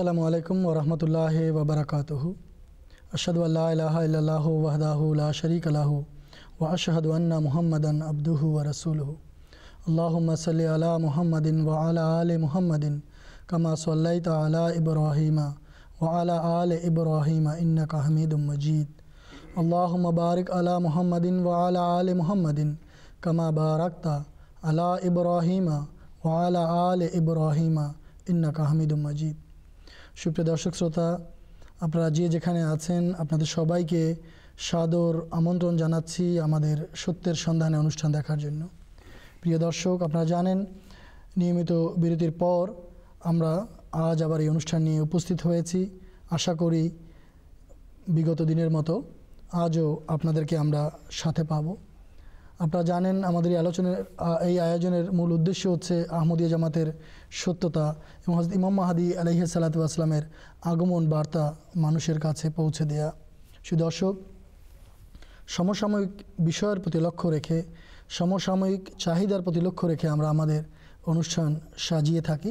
अल्लाम वरहमल वबरक अशद वहदाला शरीक ला व अशहदन महमदन अब्दू व रसूल अल्लाम सल अला महमदिन व अला आल महमदिन कमा सल्ला तला इब्राहीम व अला आल इब्राहीम इन्न का हमीद मजीद अल्लाम बारक अला महमदिन व अला आल महमदिन कमा बारकता अला इब्राहीम व अला आल इब्राहीम इन्न का हमीद मजीद সুপ্রিয় দর্শক শ্রোতা আপনারা যে যেখানে আছেন আপনাদের সবাইকে সাদর আমন্ত্রণ জানাচ্ছি আমাদের সত্যের সন্ধানে অনুষ্ঠান দেখার জন্য প্রিয় দর্শক আপনারা জানেন নিয়মিত বিরতির পর আমরা আজ আবার এই অনুষ্ঠান নিয়ে উপস্থিত হয়েছি আশা করি বিগত দিনের মতো আজও আপনাদেরকে আমরা সাথে পাবো আপনারা জানেন আমাদের এই আলোচনার এই আয়োজনের মূল উদ্দেশ্য হচ্ছে আহমদিয়া জামাতের সত্যতা এবং হজরত ইমাম মাহাদি আলহিয়া সালাতু আসলামের আগমন বার্তা মানুষের কাছে পৌঁছে দেয়া সুদর্শক সমসাময়িক বিষয়ের প্রতি লক্ষ্য রেখে সমসাময়িক চাহিদার প্রতি লক্ষ্য রেখে আমরা আমাদের অনুষ্ঠান সাজিয়ে থাকি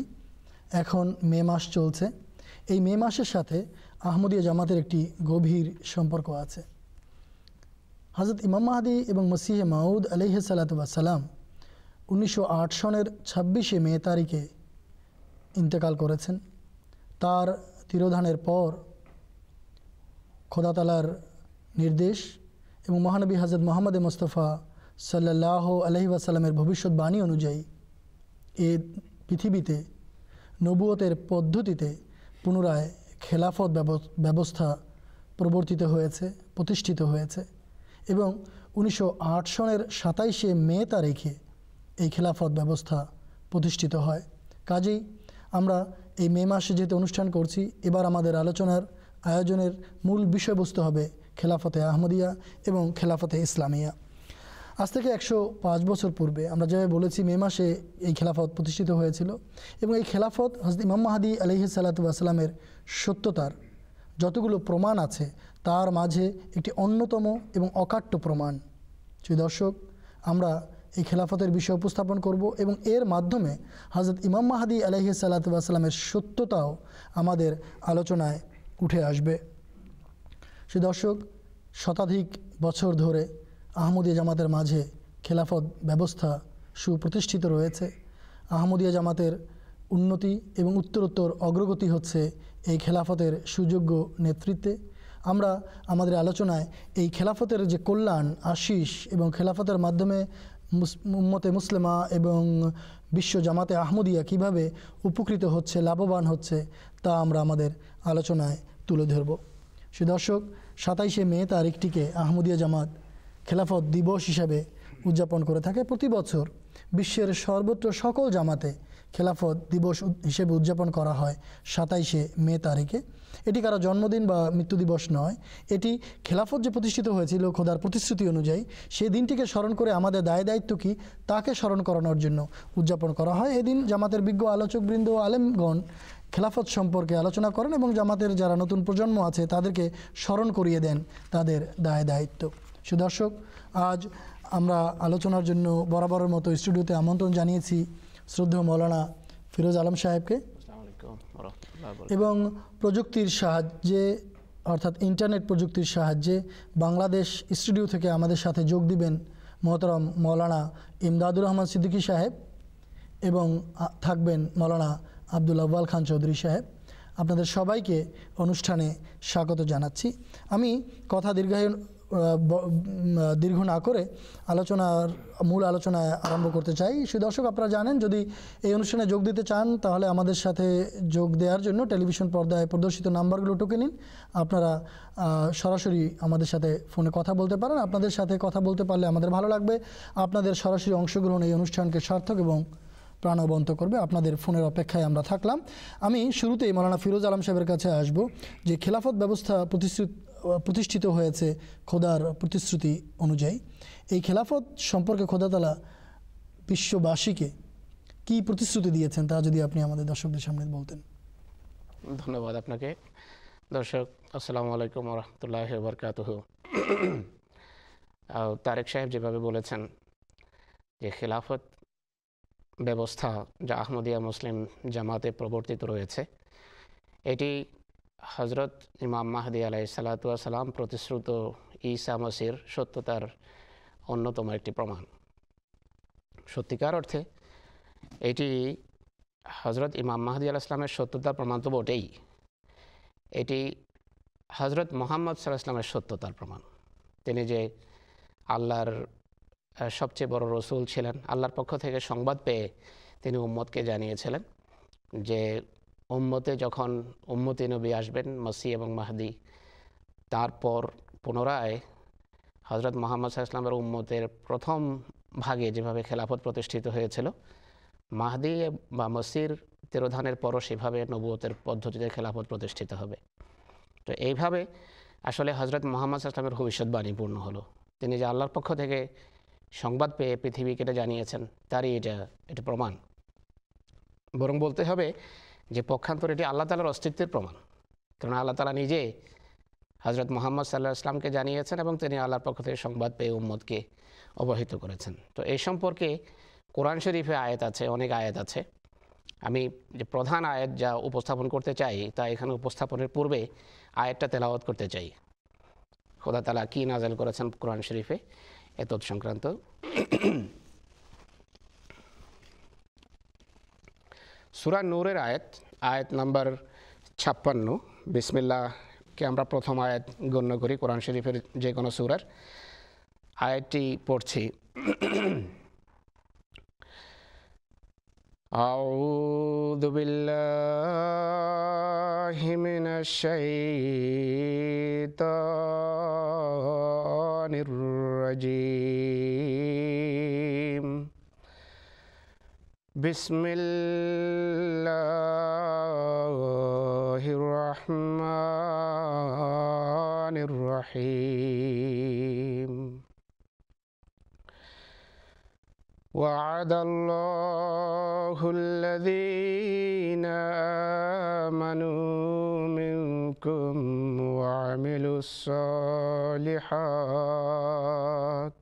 এখন মে মাস চলছে এই মে মাসের সাথে আহমদিয়া জামাতের একটি গভীর সম্পর্ক আছে হজরত ইমাম মাহাদি এবং মসিহ মাউদ আলিহ সালাতাম উনিশশো সনের ছাব্বিশে মে তারিখে ইন্তেকাল করেছেন তার তিরোধানের পর খোদাতালার নির্দেশ এবং মহানবী হাজরত মোহাম্মদ মোস্তফা সাল্লাহ আলহি আসাল্লামের ভবিষ্যৎবাণী অনুযায়ী এ পৃথিবীতে নবুয়তের পদ্ধতিতে পুনরায় খেলাফত ব্যবস্থা প্রবর্তিত হয়েছে প্রতিষ্ঠিত হয়েছে এবং উনিশশো সনের সাতাইশে মে তারিখে এই খেলাফত ব্যবস্থা প্রতিষ্ঠিত হয় কাজেই আমরা এই মে মাসে যেহেতু অনুষ্ঠান করছি এবার আমাদের আলোচনার আয়োজনের মূল বিষয়বস্তু হবে খেলাফতে আহমদিয়া এবং খেলাফতে ইসলামিয়া আজ থেকে একশো পাঁচ বছর পূর্বে আমরা যেভাবে বলেছি মে মাসে এই খেলাফত প্রতিষ্ঠিত হয়েছিল এবং এই খেলাফত হজরত ইমাম মাহাদি আলহি সাল্লাতামের সত্যতার যতগুলো প্রমাণ আছে তার মাঝে একটি অন্যতম এবং অকাট্য প্রমাণ সেই দর্শক আমরা এই খেলাফতের বিষয় উপস্থাপন করব এবং এর মাধ্যমে হাজরত ইমাম মাহাদি আলহি সাল্লাতামের সত্যতাও আমাদের আলোচনায় উঠে আসবে সে দর্শক শতাধিক বছর ধরে আহমদিয়া জামাতের মাঝে খেলাফত ব্যবস্থা সুপ্রতিষ্ঠিত রয়েছে আহমদিয়া জামাতের উন্নতি এবং উত্তরোত্তর অগ্রগতি হচ্ছে এই খেলাফতের সুযোগ্য নেতৃত্বে আমরা আমাদের আলোচনায় এই খেলাফতের যে কল্যাণ আশিস এবং খেলাফতের মাধ্যমে উম্মতে মুসলিমা এবং বিশ্ব জামাতে আহমদিয়া কিভাবে উপকৃত হচ্ছে লাভবান হচ্ছে তা আমরা আমাদের আলোচনায় তুলে ধরব সে দর্শক সাতাইশে মে তারিখটিকে আহমদিয়া জামাত খেলাফত দিবস হিসাবে উদযাপন করে থাকে প্রতি বছর বিশ্বের সর্বত্র সকল জামাতে খেলাফত দিবস হিসেবে উদযাপন করা হয় সাতাইশে মে তারিখে এটি কারো জন্মদিন বা মৃত্যু দিবস নয় এটি খেলাফত যে প্রতিষ্ঠিত হয়েছিল খোদার প্রতিশ্রুতি অনুযায়ী সেই দিনটিকে স্মরণ করে আমাদের দায় দায়িত্ব কী তাকে স্মরণ করানোর জন্য উদযাপন করা হয় এদিন জামাতের বিজ্ঞ আলোচকবৃন্দ ও আলেমগণ খেলাফত সম্পর্কে আলোচনা করেন এবং জামাতের যারা নতুন প্রজন্ম আছে তাদেরকে স্মরণ করিয়ে দেন তাদের দায় দায়িত্ব সুদর্শক আজ আমরা আলোচনার জন্য বরাবরের মতো স্টুডিওতে আমন্ত্রণ জানিয়েছি শ্রদ্ধেয় মৌলানা ফিরোজ আলম সাহেবকে এবং প্রযুক্তির সাহায্যে অর্থাৎ ইন্টারনেট প্রযুক্তির সাহায্যে বাংলাদেশ স্টুডিও থেকে আমাদের সাথে যোগ দিবেন মহতরম মৌলানা ইমদাদুর রহমান সিদ্দিকী সাহেব এবং থাকবেন মৌলানা আব্দুল আব্বাল খান চৌধুরী সাহেব আপনাদের সবাইকে অনুষ্ঠানে স্বাগত জানাচ্ছি আমি কথা দীর্ঘায়ন দীর্ঘ না করে আলোচনার মূল আলোচনায় আরম্ভ করতে চাই সে দর্শক আপনারা জানেন যদি এই অনুষ্ঠানে যোগ দিতে চান তাহলে আমাদের সাথে যোগ দেওয়ার জন্য টেলিভিশন পর্দায় প্রদর্শিত নাম্বারগুলো টুকে নিন আপনারা সরাসরি আমাদের সাথে ফোনে কথা বলতে পারেন আপনাদের সাথে কথা বলতে পারলে আমাদের ভালো লাগবে আপনাদের সরাসরি অংশগ্রহণ এই অনুষ্ঠানকে সার্থক এবং প্রাণবন্ত করবে আপনাদের ফোনের অপেক্ষায় আমরা থাকলাম আমি শুরুতেই মৌলানা ফিরোজ আলম সাহেবের কাছে আসব যে খেলাফত ব্যবস্থা প্রতিশ্রুত প্রতিষ্ঠিত হয়েছে খোদার প্রতিশ্রুতি অনুযায়ী এই খেলাফত সম্পর্কে খোদাতলা বিশ্ববাসীকে কি প্রতিশ্রুতি দিয়েছেন তা যদি আপনি আমাদের দর্শকদের সামনে বলতেন ধন্যবাদ আপনাকে দর্শক আসসালামু আলাইকুম রহমতুল্লাহ বরকাত তারেক সাহেব যেভাবে বলেছেন যে খেলাফত ব্যবস্থা যা আহমদিয়া মুসলিম জামাতে প্রবর্তিত রয়েছে এটি হজরত ইমাম মাহদি আলাই সালাতাম প্রতিশ্রুত ঈসা মসির সত্যতার অন্যতম একটি প্রমাণ সত্যিকার অর্থে এটি হজরত ইমাম মাহদি আলাহ ইসলামের সত্যতার প্রমাণ তো বটেই এটি হজরত মোহাম্মদ সাল্লাহ ইসলামের সত্যতার প্রমাণ তিনি যে আল্লাহর সবচেয়ে বড় রসুল ছিলেন আল্লাহর পক্ষ থেকে সংবাদ পেয়ে তিনি উম্মদকে জানিয়েছিলেন যে উম্মতে যখন উম্মতে নবী আসবেন মসি এবং মাহাদি তারপর পুনরায় হজরত মোহাম্মদ সাহাশলামের উম্মতের প্রথম ভাগে যেভাবে খেলাফত প্রতিষ্ঠিত হয়েছিল মাহাদি বা মসির তেরোধানের পরও সেভাবে নবুয়তের পদ্ধতিতে খেলাফত প্রতিষ্ঠিত হবে তো এইভাবে আসলে হজরত মোহাম্মদ সাহাশলামের ভবিষ্যৎবাণী পূর্ণ হলো তিনি যে আল্লাহর পক্ষ থেকে সংবাদ পেয়ে পৃথিবীকে এটা জানিয়েছেন তারই এটা এটা প্রমাণ বরং বলতে হবে যে পক্ষান্তর এটি আল্লাহ তালার অস্তিত্বের প্রমাণ কেননা আল্লাহ তালা নিজে হজরত মোহাম্মদ সাল্লাহ ইসলামকে জানিয়েছেন এবং তিনি আল্লাহর পক্ষ থেকে সংবাদ পেয়ে উম্মদকে অবহিত করেছেন তো এই সম্পর্কে কোরআন শরীফে আয়াত আছে অনেক আয়াত আছে আমি যে প্রধান আয়াত যা উপস্থাপন করতে চাই তা এখানে উপস্থাপনের পূর্বে আয়াতটা তেলাওয়াত করতে চাই খোদা তালা কী নাজাল করেছেন কোরআন শরীফে এতৎ সংক্রান্ত সুরা নূরের আয়াত আয়াত নাম্বার ছাপ্পান্ন বিসমিল্লাকে আমরা প্রথম আয়াত গণ্য করি কোরআন শরীফের যে কোনো সুরার আয়াতটি পড়ছি أعوذ بالله من الشيطان الرجيم بسم الله الرحمن الرحيم وعد الله الذين آمنوا منكم وعملوا الصالحات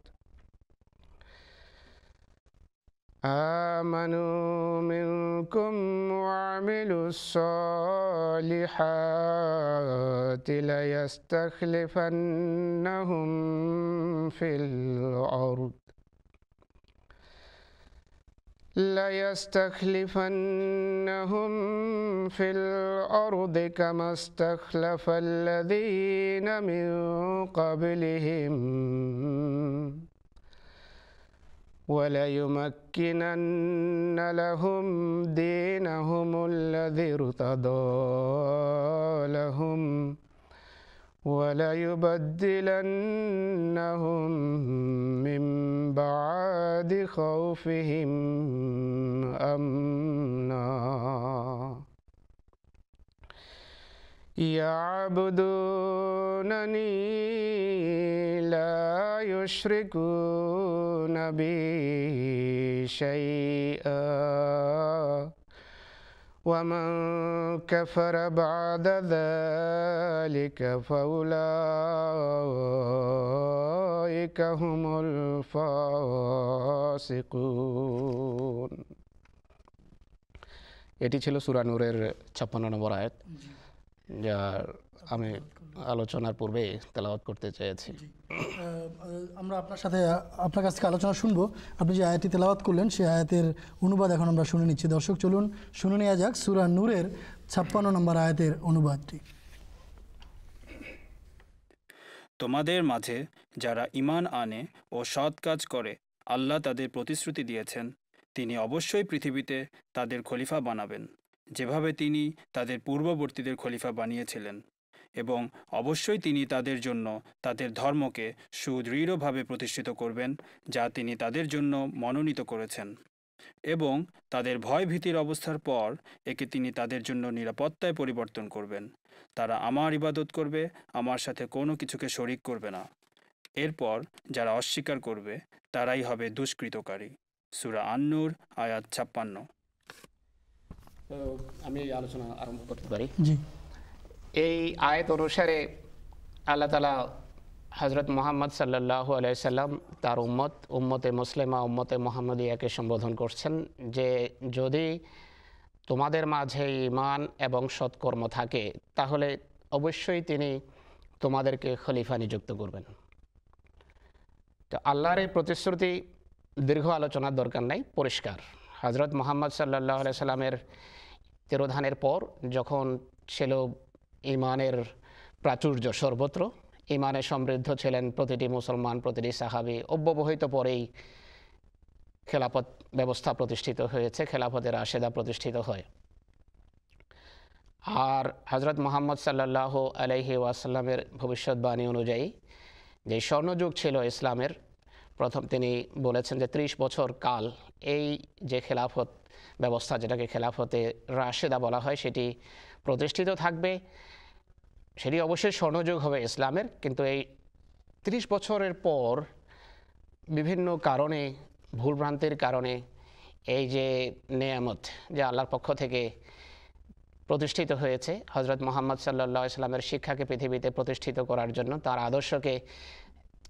آمنوا منكم وعملوا الصالحات ليستخلفنهم في الأرض ليستخلفنهم في الأرض كما استخلف الذين من قبلهم وليمكنن لهم دينهم الذي ارتضى لهم وليبدلنهم من بعد خوفهم أمنا ইয়াবুদুনি লায়ুশ্রিকু নবী শাইআ ومن كفر بعد ذلك فأولئك هم الفاسقون এটি ছিল সুরানুরের নূরের নম্বর আয়াত যার আমি আলোচনার পূর্বে তেলাওয়াত করতে চেয়েছি আমরা আপনার সাথে আপনার কাছ থেকে আলোচনা শুনবো আপনি যে আয়াতি তেলাওয়াত করলেন সেই আয়াতের অনুবাদ এখন আমরা শুনে নিচ্ছি দর্শক চলুন শুনে নেওয়া যাক সুরা নূরের ছাপ্পান্ন নম্বর আয়াতের অনুবাদটি তোমাদের মাঝে যারা ইমান আনে ও সৎ কাজ করে আল্লাহ তাদের প্রতিশ্রুতি দিয়েছেন তিনি অবশ্যই পৃথিবীতে তাদের খলিফা বানাবেন যেভাবে তিনি তাদের পূর্ববর্তীদের খলিফা বানিয়েছিলেন এবং অবশ্যই তিনি তাদের জন্য তাদের ধর্মকে সুদৃঢ়ভাবে প্রতিষ্ঠিত করবেন যা তিনি তাদের জন্য মনোনীত করেছেন এবং তাদের ভয় ভীতির অবস্থার পর একে তিনি তাদের জন্য নিরাপত্তায় পরিবর্তন করবেন তারা আমার ইবাদত করবে আমার সাথে কোনো কিছুকে শরিক করবে না এরপর যারা অস্বীকার করবে তারাই হবে দুষ্কৃতকারী সুরা আন্নুর আয়াত ছাপ্পান্ন আমি আলোচনা আরম্ভ করতে পারি জি এই আয়াত অনুসারে আল্লাহ তালা হজরত মোহাম্মদ সাল্লাহ আলাইসাল্লাম তার উম্মত উম্মতে মুসলিমা উম্মতে মোহাম্মদিয়াকে সম্বোধন করছেন যে যদি তোমাদের মাঝে ইমান এবং সৎকর্ম থাকে তাহলে অবশ্যই তিনি তোমাদেরকে খলিফা নিযুক্ত করবেন তো আল্লাহর এই প্রতিশ্রুতি দীর্ঘ আলোচনার দরকার নাই পরিষ্কার হজরত মোহাম্মদ সাল্লাহ সাল্লামের তিরোধানের পর যখন ছিল ইমানের প্রাচুর্য সর্বত্র ইমানে সমৃদ্ধ ছিলেন প্রতিটি মুসলমান প্রতিটি সাহাবি অব্যবহিত পরেই খেলাফত ব্যবস্থা প্রতিষ্ঠিত হয়েছে খেলাফতের আশেদা প্রতিষ্ঠিত হয় আর হজরত মোহাম্মদ সাল্লাহ আলহি ওয়াসাল্লামের ভবিষ্যৎবাণী অনুযায়ী যে স্বর্ণযুগ ছিল ইসলামের প্রথম তিনি বলেছেন যে ত্রিশ বছর কাল এই যে খেলাফত ব্যবস্থা যেটাকে খেলাফতে রাশেদা বলা হয় সেটি প্রতিষ্ঠিত থাকবে সেটি অবশ্যই স্বর্ণযোগ হবে ইসলামের কিন্তু এই ত্রিশ বছরের পর বিভিন্ন কারণে ভুলভ্রান্তির কারণে এই যে নেয়ামত যে আল্লাহর পক্ষ থেকে প্রতিষ্ঠিত হয়েছে হজরত মোহাম্মদ সাল্লা ইসলামের শিক্ষাকে পৃথিবীতে প্রতিষ্ঠিত করার জন্য তার আদর্শকে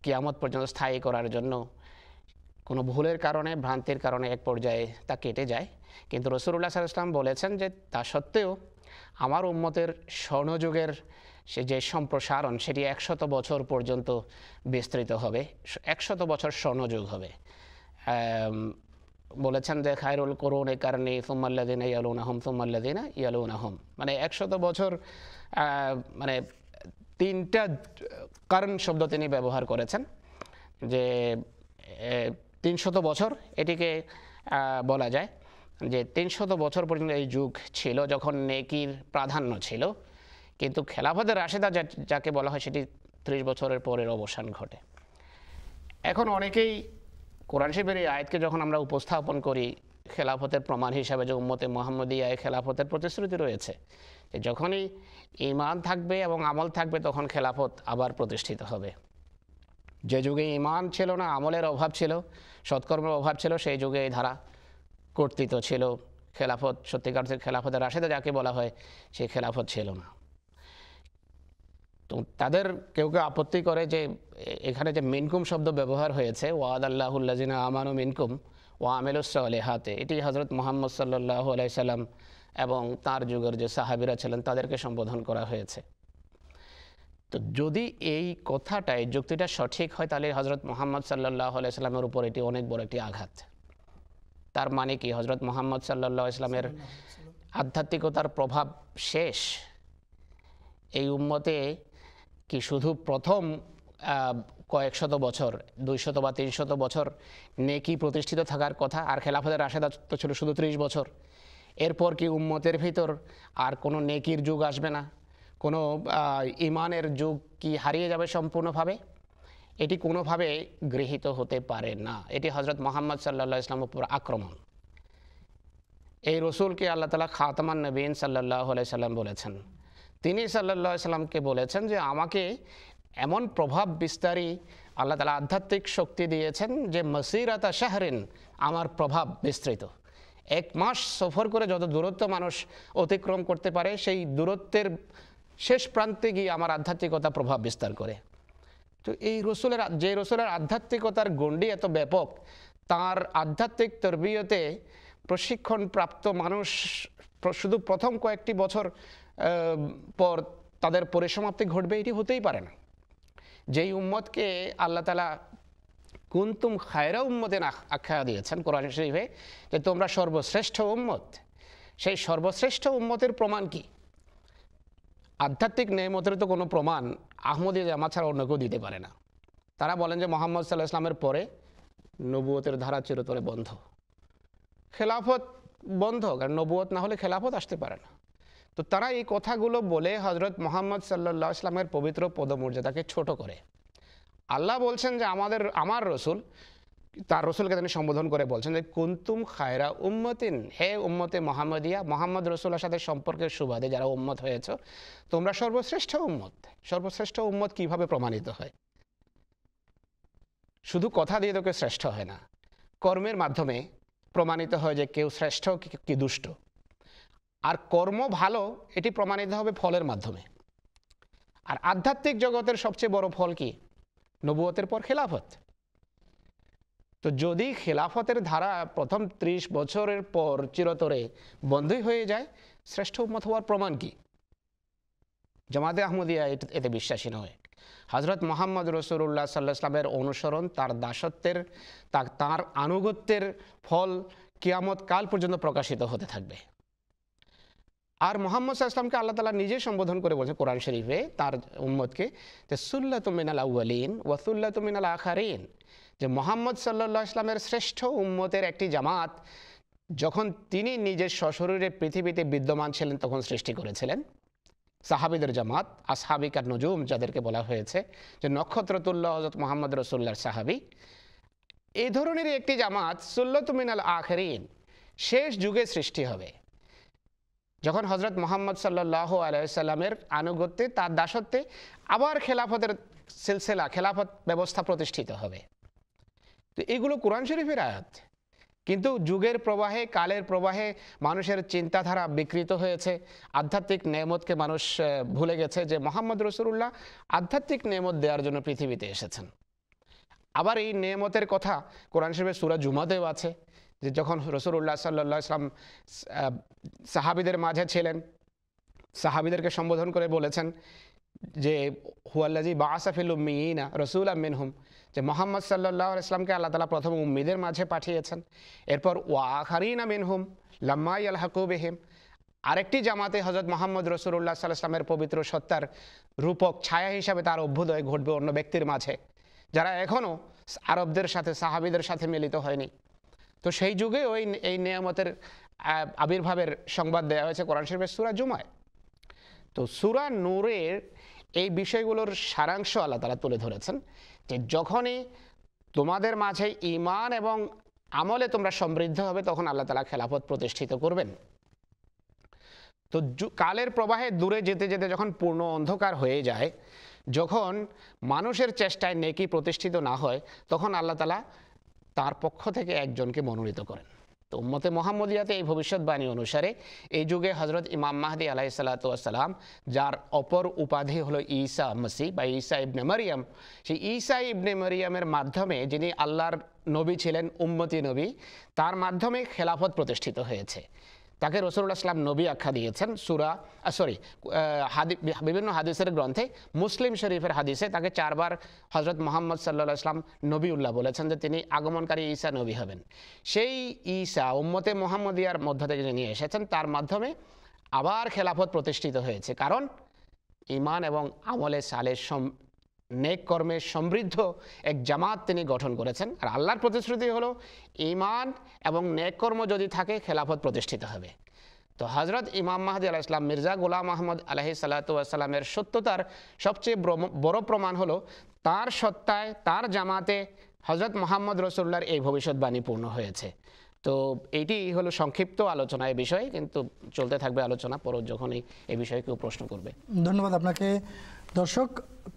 কিয়ামত পর্যন্ত স্থায়ী করার জন্য কোনো ভুলের কারণে ভ্রান্তির কারণে এক পর্যায়ে তা কেটে যায় কিন্তু সাল ইসলাম বলেছেন যে তা সত্ত্বেও আমার উম্মতের স্বর্ণযুগের সে যে সম্প্রসারণ সেটি একশত বছর পর্যন্ত বিস্তৃত হবে একশত বছর স্বর্ণযুগ হবে বলেছেন যে খায়রুল করুন এ কারণে সোম্মাল্লাদিনা ইয়ালুন আহম সোম্মাল্লাদিনা ইয়ালুন আহম মানে একশত বছর মানে তিনটা কারণ শব্দ তিনি ব্যবহার করেছেন যে তিনশত বছর এটিকে বলা যায় যে তিনশত বছর পর্যন্ত এই যুগ ছিল যখন নেকির প্রাধান্য ছিল কিন্তু খেলাফতের রাশেদা যাকে বলা হয় সেটি ত্রিশ বছরের পরের অবসান ঘটে এখন অনেকেই কোরআন শিবের এই আয়াতকে যখন আমরা উপস্থাপন করি খেলাফতের প্রমাণ হিসাবে যে উম্মতে মোহাম্মদিয়ায় খেলাফতের প্রতিশ্রুতি রয়েছে যখনই ইমান থাকবে এবং আমল থাকবে তখন খেলাফত আবার প্রতিষ্ঠিত হবে যে যুগে ইমান ছিল না আমলের অভাব ছিল সৎকর্মের অভাব ছিল সেই যুগে এই ধারা কর্তৃত্ব ছিল খেলাফত সত্যিকার খেলাফতের রাশেদা যাকে বলা হয় সেই খেলাফত ছিল না তো তাদের কেউ কেউ আপত্তি করে যে এখানে যে মিনকুম শব্দ ব্যবহার হয়েছে ওয়াদ আল্লাহুল্লাজিনা আমানু মিনকুম ওয়া আমেলুসলে হাতে এটি হজরত মোহাম্মদ সাল্লাহ আলাইসাল্লাম এবং তার যুগের যে সাহাবিরা ছিলেন তাদেরকে সম্বোধন করা হয়েছে তো যদি এই কথাটা এই যুক্তিটা সঠিক হয় তাহলে হজরত মোহাম্মদ সাল্লাহ আলাইস্লামের উপর এটি অনেক বড় একটি আঘাত তার মানে কি হজরত মোহাম্মদ সাল্লাহ ইসলামের আধ্যাত্মিকতার প্রভাব শেষ এই উম্মতে কি শুধু প্রথম কয়েক শত বছর দুইশত বা তিনশত বছর নেকি প্রতিষ্ঠিত থাকার কথা আর খেলাফতের রাশেদা তো ছিল শুধু ত্রিশ বছর এরপর কি উম্মতের ভিতর আর কোনো নেকির যুগ আসবে না কোনো ইমানের যুগ কি হারিয়ে যাবে সম্পূর্ণভাবে এটি কোনোভাবে গৃহীত হতে পারে না এটি হজরত মোহাম্মদ সাল্লা ইসলাম উপর আক্রমণ এই রসুলকে আল্লাহ তালা খাতমান নবীন সাল্লাহ সাল্লাম বলেছেন তিনি সাল্লাহ সাল্লামকে বলেছেন যে আমাকে এমন প্রভাব বিস্তারী আল্লাহ তালা আধ্যাত্মিক শক্তি দিয়েছেন যে মসিরাতা শাহরিন আমার প্রভাব বিস্তৃত এক মাস সফর করে যত দূরত্ব মানুষ অতিক্রম করতে পারে সেই দূরত্বের শেষ প্রান্তে গিয়ে আমার আধ্যাত্মিকতা প্রভাব বিস্তার করে তো এই রসুলের যে রসুলের আধ্যাত্মিকতার গণ্ডি এত ব্যাপক তার আধ্যাত্মিক প্রশিক্ষণ প্রশিক্ষণপ্রাপ্ত মানুষ শুধু প্রথম কয়েকটি বছর পর তাদের পরিসমাপ্তি ঘটবে এটি হতেই পারে না যেই উম্মতকে আল্লাহ তালা কুন্তুম খায়রা না আখ্যা দিয়েছেন কোরআন শরীফে যে তোমরা সর্বশ্রেষ্ঠ উম্মত সেই সর্বশ্রেষ্ঠ উম্মতের প্রমাণ কী আধ্যাত্মিক নেমতের তো কোনো প্রমাণ আহমদীয় জামা ছাড়া অন্য কেউ দিতে পারে না তারা বলেন যে মোহাম্মদ সাল্লাহ ইসলামের পরে নবুয়তের ধারা চিরতরে বন্ধ খেলাফত বন্ধ কারণ নবুয়ত না হলে খেলাফত আসতে পারে না তো তারা এই কথাগুলো বলে হজরত মোহাম্মদ সাল্লাহ ইসলামের পবিত্র পদমর্যাদাকে ছোট করে আল্লাহ বলছেন যে আমাদের আমার রসুল তার রসুলকে তিনি সম্বোধন করে বলছেন যে কুন্তুম খায়রা উম্মতিন হে উম্মতে মোহাম্মদিয়া মোহাম্মদ রসুলের সাথে সম্পর্কের সুবাদে যারা উম্মত হয়েছ তোমরা সর্বশ্রেষ্ঠ উম্মত সর্বশ্রেষ্ঠ উম্মত কিভাবে প্রমাণিত হয় শুধু কথা দিয়ে তো কেউ শ্রেষ্ঠ হয় না কর্মের মাধ্যমে প্রমাণিত হয় যে কেউ শ্রেষ্ঠ কি দুষ্ট আর কর্ম ভালো এটি প্রমাণিত হবে ফলের মাধ্যমে আর আধ্যাত্মিক জগতের সবচেয়ে বড় ফল কি নবুয়তের পর খেলাফত তো যদি খেলাফতের ধারা প্রথম ত্রিশ বছরের পর চিরতরে বন্ধই হয়ে যায় শ্রেষ্ঠ উম্মত হওয়ার প্রমাণ কি জামাতে আহমদিয়া এতে বিশ্বাসী নয় হজরত মোহাম্মদ রসুল্লাহ সাল্লাহ ইসলামের অনুসরণ তার দাসত্বের তা তাঁর আনুগত্যের ফল কিয়ামত কাল পর্যন্ত প্রকাশিত হতে থাকবে আর মোহাম্মদ ইসলামকে আল্লাহ তালা নিজে সম্বোধন করে বলছে কোরআন শরীফে তার উম্মদকে যে সুল্লা তুমিনাল আউ্বালিন ওয়াসুল্লা তুমিনাল আখারিন যে মোহাম্মদ সাল্লা ইসলামের শ্রেষ্ঠ উম্মতের একটি জামাত যখন তিনি নিজের শ্বশুরের পৃথিবীতে বিদ্যমান ছিলেন তখন সৃষ্টি করেছিলেন সাহাবিদের জামাত আর নজুম যাদেরকে বলা হয়েছে যে নক্ষত্রতুল্লাহ হজরত মোহাম্মদ রসুল্লার সাহাবি এই ধরনের একটি জামাত সুল্লতুমিনাল আখরিন শেষ যুগে সৃষ্টি হবে যখন হজরত মোহাম্মদ সাল্লাহ আলাইসাল্লামের আনুগত্যে তার দাসত্বে আবার খেলাফতের সিলসিলা খেলাফত ব্যবস্থা প্রতিষ্ঠিত হবে তো এগুলো কোরআন শরীফের আয়াত কিন্তু যুগের প্রবাহে কালের প্রবাহে মানুষের চিন্তাধারা বিকৃত হয়েছে আধ্যাত্মিক নেমতকে মানুষ ভুলে গেছে যে মোহাম্মদ রসুল্লাহ আধ্যাত্মিক নেমত দেওয়ার জন্য পৃথিবীতে এসেছেন আবার এই নেমতের কথা কোরআন শরীফের সুরা জুমাতেও আছে যে যখন রসুল্লাহ সাল্লা ইসলাম সাহাবিদের মাঝে ছিলেন সাহাবিদেরকে সম্বোধন করে বলেছেন যে হুয়াল্লাজি বা আসাফিল্লুমিনা রসুল আমিন হুম যে মোহাম্মদ সাল্লাহ ইসলামকে আল্লাহ তালা প্রথম উম্মিদের মাঝে পাঠিয়েছেন এরপর ওয়াহারিনা মিনহুম লাম্মাই আল হাকুবেহিম আরেকটি জামাতে হজরত মোহাম্মদ রসুল্লাহ ইসলামের পবিত্র সত্তার রূপক ছায়া হিসাবে তার অভ্যুদয় ঘটবে অন্য ব্যক্তির মাঝে যারা এখনও আরবদের সাথে সাহাবিদের সাথে মিলিত হয়নি তো সেই যুগে ওই এই নিয়ামতের আবির্ভাবের সংবাদ দেওয়া হয়েছে কোরআন শরীফের সুরা জুমায় তো সুরা নূরের এই বিষয়গুলোর সারাংশ আল্লাহ তারা তুলে ধরেছেন যে যখনই তোমাদের মাঝে ইমান এবং আমলে তোমরা সমৃদ্ধ হবে তখন আল্লাহ তালা খেলাফত প্রতিষ্ঠিত করবেন তো কালের প্রবাহে দূরে যেতে যেতে যখন পূর্ণ অন্ধকার হয়ে যায় যখন মানুষের চেষ্টায় নেকি প্রতিষ্ঠিত না হয় তখন আল্লাহ তালা তার পক্ষ থেকে একজনকে মনোনীত করেন তো উম্মতে মোহাম্মদিয়াতে এই ভবিষ্যৎবাণী অনুসারে এই যুগে হজরত ইমাম মাহদি আলাহি সাল্লাতাম যার অপর উপাধি হলো ঈসা মসি বা ঈসা ইবনে মারিয়াম সেই ঈসা ইবনে মারিয়ামের মাধ্যমে যিনি আল্লাহর নবী ছিলেন উম্মতি নবী তার মাধ্যমে খেলাফত প্রতিষ্ঠিত হয়েছে তাকে রসুল্লাহ ইসলাম নবী আখ্যা দিয়েছেন সুরা সরি হাদি বিভিন্ন হাদিসের গ্রন্থে মুসলিম শরীফের হাদিসে তাকে চারবার হজরত মোহাম্মদ সাল্লাহ ইসলাম নবী উল্লাহ বলেছেন যে তিনি আগমনকারী ঈসা নবী হবেন সেই ঈসা উম্মতে মোহাম্মদিয়ার মধ্য থেকে যিনি এসেছেন তার মাধ্যমে আবার খেলাফত প্রতিষ্ঠিত হয়েছে কারণ ইমান এবং আমলে সালের নেক কর্মে সমৃদ্ধ এক জামাত তিনি গঠন করেছেন আর আল্লাহর প্রতিশ্রুতি হলো ইমান এবং নেক কর্ম যদি থাকে খেলাফত প্রতিষ্ঠিত হবে তো হজরত ইমাম মাহাদি আলাহ ইসলাম মির্জা গোলাম মাহমদ আলহি সাল্লাতামের সত্যতার সবচেয়ে বড় প্রমাণ হলো তার সত্তায় তার জামাতে হজরত মোহাম্মদ রসুল্লার এই ভবিষ্যৎবাণী পূর্ণ হয়েছে তো এটি হলো সংক্ষিপ্ত আলোচনা এ বিষয়ে কিন্তু চলতে থাকবে আলোচনা পর যখনই এ বিষয়ে কেউ প্রশ্ন করবে ধন্যবাদ আপনাকে দর্শক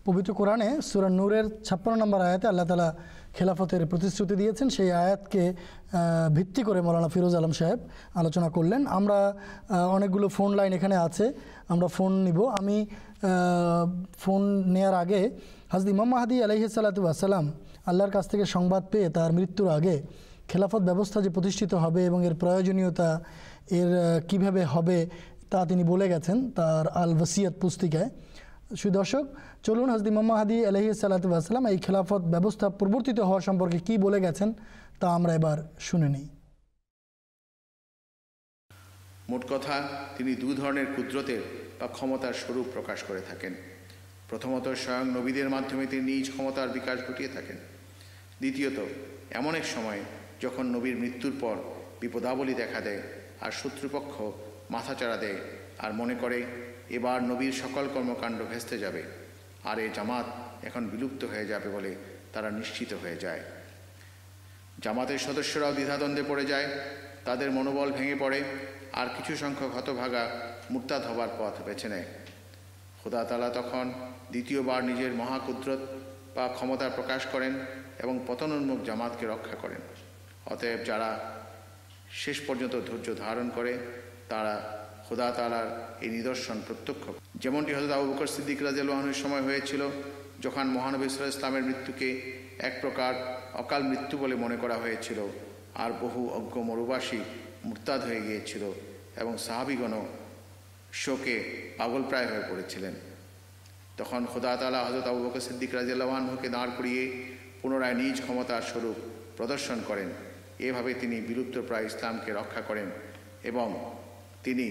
পবিত্র কোরআনে সুরান নূরের ছাপ্পান্ন নম্বর আয়াতে আল্লাহ তালা খেলাফতের প্রতিশ্রুতি দিয়েছেন সেই আয়াতকে ভিত্তি করে মৌলানা ফিরোজ আলম সাহেব আলোচনা করলেন আমরা অনেকগুলো ফোন লাইন এখানে আছে আমরা ফোন নিব আমি ফোন নেয়ার আগে হাজদি ইমাম মাহাদি আলহিসাল্লাতু আসসালাম আল্লাহর কাছ থেকে সংবাদ পেয়ে তার মৃত্যুর আগে খেলাফত ব্যবস্থা যে প্রতিষ্ঠিত হবে এবং এর প্রয়োজনীয়তা এর কিভাবে হবে তা তিনি বলে গেছেন তার আল ওয়াসিয়াত পুস্তিকায় সুদর্শক চলুন হজরত ইমাম হাদি আলহি সাল্লাতাম এই খেলাফত ব্যবস্থা প্রবর্তিত হওয়া সম্পর্কে কি বলে গেছেন তা আমরা এবার শুনে নিই মোট কথা তিনি দু ধরনের কুদরতের বা ক্ষমতার স্বরূপ প্রকাশ করে থাকেন প্রথমত স্বয়ং নবীদের মাধ্যমে তিনি নিজ ক্ষমতার বিকাশ ঘটিয়ে থাকেন দ্বিতীয়ত এমন এক সময় যখন নবীর মৃত্যুর পর বিপদাবলী দেখা দেয় আর শত্রুপক্ষ মাথা চাড়া দেয় আর মনে করে এবার নবীর সকল কর্মকাণ্ড ভেস্তে যাবে আর এ জামাত এখন বিলুপ্ত হয়ে যাবে বলে তারা নিশ্চিত হয়ে যায় জামাতের সদস্যরাও দ্বিধাদ্বন্দ্বে পড়ে যায় তাদের মনোবল ভেঙে পড়ে আর কিছু সংখ্যক হতভাগা মুরতাদ হবার পথ বেছে নেয় খোদাতালা তখন দ্বিতীয়বার নিজের মহাকুদ্রত বা ক্ষমতা প্রকাশ করেন এবং পতনোন্মুখ জামাতকে রক্ষা করেন অতএব যারা শেষ পর্যন্ত ধৈর্য ধারণ করে তারা খোদা তালার এই নিদর্শন প্রত্যক্ষ যেমনটি হজরত আবু বকর সিদ্দিক রাজিয়ালহানের সময় হয়েছিল যখন মহানবী সাল ইসলামের মৃত্যুকে এক প্রকার অকাল মৃত্যু বলে মনে করা হয়েছিল আর বহু অজ্ঞ মরুবাসী মুরতাদ হয়ে গিয়েছিল এবং সাহাবিগণ শোকে পাগলপ্রায় হয়ে পড়েছিলেন তখন খোদা তালা হজরত আবু বকর সিদ্দিক রাজিয়ালহানহুকে দাঁড় করিয়ে পুনরায় নিজ ক্ষমতার স্বরূপ প্রদর্শন করেন এভাবে তিনি বিলুপ্তপ্রায় ইসলামকে রক্ষা করেন এবং তিনি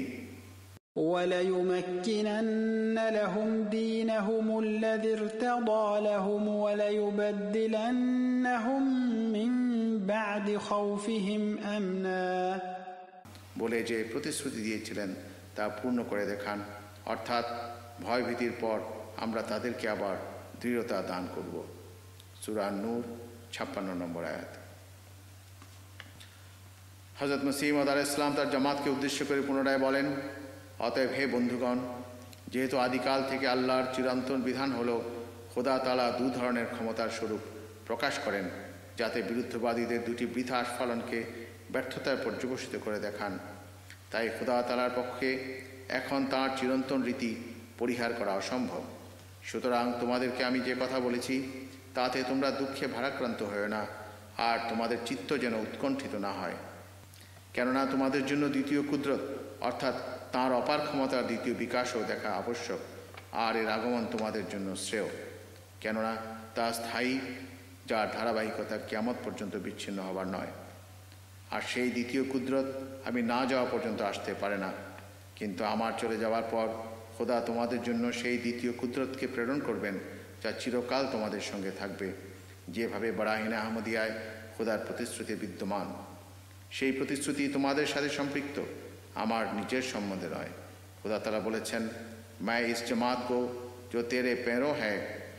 وليمكنن لهم دينهم الذي ارتضى لهم وليبدلنهم من بعد خوفهم امنا বলে যে প্রতিশ্রুতি দিয়েছিলেন তা পূর্ণ করে দেখান অর্থাৎ ভয়ভীতির পর আমরা তাদেরকে আবার দৃঢ়তা দান করব সুরান নূর ছাপ্পান্ন নম্বর আয়াত হজরত মসিম আদার ইসলাম তার জামাতকে উদ্দেশ্য করে পুনরায় বলেন অতএব হে বন্ধুগণ যেহেতু আদিকাল থেকে আল্লাহর চিরন্তন বিধান হল খোদা তালা দু ধরনের ক্ষমতার স্বরূপ প্রকাশ করেন যাতে বিরুদ্ধবাদীদের দুটি বৃথা আস্ফালনকে ব্যর্থতায় পর্যবসিত করে দেখান তাই খোদা তালার পক্ষে এখন তাঁর চিরন্তন রীতি পরিহার করা অসম্ভব সুতরাং তোমাদেরকে আমি যে কথা বলেছি তাতে তোমরা দুঃখে ভারাক্রান্ত হয়ে না আর তোমাদের চিত্ত যেন উৎকণ্ঠিত না হয় কেননা তোমাদের জন্য দ্বিতীয় কুদরত অর্থাৎ তাঁর অপার ক্ষমতার দ্বিতীয় বিকাশও দেখা আবশ্যক আর এর আগমন তোমাদের জন্য শ্রেয় কেননা তা স্থায়ী যার ধারাবাহিকতা কেমত পর্যন্ত বিচ্ছিন্ন হবার নয় আর সেই দ্বিতীয় কুদরত আমি না যাওয়া পর্যন্ত আসতে পারে না কিন্তু আমার চলে যাওয়ার পর খোদা তোমাদের জন্য সেই দ্বিতীয় কুদরতকে প্রেরণ করবেন যা চিরকাল তোমাদের সঙ্গে থাকবে যেভাবে বারাহিনা আহমদিয়ায় খোদার প্রতিশ্রুতি বিদ্যমান সেই প্রতিশ্রুতি তোমাদের সাথে সম্পৃক্ত আমার নিজের সম্বন্ধে নয় খুদা তারা বলেছেন मैं इस जमात को जो तेरे पैरों है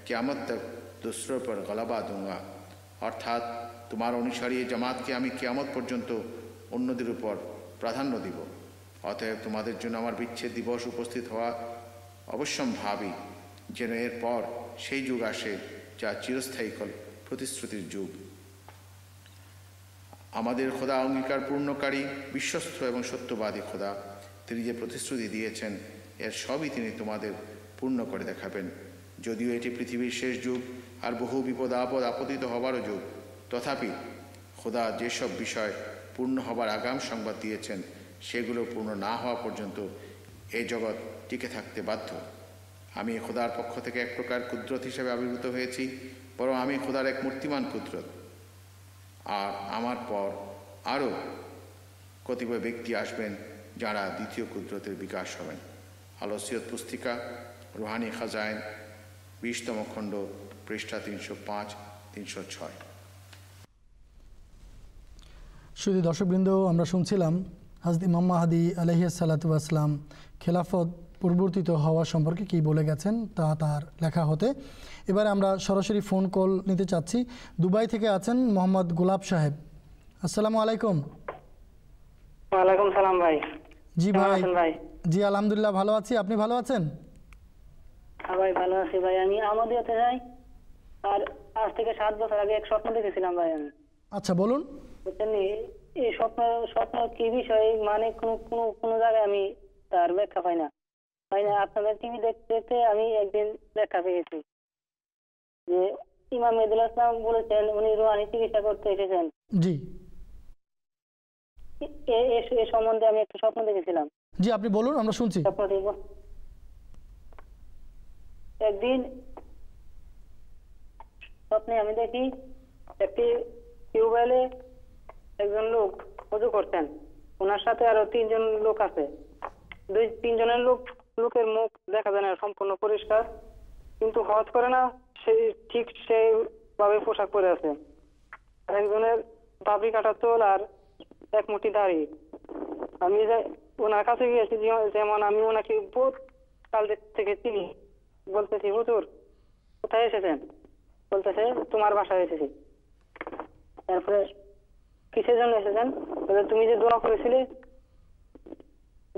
क्यामत तक दूसरों पर গলাবা দুঙ্গা অর্থাৎ তোমার অনুসারী এই জামাতকে আমি কেয়ামত পর্যন্ত অন্যদের উপর প্রাধান্য দিব অতএব তোমাদের জন্য আমার বিচ্ছেদ দিবস উপস্থিত হওয়া ভাবি যেন এরপর সেই যুগ আসে যা চিরস্থায়ী প্রতিশ্রুতির যুগ আমাদের খোদা অঙ্গীকার পূর্ণকারী বিশ্বস্ত এবং সত্যবাদী খোদা তিনি যে প্রতিশ্রুতি দিয়েছেন এর সবই তিনি তোমাদের পূর্ণ করে দেখাবেন যদিও এটি পৃথিবীর শেষ যুগ আর বহু বিপদ আপদ আপতিত হবারও যুগ তথাপি খোদা যেসব বিষয় পূর্ণ হবার আগাম সংবাদ দিয়েছেন সেগুলো পূর্ণ না হওয়া পর্যন্ত এই জগৎ টিকে থাকতে বাধ্য আমি খোদার পক্ষ থেকে এক প্রকার কুদরত হিসেবে আবির্ভূত হয়েছি বরং আমি খোদার এক মূর্তিমান কুদরত আর আমার পর আরও কতিপয় ব্যক্তি আসবেন যারা দ্বিতীয় কুদরতের বিকাশ হবেন আলসিয়ত পুস্তিকা রুহানি খাজাইন বিশতম খণ্ড পৃষ্ঠা তিনশো পাঁচ তিনশো ছয় শুধু দর্শকবৃন্দ আমরা শুনছিলাম হাজদ ইমাম মাহাদি আলহিয়া সালাতাম খেলাফত পরিবর্তিত হওয়া সম্পর্কে কি বলে গেছেন তা তার লেখা হতে এবার আমরা সরাসরি ফোন কল নিতে চাচ্ছি দুবাই থেকে আছেন মোহাম্মদ গোলাপ সাহেব আসসালামু আলাইকুম ওয়ালাইকুম সালাম ভাই জি ভাই জি আলহামদুলিল্লাহ ভালো আছি আপনি ভালো আছেন হ্যাঁ ভাই ভালো আছি ভাই আমি আমাদের হতে যাই আর আজ থেকে সাত বছর আগে এক স্বপ্ন দেখেছিলাম ভাই আমি আচ্ছা বলুন এই স্বপ্ন স্বপ্ন কি বিষয়ে মানে কোনো কোনো কোনো জায়গায় আমি তার ব্যাখ্যা পাই না পাই না আপনাদের টিভি দেখতে দেখতে আমি একদিন ব্যাখ্যা পেয়েছি যে ইমাম মেদুল বলেছেন উনি রোহানি চিকিৎসা করতে এসেছেন জি এ সম্বন্ধে আমি একটা স্বপ্ন দেখেছিলাম জি আপনি বলুন আমরা শুনছি একদিন স্বপ্নে আমি দেখি একটি টিউবওয়েলে একজন লোক অজু করছেন ওনার সাথে আরো তিনজন লোক আছে দুই তিনজনের লোক লোকের মুখ দেখা যায় না সম্পূর্ণ পরিষ্কার কিন্তু হজ করে না সেই ঠিক সেই ভাবে পোশাক পরে আছে একজনের দাবি কাটা চোল আর এক মুঠি দাড়ি আমি যে ওনার কাছে গিয়েছি যেমন আমি ওনাকে বহুত কাল থেকে চিনি বলতেছি হুজুর কোথায় এসেছেন বলতেছে তোমার বাসায় এসেছি তারপরে কিসের জন্য এসেছেন তুমি যে দোয়া করেছিলে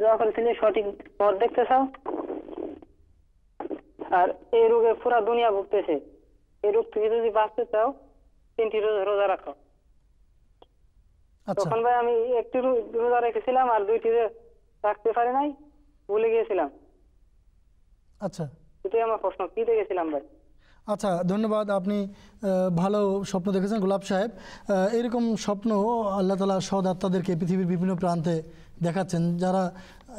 দোয়া করেছিলে সঠিক পথ দেখতে চাও আর এই রোগে পুরা দুনিয়া ভুগতেছে এই রোগ থেকে যদি বাঁচতে চাও তিনটি রোজা রাখো আচ্ছা। তখন ভাই আমি একটি রোজা রেখেছিলাম আর দুইটি রাখতে পারি নাই ভুলে গিয়েছিলাম আচ্ছা এটাই আমার প্রশ্ন কি দেখেছিলাম ভাই আচ্ছা ধন্যবাদ আপনি ভালো স্বপ্ন দেখেছেন গোলাপ সাহেব এরকম স্বপ্ন আল্লাহ তালা সদ আত্মাদেরকে পৃথিবীর বিভিন্ন প্রান্তে দেখাচ্ছেন যারা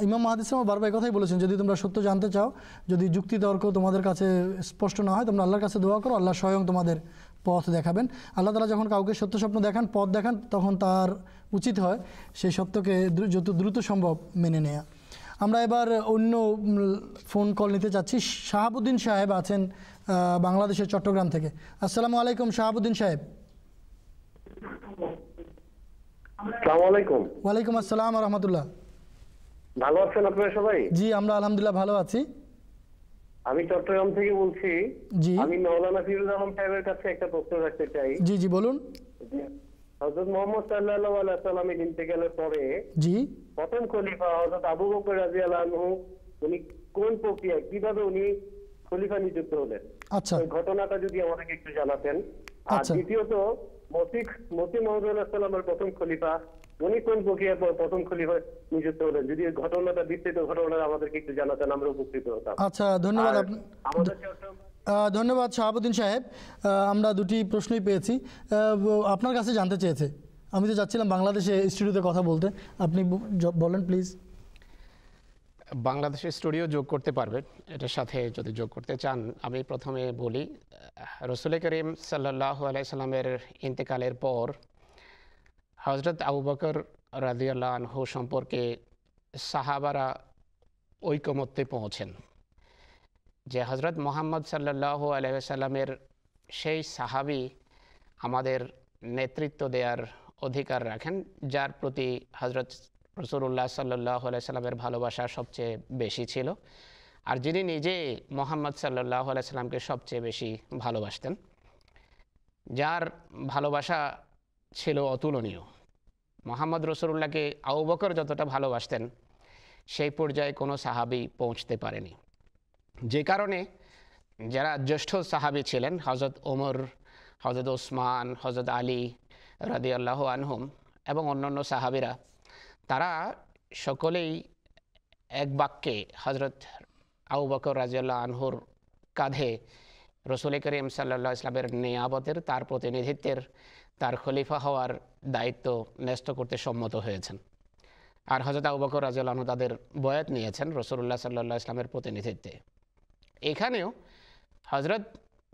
ইমাম মাহাদিস বারবার কথাই বলেছেন যদি তোমরা সত্য জানতে চাও যদি যুক্তি তর্ক তোমাদের কাছে স্পষ্ট না হয় তোমরা আল্লাহর কাছে দোয়া করো আল্লাহ স্বয়ং তোমাদের পথ দেখাবেন আল্লাহ তালা যখন কাউকে সত্য স্বপ্ন দেখান পথ দেখান তখন তার উচিত হয় সেই সত্যকে যত দ্রুত সম্ভব মেনে নেয়া আমরা এবার অন্য ফোন কল নিতে চাচ্ছি শাহাবুদ্দিন সাহেব আছেন বাংলাদেশের চট্টগ্রাম থেকে আসসালামু আলাইকুম শাহাবুদ্দিন সাহেব ওয়ালাইকুম আসসালাম রহমতুল্লাহ ভালো আছেন আপনারা সবাই জি আমরা আলহামদুলিল্লাহ ভালো আছি আমি চট্টগ্রাম থেকে বলছি আমি মৌলানা ফিরুজ আলম সাহেবের কাছে একটা প্রশ্ন রাখতে চাই জি জি বলুন পরে জি প্রথম খলিফা হযরত আবু বকর রাদিয়াল্লাহু উনি কোন প্রক্রিয়া কিভাবে উনি খলিফা নিযুক্ত হলেন আচ্ছা ঘটনাটা যদি আমাদেরকে একটু জানাতেন আর আচ্ছা। দ্বিতীয়ত মতিক মতি আমার প্রথম খলিফা উনি কোন প্রক্রিয়ার পর প্রথম খলিফা নিযুক্ত হলেন যদি ঘটনাটা বিস্তৃত ঘটনা আমাদেরকে একটু জানাতেন আমরা উপকৃত হতাম আচ্ছা ধন্যবাদ আমাদের ধন্যবাদ শাহাবুদ্দিন সাহেব আমরা দুটি প্রশ্নই পেয়েছি আপনার কাছে জানতে চেয়েছে আমি তো যাচ্ছিলাম বাংলাদেশে স্টুডিওতে কথা বলতে আপনি বলেন প্লিজ বাংলাদেশের স্টুডিও যোগ করতে পারবেন এটার সাথে যদি যোগ করতে চান আমি প্রথমে বলি রসুল করিম সাল্লাহ আলাইসাল্লামের ইন্তেকালের পর হজরত আবু বকর রাজিউল্লাহ আনহু সম্পর্কে সাহাবারা ঐকমত্যে পৌঁছেন যে হজরত মোহাম্মদ সাল্লাহ আলাইসাল্লামের সেই সাহাবি আমাদের নেতৃত্ব দেওয়ার অধিকার রাখেন যার প্রতি হজরত রসুল্লাহ সাল্লাহ সাল্লামের ভালোবাসা সবচেয়ে বেশি ছিল আর যিনি নিজে মোহাম্মদ সাল্লাহ সাল্লামকে সবচেয়ে বেশি ভালোবাসতেন যার ভালোবাসা ছিল অতুলনীয় মোহাম্মদ রসুল্লাহকে আউ বকর যতটা ভালোবাসতেন সেই পর্যায়ে কোনো সাহাবি পৌঁছতে পারেনি যে কারণে যারা জ্যেষ্ঠ সাহাবি ছিলেন হজরত ওমর হজরত ওসমান হজরত আলী রাদি আল্লাহ আনহুম এবং অন্যান্য সাহাবিরা তারা সকলেই এক বাক্যে হজরত আউ বকর রাজিয়াল্লাহ আনহুর কাঁধে রসুল করিম সাল্লা ইসলামের নেয়াবতের তার প্রতিনিধিত্বের তার খলিফা হওয়ার দায়িত্ব ন্যস্ত করতে সম্মত হয়েছেন আর হজরত আউ বকর রাজিয়াল আনহু তাদের বয়াত নিয়েছেন রসুল্লাহ সাল্লাহ ইসলামের প্রতিনিধিত্বে এখানেও হজরত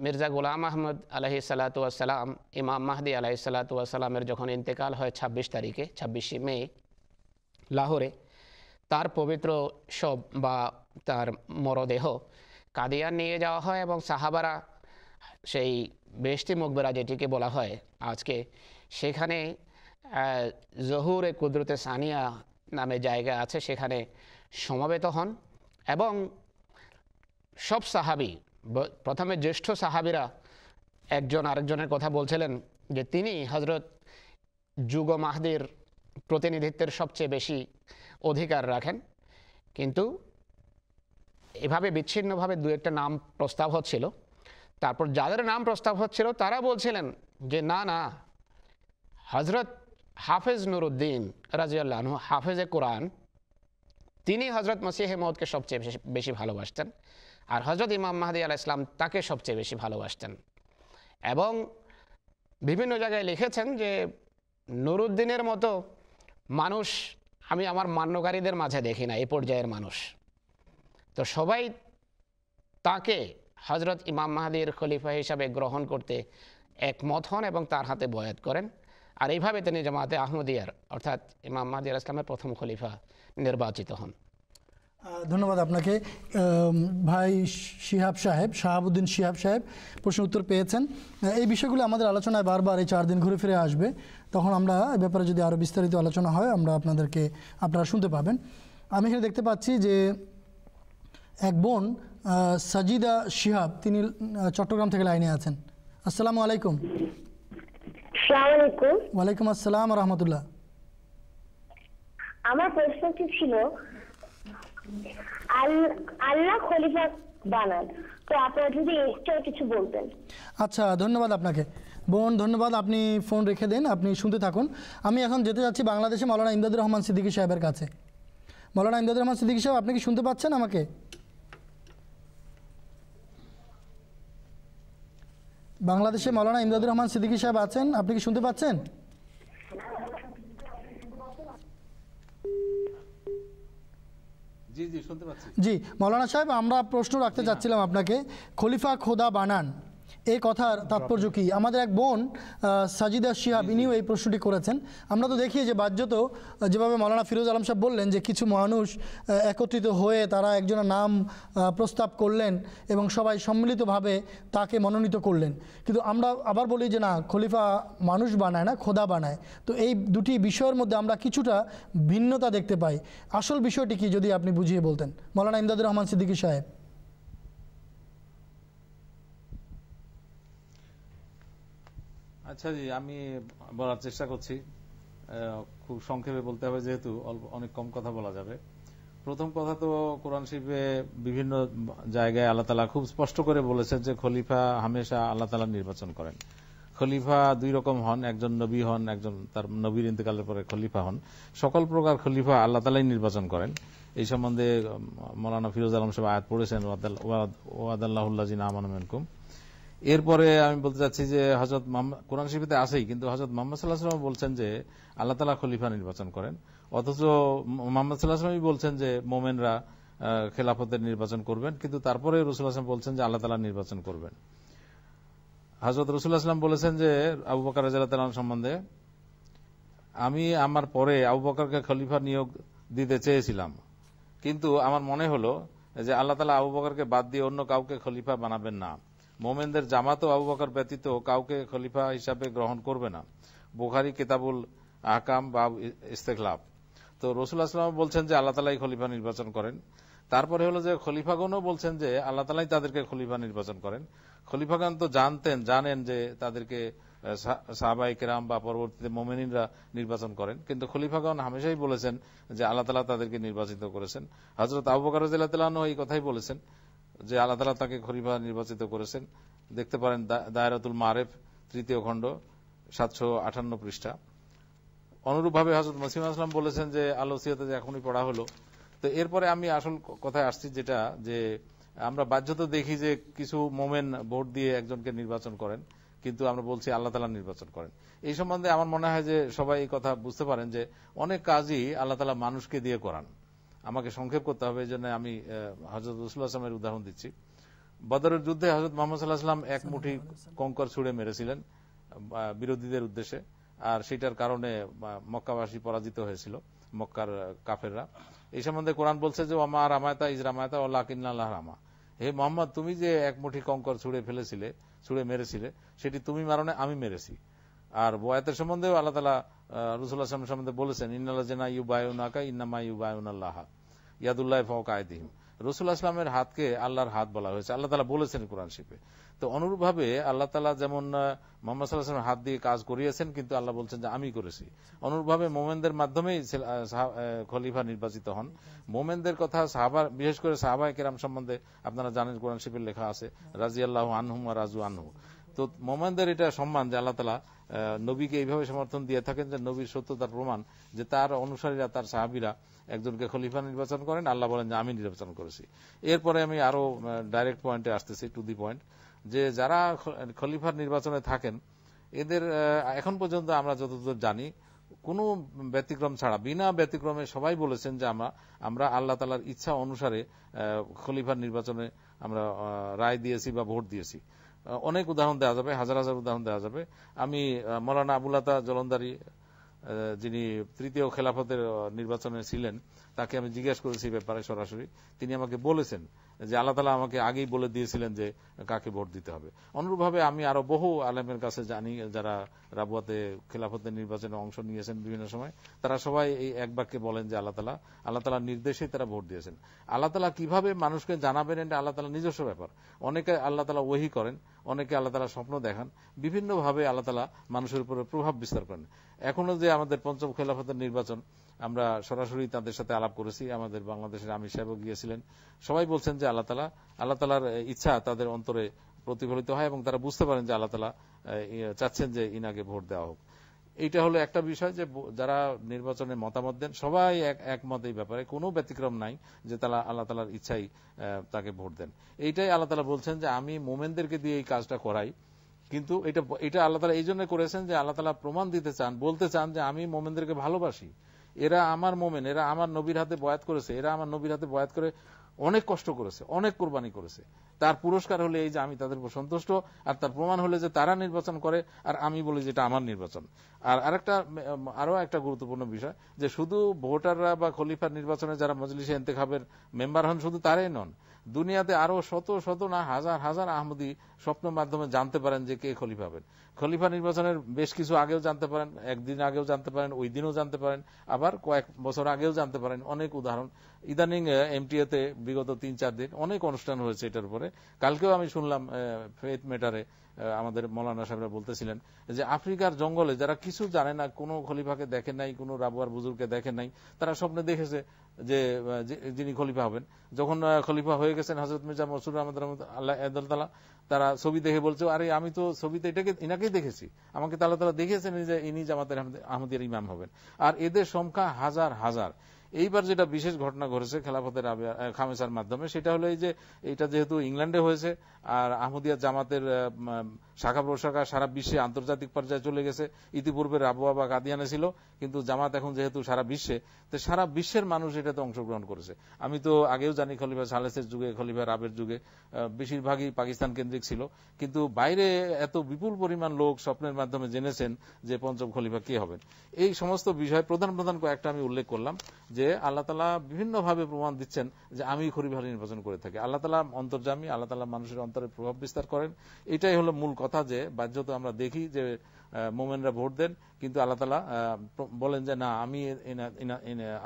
মির্জা গোলাম আহমদ আলহি সালাতুয়াসাল্লাম ইমাম মাহদি আলাহি সালাতুয়াসাল্লামের যখন ইন্তেকাল হয় ছাব্বিশ তারিখে ছাব্বিশে মে লাহোরে তার পবিত্র শব বা তার মরদেহ কাদিয়ান নিয়ে যাওয়া হয় এবং সাহাবারা সেই বেষ্টি মকবরা যেটিকে বলা হয় আজকে সেখানে জহুরে কুদরতে সানিয়া নামে জায়গা আছে সেখানে সমাবেত হন এবং সব সাহাবি প্রথমে জ্যেষ্ঠ সাহাবিরা একজন আরেকজনের কথা বলছিলেন যে তিনি হজরত যুগ মাহদির প্রতিনিধিত্বের সবচেয়ে বেশি অধিকার রাখেন কিন্তু এভাবে বিচ্ছিন্নভাবে দু একটা নাম প্রস্তাব হচ্ছিল তারপর যাদের নাম প্রস্তাব হচ্ছিল তারা বলছিলেন যে না না হজরত হাফেজ নুরুদ্দিন রাজিউল্লাহ হাফেজে কোরআন তিনি হজরত মসিহে মহদকে সবচেয়ে বেশি ভালোবাসতেন আর হজরত ইমাম মাহাদি আলাহ ইসলাম তাকে সবচেয়ে বেশি ভালোবাসতেন এবং বিভিন্ন জায়গায় লিখেছেন যে নুরুদ্দিনের মতো মানুষ আমি আমার মান্যকারীদের মাঝে দেখি না এ পর্যায়ের মানুষ তো সবাই তাকে হজরত ইমাম মাহাদির খলিফা হিসাবে গ্রহণ করতে একমত হন এবং তার হাতে বয়াত করেন আর এইভাবে তিনি জামাতে আহমদিয়ার অর্থাৎ ইমাম মাহাদিয়ার ইসলামের প্রথম খলিফা নির্বাচিত হন ধন্যবাদ আপনাকে ভাই শিহাব সাহেব শাহাবুদ্দিন শিহাব সাহেব প্রশ্ন উত্তর পেয়েছেন এই বিষয়গুলো আমাদের আলোচনায় বারবার এই চার দিন ঘুরে ফিরে আসবে তখন আমরা এ ব্যাপারে যদি আরও বিস্তারিত আলোচনা হয় আমরা আপনাদেরকে আপনারা শুনতে পাবেন আমি এখানে দেখতে পাচ্ছি যে এক বোন সাজিদা শিহাব তিনি চট্টগ্রাম থেকে লাইনে আছেন আসসালামু আলাইকুম ওয়ালাইকুম আসসালাম রহমতুল্লাহ আমার ছিল আল্লাহ খলিফা বানান তো যদি এক্সট্রা কিছু বলতেন আচ্ছা ধন্যবাদ আপনাকে বোন ধন্যবাদ আপনি ফোন রেখে দেন আপনি শুনতে থাকুন আমি এখন যেতে যাচ্ছি বাংলাদেশে মৌলানা ইমদাদুর রহমান সিদ্দিকী সাহেবের কাছে মৌলানা ইমদাদুর রহমান সিদ্দিকী সাহেব আপনি কি শুনতে পাচ্ছেন আমাকে বাংলাদেশে মৌলানা ইমদাদুর রহমান সিদ্দিকী সাহেব আছেন আপনি কি শুনতে পাচ্ছেন জি জি মৌলানা সাহেব আমরা প্রশ্ন রাখতে চাচ্ছিলাম হ্যাঁ। আপনাকে খলিফা খোদা বানান এই কথার তাৎপর্য কি আমাদের এক বোন সাজিদা শিহাব ইনিও এই প্রশ্নটি করেছেন আমরা তো দেখি যে বাহ্যত যেভাবে মৌলানা ফিরোজ আলম সাহেব বললেন যে কিছু মানুষ একত্রিত হয়ে তারা একজনের নাম প্রস্তাব করলেন এবং সবাই সম্মিলিতভাবে তাকে মনোনীত করলেন কিন্তু আমরা আবার বলি যে না খলিফা মানুষ বানায় না খোদা বানায় তো এই দুটি বিষয়ের মধ্যে আমরা কিছুটা ভিন্নতা দেখতে পাই আসল বিষয়টি কি যদি আপনি বুঝিয়ে বলতেন মৌলানা ইমদাদুর রহমান সিদ্দিকী সাহেব আচ্ছা জি আমি বলার চেষ্টা করছি খুব সংক্ষেপে বলতে হবে যেহেতু অনেক কম কথা বলা যাবে প্রথম কথা তো কোরআন শিল্পে বিভিন্ন জায়গায় আল্লাহ তালা খুব স্পষ্ট করে বলেছেন যে খলিফা হামেশা আল্লাহ তালা নির্বাচন করেন খলিফা দুই রকম হন একজন নবী হন একজন তার নবীর ইন্তকালের পরে খলিফা হন সকল প্রকার খলিফা আল্লাহ তালাই নির্বাচন করেন এই সম্বন্ধে মৌলানা ফিরোজ আলম সাহেব আয়াত পড়েছেন ওয়াদাল্লাহুল্লাহ জিনা আমান মেনকুম এরপরে আমি বলতে চাচ্ছি যে হজরত কোরআন শরীফতে আসেই কিন্তু হজরত মোহাম্মদ সাল্লাহাম বলছেন যে আল্লাহ তালা খলিফা নির্বাচন করেন অথচ মোহাম্মদ সাল্লাহামই বলছেন যে মোমেনরা খেলাফতের নির্বাচন করবেন কিন্তু তারপরে রসুল আসলাম বলছেন যে আল্লাহ তালা নির্বাচন করবেন হজরত রসুল আসলাম বলেছেন যে আবু বকর রাজাল সম্বন্ধে আমি আমার পরে আবু বকরকে খলিফা নিয়োগ দিতে চেয়েছিলাম কিন্তু আমার মনে হলো যে আল্লাহ তালা আবু বকরকে বাদ দিয়ে অন্য কাউকে খলিফা বানাবেন না মোমেনদের জামাতও আবু বকর ব্যতীত কাউকে খলিফা হিসাবে গ্রহণ করবে না বুখারি কেতাবুল আহকাম বা ইস্তেকলাফ তো রসুল আসলাম বলছেন যে আল্লাহ তালাই খলিফা নির্বাচন করেন তারপরে হলো যে খলিফাগণও বলছেন যে আল্লাহ তালাই তাদেরকে খলিফা নির্বাচন করেন খলিফাগণ তো জানতেন জানেন যে তাদেরকে সাহাবাই কেরাম বা পরবর্তীতে মোমেনিনরা নির্বাচন করেন কিন্তু খলিফাগণ হামেশাই বলেছেন যে আল্লাহ তালা তাদেরকে নির্বাচিত করেছেন হজরত আবু বকর এই কথাই বলেছেন যে আল্লাহ তালা তাকে খরিফা নির্বাচিত করেছেন দেখতে পারেন দায়রাতুল মারেফ তৃতীয় খণ্ড সাতশো আঠান্ন পৃষ্ঠা অনুরূপভাবে হজরত মসিম আসলাম বলেছেন যে আলোসিয়াতে যে এখনই পড়া হলো তো এরপরে আমি আসল কথায় আসছি যেটা যে আমরা বাহ্যত দেখি যে কিছু মোমেন ভোট দিয়ে একজনকে নির্বাচন করেন কিন্তু আমরা বলছি আল্লাহ তালা নির্বাচন করেন এই সম্বন্ধে আমার মনে হয় যে সবাই এই কথা বুঝতে পারেন যে অনেক কাজই আল্লাহ তালা মানুষকে দিয়ে করান আমাকে সংক্ষেপ করতে হবে জন্য আমি হজরত রসুল্লাহামের উদাহরণ দিচ্ছি বদরের যুদ্ধে হজরত মোহাম্মদ সাল্লাহাম এক মুঠি কঙ্কর ছুড়ে মেরেছিলেন বিরোধীদের উদ্দেশ্যে আর সেটার কারণে মক্কাবাসী পরাজিত হয়েছিল মক্কার কাফেররা এই সম্বন্ধে কোরআন বলছে যে আমা রামায়তা ইজ রামায়তা ও লাকিন্নাল্লাহ রামা হে মোহাম্মদ তুমি যে এক মুঠি কঙ্কর ছুড়ে ফেলেছিলে ছুড়ে মেরেছিলে সেটি তুমি মারণে আমি মেরেছি আর বয়াতের সম্বন্ধেও আল্লাহ তালা রসুল্লাহ সম্বন্ধে বলেছেন ইন্নাল্লাহ জেনা ইন্নামা ইয়াদুল্লাহ আসলামের হাতকে আল্লাহর হাত বলা হয়েছে আল্লাহ তালা বলেছেন কোরআন শিপে তো অনুরূপভাবে আল্লাহ তালা যেমন মোহাম্মদ সাল্লাহ হাত দিয়ে কাজ করিয়েছেন কিন্তু আল্লাহ বলছেন যে আমি করেছি অনুরূপভাবে মোমেনদের মাধ্যমেই খলিফা নির্বাচিত হন মোমেনদের কথা সাহাবা বিশেষ করে সাহাবা কেরাম সম্বন্ধে আপনারা জানেন কোরআন শিপের লেখা আছে রাজি আল্লাহ আনহু আর রাজু আনহু তো মোমেনদের এটা সম্মান যে আল্লাহ তালা নবীকে এইভাবে সমর্থন দিয়ে থাকেন যে নবীর সত্যতার প্রমাণ যে তার অনুসারীরা তার সাহাবিরা একজনকে খলিফা নির্বাচন করেন আল্লাহ বলেন যে আমি নির্বাচন করেছি এরপরে আমি আরো ডাইরেক্ট পয়েন্টে আসতেছি টু দি পয়েন্ট যে যারা খলিফার নির্বাচনে থাকেন এদের এখন পর্যন্ত আমরা যতদূর জানি কোন ব্যতিক্রম ছাড়া বিনা ব্যতিক্রমে সবাই বলেছেন যে আমরা আমরা আল্লাহ তালার ইচ্ছা অনুসারে খলিফার নির্বাচনে আমরা রায় দিয়েছি বা ভোট দিয়েছি অনেক উদাহরণ দেওয়া যাবে হাজার হাজার উদাহরণ দেওয়া যাবে আমি মৌলানা আবুলাতা জলন্দারি যিনি তৃতীয় খেলাফতের নির্বাচনে ছিলেন তাকে আমি জিজ্ঞেস করেছি ব্যাপারে সরাসরি তিনি আমাকে বলেছেন যে আল্লাহ তালা আমাকে আগেই বলে দিয়েছিলেন যে কাকে ভোট দিতে হবে অনুরূপভাবে আমি আরো বহু আলেমের কাছে জানি যারা রাবুয়াতে খেলাফতের নির্বাচনে অংশ নিয়েছেন বিভিন্ন সময় তারা সবাই এই এক বাক্যে বলেন যে আল্লাহ তালা আল্লাহ তালার নির্দেশেই তারা ভোট দিয়েছেন আল্লাহ তালা কিভাবে মানুষকে জানাবেন এটা আল্লাহ তালা নিজস্ব ব্যাপার অনেকে আল্লাহ তালা ওহি করেন অনেকে আল্লাহ তালা স্বপ্ন দেখান বিভিন্নভাবে আল্লাহ তালা মানুষের উপরে প্রভাব বিস্তার করেন এখনো যে আমাদের পঞ্চম খেলাফতের নির্বাচন আমরা সরাসরি তাদের সাথে আলাপ করেছি আমাদের বাংলাদেশের আমির সাহেবও গিয়েছিলেন সবাই বলছেন যে আল্লাহ তালা আল্লাহ তালার ইচ্ছা তাদের অন্তরে প্রতিফলিত হয় এবং তারা বুঝতে পারেন যে আল্লাহ তালা চাচ্ছেন যে ইনাকে ভোট দেওয়া হোক এটা হলো একটা বিষয় যে যারা নির্বাচনে মতামত দেন সবাই একমত এই ব্যাপারে কোনো ব্যতিক্রম নাই যে তারা আল্লাহ তালার ইচ্ছাই তাকে ভোট দেন এইটাই আল্লাহ তালা বলছেন যে আমি মোমেনদেরকে দিয়ে এই কাজটা করাই কিন্তু এটা এটা আল্লাহ তালা এই জন্য করেছেন যে আল্লাহ তালা প্রমাণ দিতে চান বলতে চান যে আমি মোমেনদেরকে ভালোবাসি এরা আমার মোমেন এরা আমার নবীর হাতে বয়াত করেছে এরা আমার নবীর হাতে বয়াত করে অনেক কষ্ট করেছে অনেক কোরবানি করেছে তার পুরস্কার হলে এই যে আমি তাদের উপর সন্তুষ্ট আর তার প্রমাণ হলে যে তারা নির্বাচন করে আর আমি বলি যেটা আমার নির্বাচন আর আরেকটা আরো একটা গুরুত্বপূর্ণ বিষয় যে শুধু ভোটাররা বা খলিফার নির্বাচনে যারা মজলিসে এতেখাবের মেম্বার হন শুধু তারাই নন দুনিয়াতে আরো শত শত না হাজার হাজার আহমদি স্বপ্ন মাধ্যমে জানতে পারেন যে কে খলিফা হবেন খলিফা নির্বাচনের বেশ কিছু আগেও জানতে পারেন একদিন আগেও জানতে পারেন ওই দিনও জানতে পারেন আবার কয়েক বছর আগেও জানতে পারেন অনেক উদাহরণ ইদানিং এমটিএতে বিগত তিন চার দিন অনেক অনুষ্ঠান হয়েছে এটার উপরে কালকেও আমি শুনলাম ফেথ মেটারে আমাদের মৌলানা সাহেবরা বলতেছিলেন যে আফ্রিকার জঙ্গলে যারা কিছু জানে না কোনো খলিফাকে দেখে নাই কোন রাবুয়ার বুজুরকে দেখে নাই তারা স্বপ্নে দেখেছে যে যিনি খলিফা হবেন যখন খলিফা হয়ে গেছেন হজরত মির্জা মসুর আহমদ আল্লাহ এদুল্লাহ তারা ছবি দেখে বলছে আরে আমি তো ছবিতে এটাকে ইনাকেই দেখেছি আমাকে তালা তালা দেখিয়েছেন যে ইনি জামাতের আহমদের ইমাম হবেন আর এদের সংখ্যা হাজার হাজার এইবার যেটা বিশেষ ঘটনা ঘটেছে খেলাফতের খামেসার মাধ্যমে সেটা হলো এই যে এটা যেহেতু ইংল্যান্ডে হয়েছে আর আহমদিয়া জামাতের শাখা প্রশাখা সারা বিশ্বে আন্তর্জাতিক পর্যায়ে চলে গেছে ইতিপূর্বে রাবুয়া বা কাদিয়ানে ছিল কিন্তু জামাত এখন যেহেতু সারা বিশ্বে তো সারা বিশ্বের মানুষ এটাতে অংশগ্রহণ করেছে আমি তো আগেও জানি খলিফা সালেসের যুগে খলিফা রাবের যুগে বেশিরভাগই পাকিস্তান কেন্দ্রিক ছিল কিন্তু বাইরে এত বিপুল পরিমাণ লোক স্বপ্নের মাধ্যমে জেনেছেন যে পঞ্চম খলিফা কে হবেন এই সমস্ত বিষয় প্রধান প্রধান কয়েকটা আমি উল্লেখ করলাম যে আল্লাহ তালা বিভিন্নভাবে প্রমাণ দিচ্ছেন যে আমি খরিফা নির্বাচন করে থাকি আল্লাহ তালা অন্তর্জামী আল্লাহ তালা মানুষের অন্তরে প্রভাব বিস্তার করেন এটাই হলো মূল কথা যে বাহ্যত আমরা দেখি যে মোমেনরা ভোট দেন কিন্তু আল্লাহ তালা বলেন যে না আমি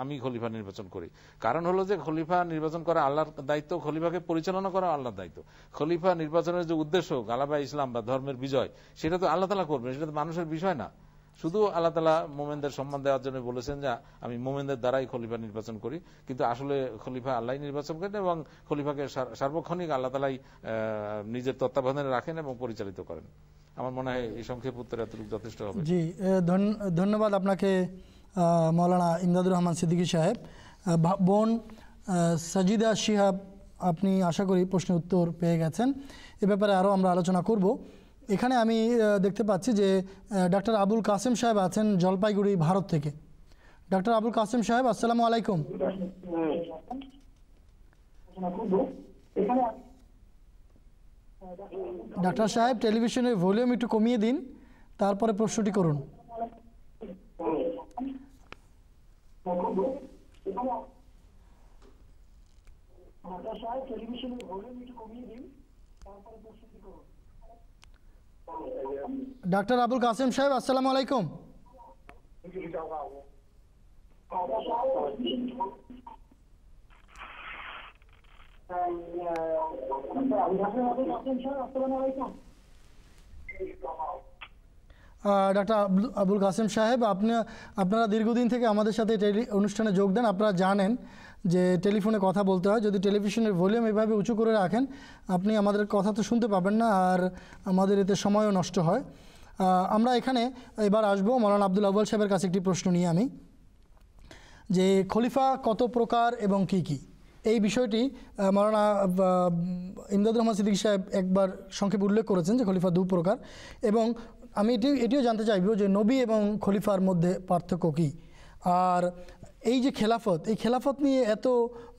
আমি খলিফা নির্বাচন করি কারণ হলো যে খলিফা নির্বাচন করা আল্লাহর দায়িত্ব খলিফাকে পরিচালনা করা আল্লাহর দায়িত্ব খলিফা নির্বাচনের যে উদ্দেশ্য গালাবা ইসলাম বা ধর্মের বিজয় সেটা তো আল্লাহ তালা করবেন সেটা তো মানুষের বিষয় না শুধু আল্লাহ তালা মোমেনদের সম্মান দেওয়ার জন্য বলেছেন যে আমি মোমেনদের দ্বারাই খলিফা নির্বাচন করি কিন্তু আসলে খলিফা আল্লাহ নির্বাচন করেন এবং খলিফাকে সার্বক্ষণিক আল্লাহ তালাই নিজের তত্ত্বাবধানে রাখেন এবং পরিচালিত করেন আমার মনে হয় এই সংক্ষেপ উত্তর এতটুকু যথেষ্ট হবে জি ধন্যবাদ আপনাকে মৌলানা ইমদাদুর রহমান সিদ্দিকী সাহেব বোন সাজিদা শিহাব আপনি আশা করি প্রশ্নের উত্তর পেয়ে গেছেন এ ব্যাপারে আরও আমরা আলোচনা করব এখানে আমি দেখতে পাচ্ছি যে ডাক্তার আবুল কাসেম সাহেব আছেন জলপাইগুড়ি ভারত থেকে ডাক্তার আবুল কাসেম সাহেব আসসালামু আলাইকুম ডাক্তার সাহেব টেলিভিশনের ভলিউম একটু কমিয়ে দিন তারপরে প্রশ্নটি করুন ডাক্তার সাহেব টেলিভিশনের ভলিউম একটু কমিয়ে দিন তারপরে প্রশ্নটি করুন ডাক্তার আবুল কাসিম সাহেব আসসালামু আলাইকুম ডাক্তার আবুল কাসিম সাহেব আপনি আপনারা দীর্ঘদিন থেকে আমাদের সাথে অনুষ্ঠানে যোগ দেন আপনারা জানেন যে টেলিফোনে কথা বলতে হয় যদি টেলিভিশনের ভলিউম এভাবে উঁচু করে রাখেন আপনি আমাদের কথা তো শুনতে পাবেন না আর আমাদের এতে সময়ও নষ্ট হয় আমরা এখানে এবার আসবো মৌলানা আব্দুল আব্বাল সাহেবের কাছে একটি প্রশ্ন নিয়ে আমি যে খলিফা কত প্রকার এবং কি কি এই বিষয়টি মৌলানা ইমদাদ রহমান সিদ্দিক সাহেব একবার সংক্ষেপে উল্লেখ করেছেন যে খলিফা দু প্রকার এবং আমি এটি এটিও জানতে চাইব যে নবী এবং খলিফার মধ্যে পার্থক্য কী আর এই যে খেলাফত এই খেলাফত নিয়ে এত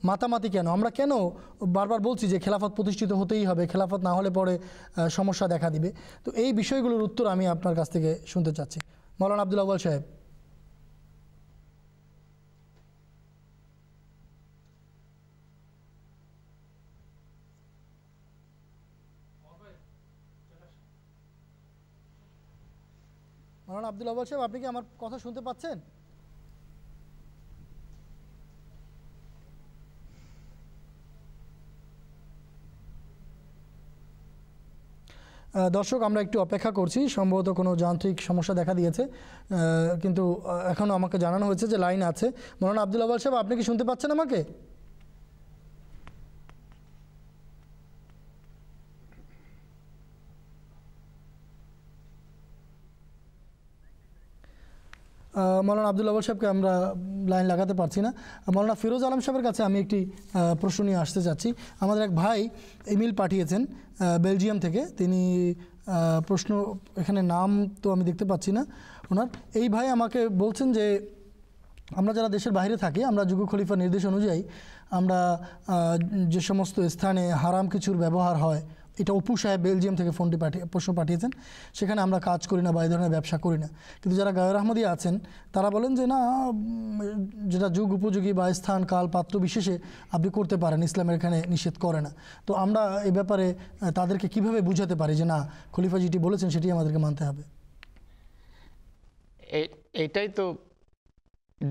মাতামাতি কেন আমরা কেন বারবার বলছি যে খেলাফত প্রতিষ্ঠিত হতেই হবে খেলাফত না হলে পরে সমস্যা দেখা দিবে তো এই বিষয়গুলোর উত্তর আমি আপনার কাছ থেকে শুনতে চাচ্ছি মৌলানা আবদুল আব্বাল সাহেব মৌলানা আব্দুল আব্বাল সাহেব আপনি কি আমার কথা শুনতে পাচ্ছেন দর্শক আমরা একটু অপেক্ষা করছি সম্ভবত কোনো যান্ত্রিক সমস্যা দেখা দিয়েছে কিন্তু এখনও আমাকে জানানো হয়েছে যে লাইন আছে মরান আবাল সাহেব আপনি কি শুনতে পাচ্ছেন আমাকে মৌলানা আবদুল্লাহ সাহেবকে আমরা লাইন লাগাতে পারছি না মৌলানা ফিরোজ আলম সাহেবের কাছে আমি একটি প্রশ্ন নিয়ে আসতে চাচ্ছি আমাদের এক ভাই ইমেল পাঠিয়েছেন বেলজিয়াম থেকে তিনি প্রশ্ন এখানে নাম তো আমি দেখতে পাচ্ছি না ওনার এই ভাই আমাকে বলছেন যে আমরা যারা দেশের বাইরে থাকি আমরা যুগ খলিফার নির্দেশ অনুযায়ী আমরা যে সমস্ত স্থানে হারাম কিছুর ব্যবহার হয় এটা অপু সাহেব বেলজিয়াম থেকে ফোনটি পাঠিয়ে প্রশ্ন পাঠিয়েছেন সেখানে আমরা কাজ করি না বা এই ধরনের ব্যবসা করি না কিন্তু যারা গায়র আহমদী আছেন তারা বলেন যে না যেটা যুগ উপযোগী বা স্থান কাল পাত্র বিশেষে আপনি করতে পারেন ইসলামের এখানে নিষেধ করে না তো আমরা এ ব্যাপারে তাদেরকে কিভাবে বুঝাতে পারি যে না খলিফা যেটি বলেছেন সেটি আমাদেরকে মানতে হবে এটাই তো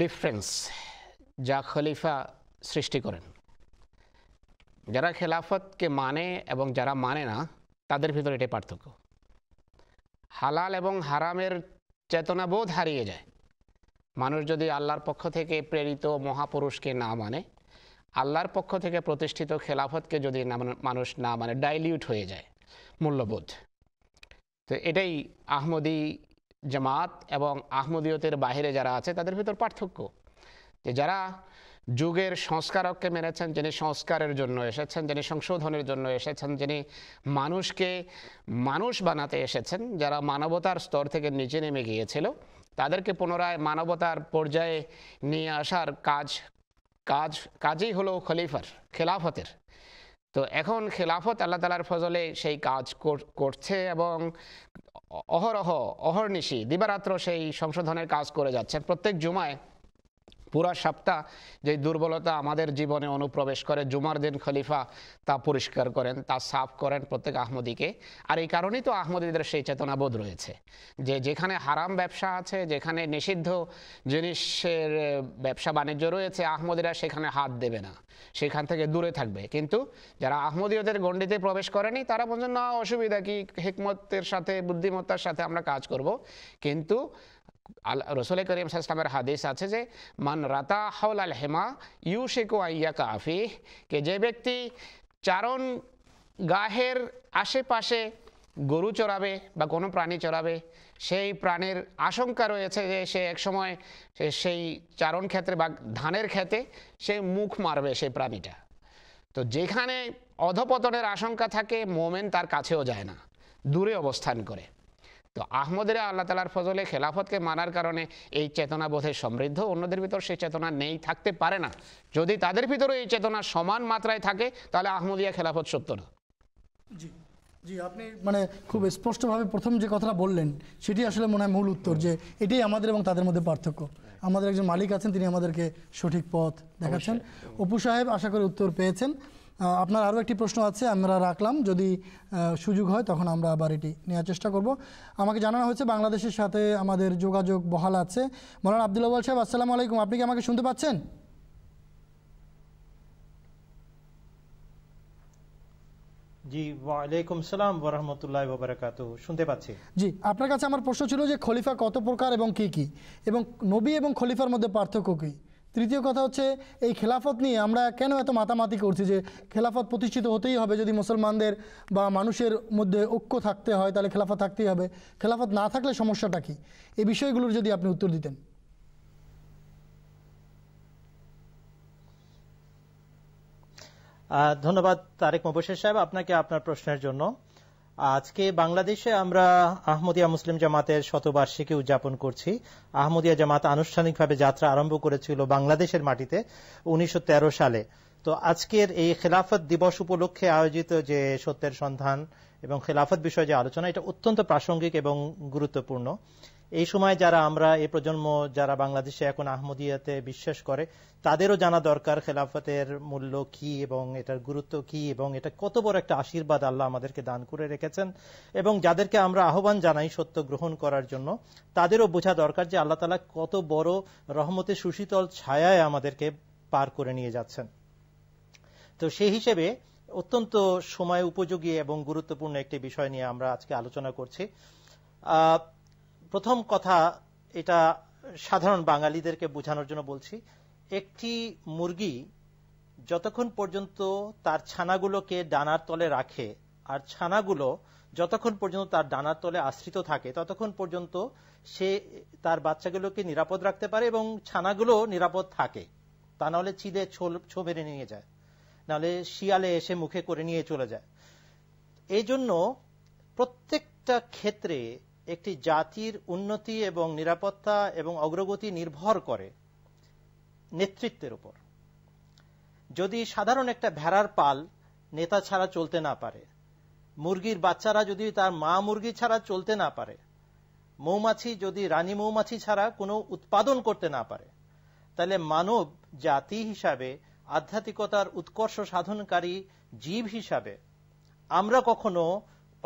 ডিফারেন্স যা খলিফা সৃষ্টি করেন যারা খেলাফতকে মানে এবং যারা মানে না তাদের ভিতরে এটাই পার্থক্য হালাল এবং হারামের চেতনাবোধ হারিয়ে যায় মানুষ যদি আল্লাহর পক্ষ থেকে প্রেরিত মহাপুরুষকে না মানে আল্লাহর পক্ষ থেকে প্রতিষ্ঠিত খেলাফতকে যদি মানে, মানুষ না মানে ডাইলিউট হয়ে যায় মূল্যবোধ তো এটাই আহমদি জামাত এবং আহমদীয়তের বাহিরে যারা আছে তাদের ভিতর পার্থক্য যে যারা যুগের সংস্কারককে মেনেছেন যিনি সংস্কারের জন্য এসেছেন যিনি সংশোধনের জন্য এসেছেন যিনি মানুষকে মানুষ বানাতে এসেছেন যারা মানবতার স্তর থেকে নিচে নেমে গিয়েছিল তাদেরকে পুনরায় মানবতার পর্যায়ে নিয়ে আসার কাজ কাজ কাজই হলো খলিফার খেলাফতের তো এখন খেলাফত আল্লাহ তালার ফজলে সেই কাজ করছে এবং অহরহ অহর্নিশি দিবারাত্র সেই সংশোধনের কাজ করে যাচ্ছেন প্রত্যেক জুমায় পুরা সপ্তাহ যে দুর্বলতা আমাদের জীবনে অনুপ্রবেশ করে জুমার দিন খলিফা তা পরিষ্কার করেন তা সাফ করেন প্রত্যেক আহমদিকে আর এই কারণেই তো আহমদীদের সেই চেতনাবোধ রয়েছে যে যেখানে হারাম ব্যবসা আছে যেখানে নিষিদ্ধ জিনিসের ব্যবসা বাণিজ্য রয়েছে আহমদিরা সেখানে হাত দেবে না সেখান থেকে দূরে থাকবে কিন্তু যারা আহমদীয়দের গণ্ডিতে প্রবেশ করেনি তারা বলছেন না অসুবিধা কি হেকমতের সাথে বুদ্ধিমত্তার সাথে আমরা কাজ করব কিন্তু রসুল করিম সাহসলামের হাদিস আছে যে মান রাতা হাউল আল হেমা ইউ শেকু আইয়া কাফি কে যে ব্যক্তি চারণ গাহের আশেপাশে গরু চড়াবে বা কোনো প্রাণী চড়াবে সেই প্রাণীর আশঙ্কা রয়েছে যে সে একসময় সেই চারণ ক্ষেত্রে বা ধানের ক্ষেতে সে মুখ মারবে সেই প্রাণীটা তো যেখানে অধপতনের আশঙ্কা থাকে মোমেন তার কাছেও যায় না দূরে অবস্থান করে তো আহমদের আল্লাহ তালার ফজলে খেলাফতকে মানার কারণে এই চেতনা বোধে সমৃদ্ধ অন্যদের ভিতর সেই চেতনা নেই থাকতে পারে না যদি তাদের ভিতরে এই চেতনা সমান মাত্রায় থাকে তাহলে আহমদিয়া খেলাফত সত্য না জি জি আপনি মানে খুব স্পষ্টভাবে প্রথম যে কথাটা বললেন সেটি আসলে মনে হয় মূল উত্তর যে এটাই আমাদের এবং তাদের মধ্যে পার্থক্য আমাদের একজন মালিক আছেন তিনি আমাদেরকে সঠিক পথ দেখাচ্ছেন অপু সাহেব আশা করি উত্তর পেয়েছেন আপনার আরও একটি প্রশ্ন আছে আমরা রাখলাম যদি সুযোগ হয় তখন আমরা আবার এটি নেওয়ার চেষ্টা করব আমাকে জানানো হয়েছে বাংলাদেশের সাথে আমাদের যোগাযোগ বহাল আছে মৌলানা আবদুল্লাহ সাহেব আসসালামু আলাইকুম আপনি কি আমাকে শুনতে পাচ্ছেন জি ওয়ালাইকুম সালাম ওরহমতুল্লাহ বাবরাকাত শুনতে পাচ্ছি জি আপনার কাছে আমার প্রশ্ন ছিল যে খলিফা কত প্রকার এবং কি কি এবং নবী এবং খলিফার মধ্যে পার্থক্য কী তৃতীয় কথা হচ্ছে এই খেলাফত নিয়ে আমরা কেন এত মাতামাতি করছি যে খেলাফত প্রতিষ্ঠিত হতেই হবে যদি মুসলমানদের বা মানুষের মধ্যে ঐক্য থাকতে হয় তাহলে খেলাফত থাকতেই হবে খেলাফত না থাকলে সমস্যাটা কী এই বিষয়গুলোর যদি আপনি উত্তর দিতেন ধন্যবাদ তারেক মুবশের সাহেব আপনাকে আপনার প্রশ্নের জন্য আজকে বাংলাদেশে আমরা আহমদিয়া মুসলিম জামাতের শতবার্ষিকী উদযাপন করছি আহমদিয়া জামাত আনুষ্ঠানিকভাবে যাত্রা আরম্ভ করেছিল বাংলাদেশের মাটিতে উনিশশো সালে তো আজকের এই খেলাফত দিবস উপলক্ষে আয়োজিত যে সত্যের সন্ধান এবং খেলাফত বিষয়ে যে আলোচনা এটা অত্যন্ত প্রাসঙ্গিক এবং গুরুত্বপূর্ণ এই সময় যারা আমরা এই প্রজন্ম যারা বাংলাদেশে এখন আহমদিয়াতে বিশ্বাস করে তাদেরও জানা দরকার খেলাফতের মূল্য কি এবং এটার গুরুত্ব কি এবং এটা কত বড় একটা আশীর্বাদ আল্লাহ আমাদেরকে দান করে রেখেছেন এবং যাদেরকে আমরা আহ্বান জানাই সত্য গ্রহণ করার জন্য তাদেরও বোঝা দরকার যে আল্লাহ তালা কত বড় রহমতে সুশীতল ছায়ায় আমাদেরকে পার করে নিয়ে যাচ্ছেন তো সেই হিসেবে অত্যন্ত সময় উপযোগী এবং গুরুত্বপূর্ণ একটি বিষয় নিয়ে আমরা আজকে আলোচনা করছি আহ প্রথম কথা এটা সাধারণ বাঙালিদেরকে বোঝানোর জন্য বলছি একটি মুরগি যতক্ষণ পর্যন্ত তার ছানাগুলোকে ডানার তলে রাখে আর ছানাগুলো যতক্ষণ পর্যন্ত তার ডানার তলে আশ্রিত থাকে ততক্ষণ পর্যন্ত সে তার বাচ্চাগুলোকে নিরাপদ রাখতে পারে এবং ছানাগুলো নিরাপদ থাকে তা নাহলে চিলে ছো মেরে নিয়ে যায় নাহলে শিয়ালে এসে মুখে করে নিয়ে চলে যায় এই জন্য প্রত্যেকটা ক্ষেত্রে একটি জাতির উন্নতি এবং নিরাপত্তা এবং অগ্রগতি নির্ভর করে নেতৃত্বের উপর যদি সাধারণ একটা ভেড়ার পাল নেতা ছাড়া চলতে না পারে মুরগির বাচ্চারা যদি তার মা মুরগি ছাড়া চলতে না পারে মৌমাছি যদি রানী মৌমাছি ছাড়া কোনো উৎপাদন করতে না পারে তাহলে মানব জাতি হিসাবে আধ্যাত্মিকতার উৎকর্ষ সাধনকারী জীব হিসাবে আমরা কখনো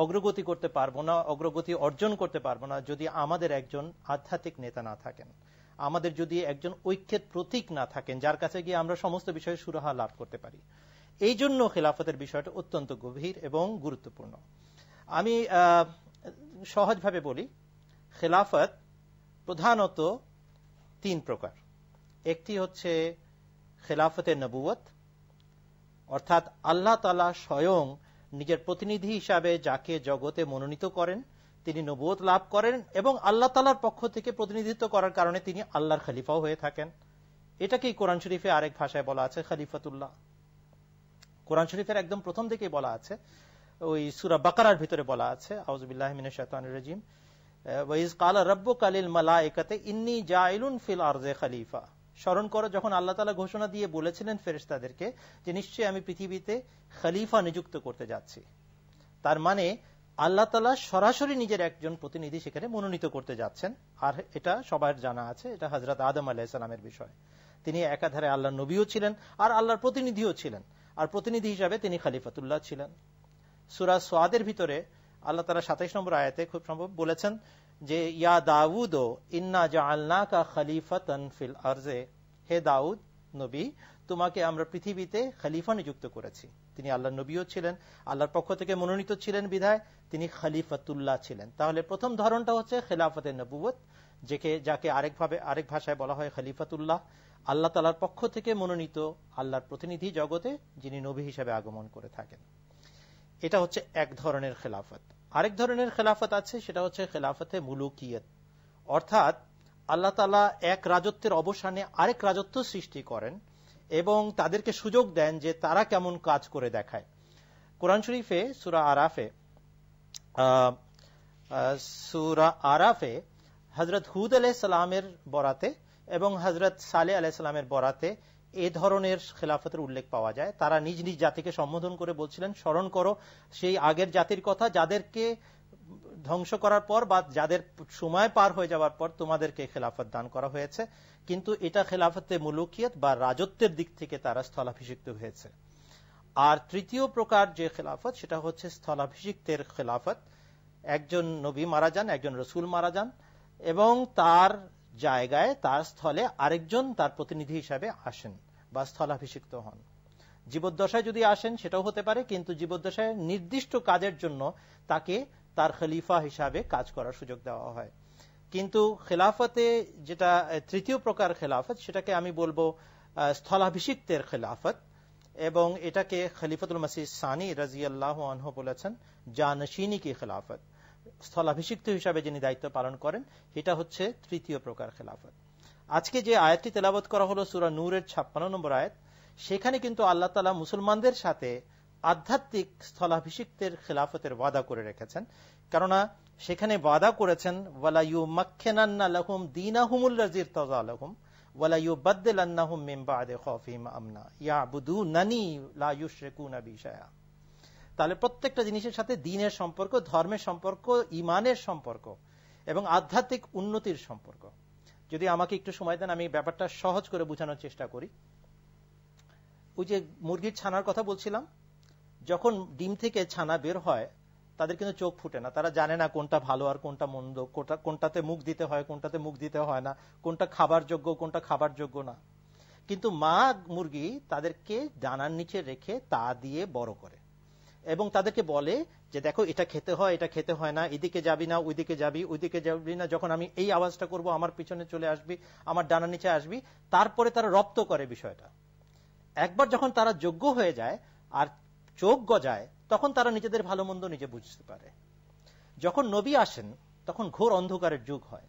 অগ্রগতি করতে পারবো না অগ্রগতি অর্জন করতে পারবো না যদি আমাদের একজন আধ্যাত্মিক নেতা না থাকেন আমাদের যদি একজন ঐক্যের প্রতীক না থাকেন যার কাছে গিয়ে আমরা সমস্ত বিষয়ে সুরাহা লাভ করতে পারি এই জন্য খেলাফতের বিষয়টা অত্যন্ত গভীর এবং গুরুত্বপূর্ণ আমি সহজভাবে বলি খেলাফত প্রধানত তিন প্রকার একটি হচ্ছে খেলাফতের নবুয়ত অর্থাৎ আল্লাহ তালা স্বয়ং নিজের প্রতিনিধি হিসাবে যাকে জগতে মনোনীত করেন তিনি নবুয়ত লাভ করেন এবং আল্লাহ তালার পক্ষ থেকে প্রতিনিধিত্ব করার কারণে তিনি আল্লাহর খালিফাও হয়ে থাকেন এটাকেই কোরআন শরীফে আরেক ভাষায় বলা আছে খালিফাতুল্লাহ কোরআন শরীফের একদম প্রথম থেকেই বলা আছে ওই সুরা বাকারার ভিতরে বলা আছে আউজবিল্লাহ রাজিম ইন্নি জাইলুন ফিল আরজে খালিফা স্মরণ করো যখন আল্লাহ তালা ঘোষণা দিয়ে বলেছিলেন ফেরেস তাদেরকে যে নিশ্চয়ই আমি পৃথিবীতে খালিফা নিযুক্ত করতে যাচ্ছি তার মানে আল্লাহ তালা সরাসরি নিজের একজন প্রতিনিধি সেখানে মনোনীত করতে যাচ্ছেন আর এটা সবার জানা আছে এটা হজরত আদম আলাহিসাল্লামের বিষয় তিনি একাধারে আল্লাহ নবীও ছিলেন আর আল্লাহর প্রতিনিধিও ছিলেন আর প্রতিনিধি হিসাবে তিনি খালিফাতুল্লাহ ছিলেন সুরাজ সোয়াদের ভিতরে আল্লাহ তালা সাতাইশ নম্বর আয়াতে খুব সম্ভব বলেছেন যে ইয়া দাউদ ইন্না জাআলনা কা খলিফাতন ফিল আরজে হে দাউদ নবী তোমাকে আমরা পৃথিবীতে খালিফা নিযুক্ত করেছি তিনি আল্লাহ নবীও ছিলেন আল্লাহর পক্ষ থেকে মনোনীত ছিলেন বিধায় তিনি খালিফাতুল্লাহ ছিলেন তাহলে প্রথম ধরনটা হচ্ছে খেলাফতে নবুবত যেকে যাকে আরেকভাবে আরেক ভাষায় বলা হয় খালিফাতুল্লাহ আল্লাহ তালার পক্ষ থেকে মনোনীত আল্লাহর প্রতিনিধি জগতে যিনি নবী হিসাবে আগমন করে থাকেন এটা হচ্ছে এক ধরনের খেলাফত আরেক ধরনের খেলাফত আছে সেটা হচ্ছে খেলাফতে মুলুকিয়ত অর্থাৎ আল্লাহ তালা এক রাজত্বের অবসানে আরেক রাজত্ব সৃষ্টি করেন এবং তাদেরকে সুযোগ দেন যে তারা কেমন কাজ করে দেখায় কোরআন শরীফে সুরা আরাফে সুরা আরাফে হজরত হুদ আলাহ সালামের বরাতে এবং হজরত সালে আলাহ সালামের বরাতে এ ধরনের খেলাফতের উল্লেখ পাওয়া যায় তারা নিজ নিজ জাতিকে সম্বোধন করে বলছিলেন স্মরণ করো সেই আগের জাতির কথা যাদেরকে ধ্বংস করার পর বা যাদের সময় পার হয়ে যাওয়ার পর তোমাদেরকে খেলাফত দান করা হয়েছে কিন্তু এটা খেলাফতে মুলুকিয়ত বা রাজত্বের দিক থেকে তারা স্থলাভিষিক্ত হয়েছে আর তৃতীয় প্রকার যে খেলাফত সেটা হচ্ছে স্থলাভিষিক্তের খেলাফত একজন নবী মারা যান একজন রসুল মারা যান এবং তার জায়গায় তার স্থলে আরেকজন তার প্রতিনিধি হিসাবে আসেন বা স্থলাভিষিক্ত হন জীবদ্দশায় যদি আসেন সেটাও হতে পারে কিন্তু জীবদ্দশায় নির্দিষ্ট কাজের জন্য তাকে তার খলিফা হিসাবে কাজ করার সুযোগ দেওয়া হয় কিন্তু খেলাফতে যেটা তৃতীয় প্রকার খেলাফত সেটাকে আমি বলবো স্থলাভিষিক্তের খেলাফত এবং এটাকে খলিফাতুল মাসিদ সানি রাজিয়াল্লাহ আনহ বলেছেন জানসিনী কি খেলাফত স্থলাভিষিক্ত হিসাবে যিনি দায়িত্ব পালন করেন সেটা হচ্ছে তৃতীয় প্রকার খেলাফত আজকে যে আয়াতটি তেলাবত করা হলো সুরা নূরের ছাপ্পান্ন নম্বর আয়াত সেখানে কিন্তু আল্লাহ তালা মুসলমানদের সাথে আধ্যাত্মিক স্থলাভিষিক্তের খেলাফতের ওয়াদা করে রেখেছেন কেননা সেখানে ওয়াদা করেছেন ওয়ালা ইউ মাক্ষেনান্না দিনাহুমুল রাজির তাজা আলহুম ওয়ালা ইউ বাদ্দেলান্নাহুম মিম্বা আদে খফিম আমনা ইয়া বুধু নানি লা ইউশরেকুনা বিষয়া তাহলে প্রত্যেকটা জিনিসের সাথে দিনের সম্পর্ক ধর্মের সম্পর্ক ইমানের সম্পর্ক এবং আধ্যাত্মিক উন্নতির সম্পর্ক যদি আমাকে একটু সময় দেন আমি ব্যাপারটা সহজ করে বোঝানোর চেষ্টা করি ওই যে মুরগির ছানার কথা বলছিলাম যখন ডিম থেকে ছানা বের হয় তাদের কিন্তু চোখ ফুটে না তারা জানে না কোনটা ভালো আর কোনটা মন্দ কোনটা কোনটাতে মুখ দিতে হয় কোনটাতে মুখ দিতে হয় না কোনটা খাবার যোগ্য কোনটা খাবার যোগ্য না কিন্তু মা মুরগি তাদেরকে ডানার নিচে রেখে তা দিয়ে বড় করে এবং তাদেরকে বলে যে দেখো এটা খেতে হয় এটা খেতে হয় না এদিকে যাবি না ওইদিকে যাবি ওইদিকে যাবি না যখন আমি এই আওয়াজটা করব আমার পিছনে চলে আসবি আমার ডানা নিচে আসবি তারপরে তারা রপ্ত করে বিষয়টা একবার যখন তারা যোগ্য হয়ে যায় আর চোখ গজায় তখন তারা নিজেদের ভালো মন্দ নিজে বুঝতে পারে যখন নবী আসেন তখন ঘোর অন্ধকারের যুগ হয়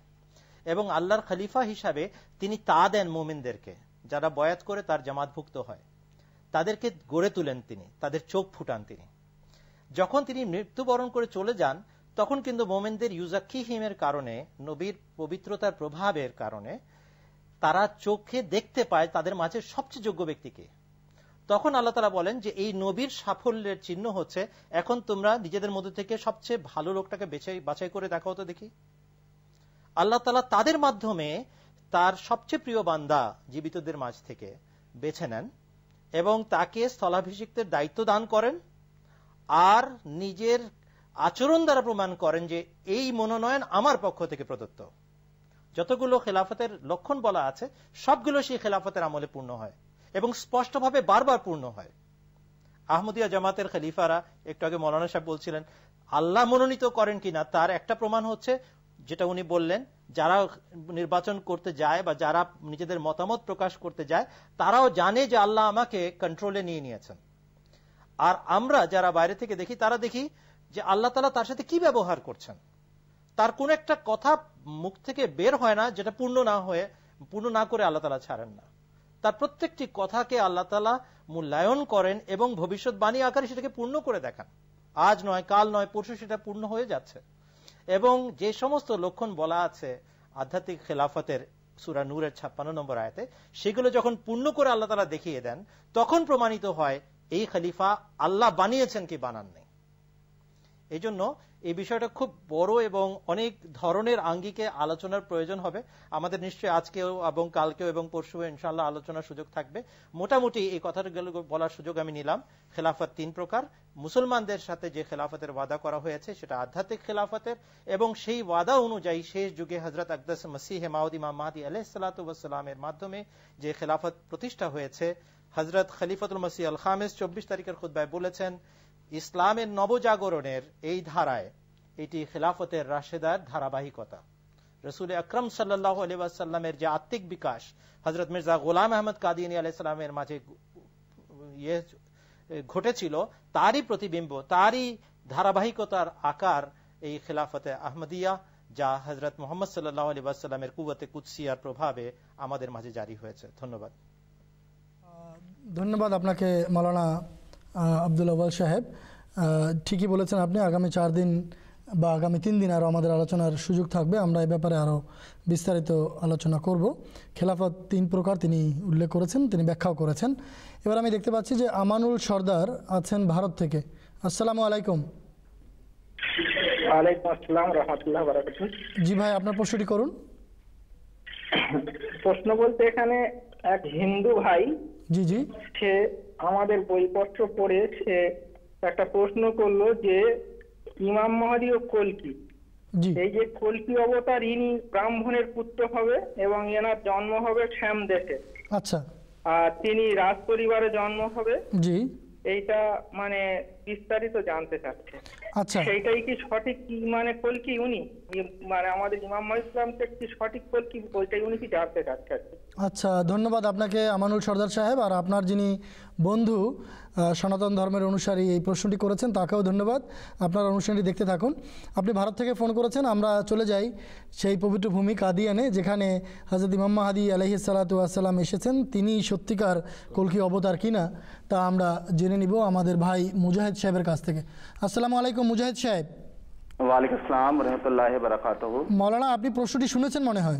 এবং আল্লাহর খালিফা হিসাবে তিনি তা দেন মোমিনদেরকে যারা বয়াত করে তার জামাতভুক্ত হয় তাদেরকে গড়ে তুলেন তিনি তাদের চোখ ফুটান তিনি যখন তিনি মৃত্যুবরণ করে চলে যান তখন কিন্তু মোমেনদের ইউজাক্ষিহিমের কারণে নবীর পবিত্রতার প্রভাবের কারণে তারা চোখে দেখতে পায় তাদের মাঝে সবচেয়ে যোগ্য ব্যক্তিকে তখন আল্লাহ তালা বলেন যে এই নবীর সাফল্যের চিহ্ন হচ্ছে এখন তোমরা নিজেদের মধ্যে থেকে সবচেয়ে ভালো লোকটাকে বেছে বাছাই করে দেখা হতো দেখি আল্লাহ তালা তাদের মাধ্যমে তার সবচেয়ে প্রিয় বান্দা জীবিতদের মাঝ থেকে বেছে নেন এবং তাকে স্থলাভিষিক্তের দায়িত্ব দান করেন আর নিজের আচরণ দ্বারা প্রমাণ করেন যে এই মনোনয়ন আমার পক্ষ থেকে প্রদত্ত যতগুলো খেলাফতের লক্ষণ বলা আছে সবগুলো সেই খেলাফতের আমলে পূর্ণ হয় এবং স্পষ্টভাবে বারবার পূর্ণ হয় আহমদিয়া জামাতের খলিফারা একটু আগে মৌলানা সাহেব বলছিলেন আল্লাহ মনোনীত করেন কিনা তার একটা প্রমাণ হচ্ছে যেটা উনি বললেন যারা নির্বাচন করতে যায় বা যারা নিজেদের মতামত প্রকাশ করতে যায় তারাও জানে যে আল্লাহ আমাকে কন্ট্রোলে নিয়ে নিয়েছেন আর আমরা যারা বাইরে থেকে দেখি তারা দেখি যে আল্লাহ তালা তার সাথে কি ব্যবহার করছেন তার কোন একটা কথা মুখ থেকে বের হয় না যেটা পূর্ণ না হয়ে পূর্ণ না করে আল্লাহ তালা ছাড়েন না তার প্রত্যেকটি কথাকে আল্লাহ তালা মূল্যায়ন করেন এবং ভবিষ্যৎবাণী আকারে সেটাকে পূর্ণ করে দেখান আজ নয় কাল নয় পরশু সেটা পূর্ণ হয়ে যাচ্ছে এবং যে সমস্ত লক্ষণ বলা আছে আধ্যাত্মিক খেলাফতের সুরা নূরের ছাপ্পান্ন নম্বর আয়তে সেগুলো যখন পূর্ণ করে আল্লাহ তালা দেখিয়ে দেন তখন প্রমাণিত হয় এই খলিফা আল্লাহ বানিয়েছেন কি বানান নেই এই জন্য এই বিষয়টা খুব বড় এবং অনেক ধরনের আঙ্গিকে আলোচনার প্রয়োজন হবে আমাদের নিশ্চয়ই আজকেও এবং কালকেও এবং পরশু ইনশাল্লাহ আলোচনার সুযোগ থাকবে মোটামুটি এই কথাগুলো বলার সুযোগ আমি নিলাম খেলাফত তিন প্রকার মুসলমানদের সাথে যে খেলাফতের ওয়াদা করা হয়েছে সেটা আধ্যাত্মিক খেলাফতের এবং সেই ওয়াদা অনুযায়ী শেষ যুগে হজরত আকদাস মসিহে মাউদ মাহাদি আলহ সালাতামের মাধ্যমে যে খেলাফত প্রতিষ্ঠা হয়েছে হজরত খলিফতুল মসি আল খামেস চব্বিশ তারিখের খুদ্ায় বলেছেন ইসলামের নবজাগরণের এই ধারায় এটি খিলাফতের রাশেদার ধারাবাহিকতা রসুল আকরম সাল্লাহ আলিবাসাল্লামের যে আত্মিক বিকাশ হজরত মির্জা গোলাম আহমদ কাদিনী আলাইসাল্লামের মাঝে ইয়ে ঘটেছিল তারই প্রতিবিম্ব তারই ধারাবাহিকতার আকার এই খিলাফতে আহমদিয়া যা হজরত মোহাম্মদ সাল্লাহ আলী আসাল্লামের কুৎসিয়ার প্রভাবে আমাদের মাঝে জারি হয়েছে ধন্যবাদ ধন্যবাদ আপনাকে মালানা আব্দুল আব্বাল সাহেব ঠিকই বলেছেন আপনি আগামী চার দিন বা আগামী তিন দিন আরও আমাদের আলোচনার সুযোগ থাকবে আমরা এ ব্যাপারে আরও বিস্তারিত আলোচনা করব খেলাফত তিন প্রকার তিনি উল্লেখ করেছেন তিনি ব্যাখ্যাও করেছেন এবার আমি দেখতে পাচ্ছি যে আমানুল সর্দার আছেন ভারত থেকে আসসালামু আলাইকুম জি ভাই আপনার প্রশ্নটি করুন প্রশ্ন বলতে এখানে এক হিন্দু ভাই জি জি সে আমাদের বইপত্র পড়ে সে একটা প্রশ্ন করলো যে ইমাম মহাদি ও কলকি এই যে কলকি অবতার ইনি ব্রাহ্মণের পুত্র হবে এবং এনার জন্ম হবে শ্যাম দেশে আচ্ছা আর তিনি রাজ পরিবারে জন্ম হবে জি এইটা মানে বিস্তারিত জানতে চাচ্ছে আচ্ছা। সেইটাই কি সঠিক মানে কলকি উনি মানে আমাদের ইমাম ইসলামটা কি সঠিক কলকি ওইটাই উনি কি জানতে চাচ্ছেন আচ্ছা ধন্যবাদ আপনাকে আমানুল সর্দার সাহেব আর আপনার যিনি বন্ধু সনাতন ধর্মের অনুসারী এই প্রশ্নটি করেছেন তাকেও ধন্যবাদ আপনার অনুষ্ঠানটি দেখতে থাকুন আপনি ভারত থেকে ফোন করেছেন আমরা চলে যাই সেই পবিত্র ভূমি কাদিয়ানে যেখানে হজরত ইমাম মাহাদি আলহি সালাতাম এসেছেন তিনি সত্যিকার কলকি অবতার কিনা তা আমরা জেনে নিব আমাদের ভাই মুজাহিদ সাহেবের কাছ থেকে আসসালামু আলাইকুম মুজাহিদ সাহেব ওয়ালাইকুম আসসালাম রহমতুল্লাহ মৌলানা আপনি প্রশ্নটি শুনেছেন মনে হয়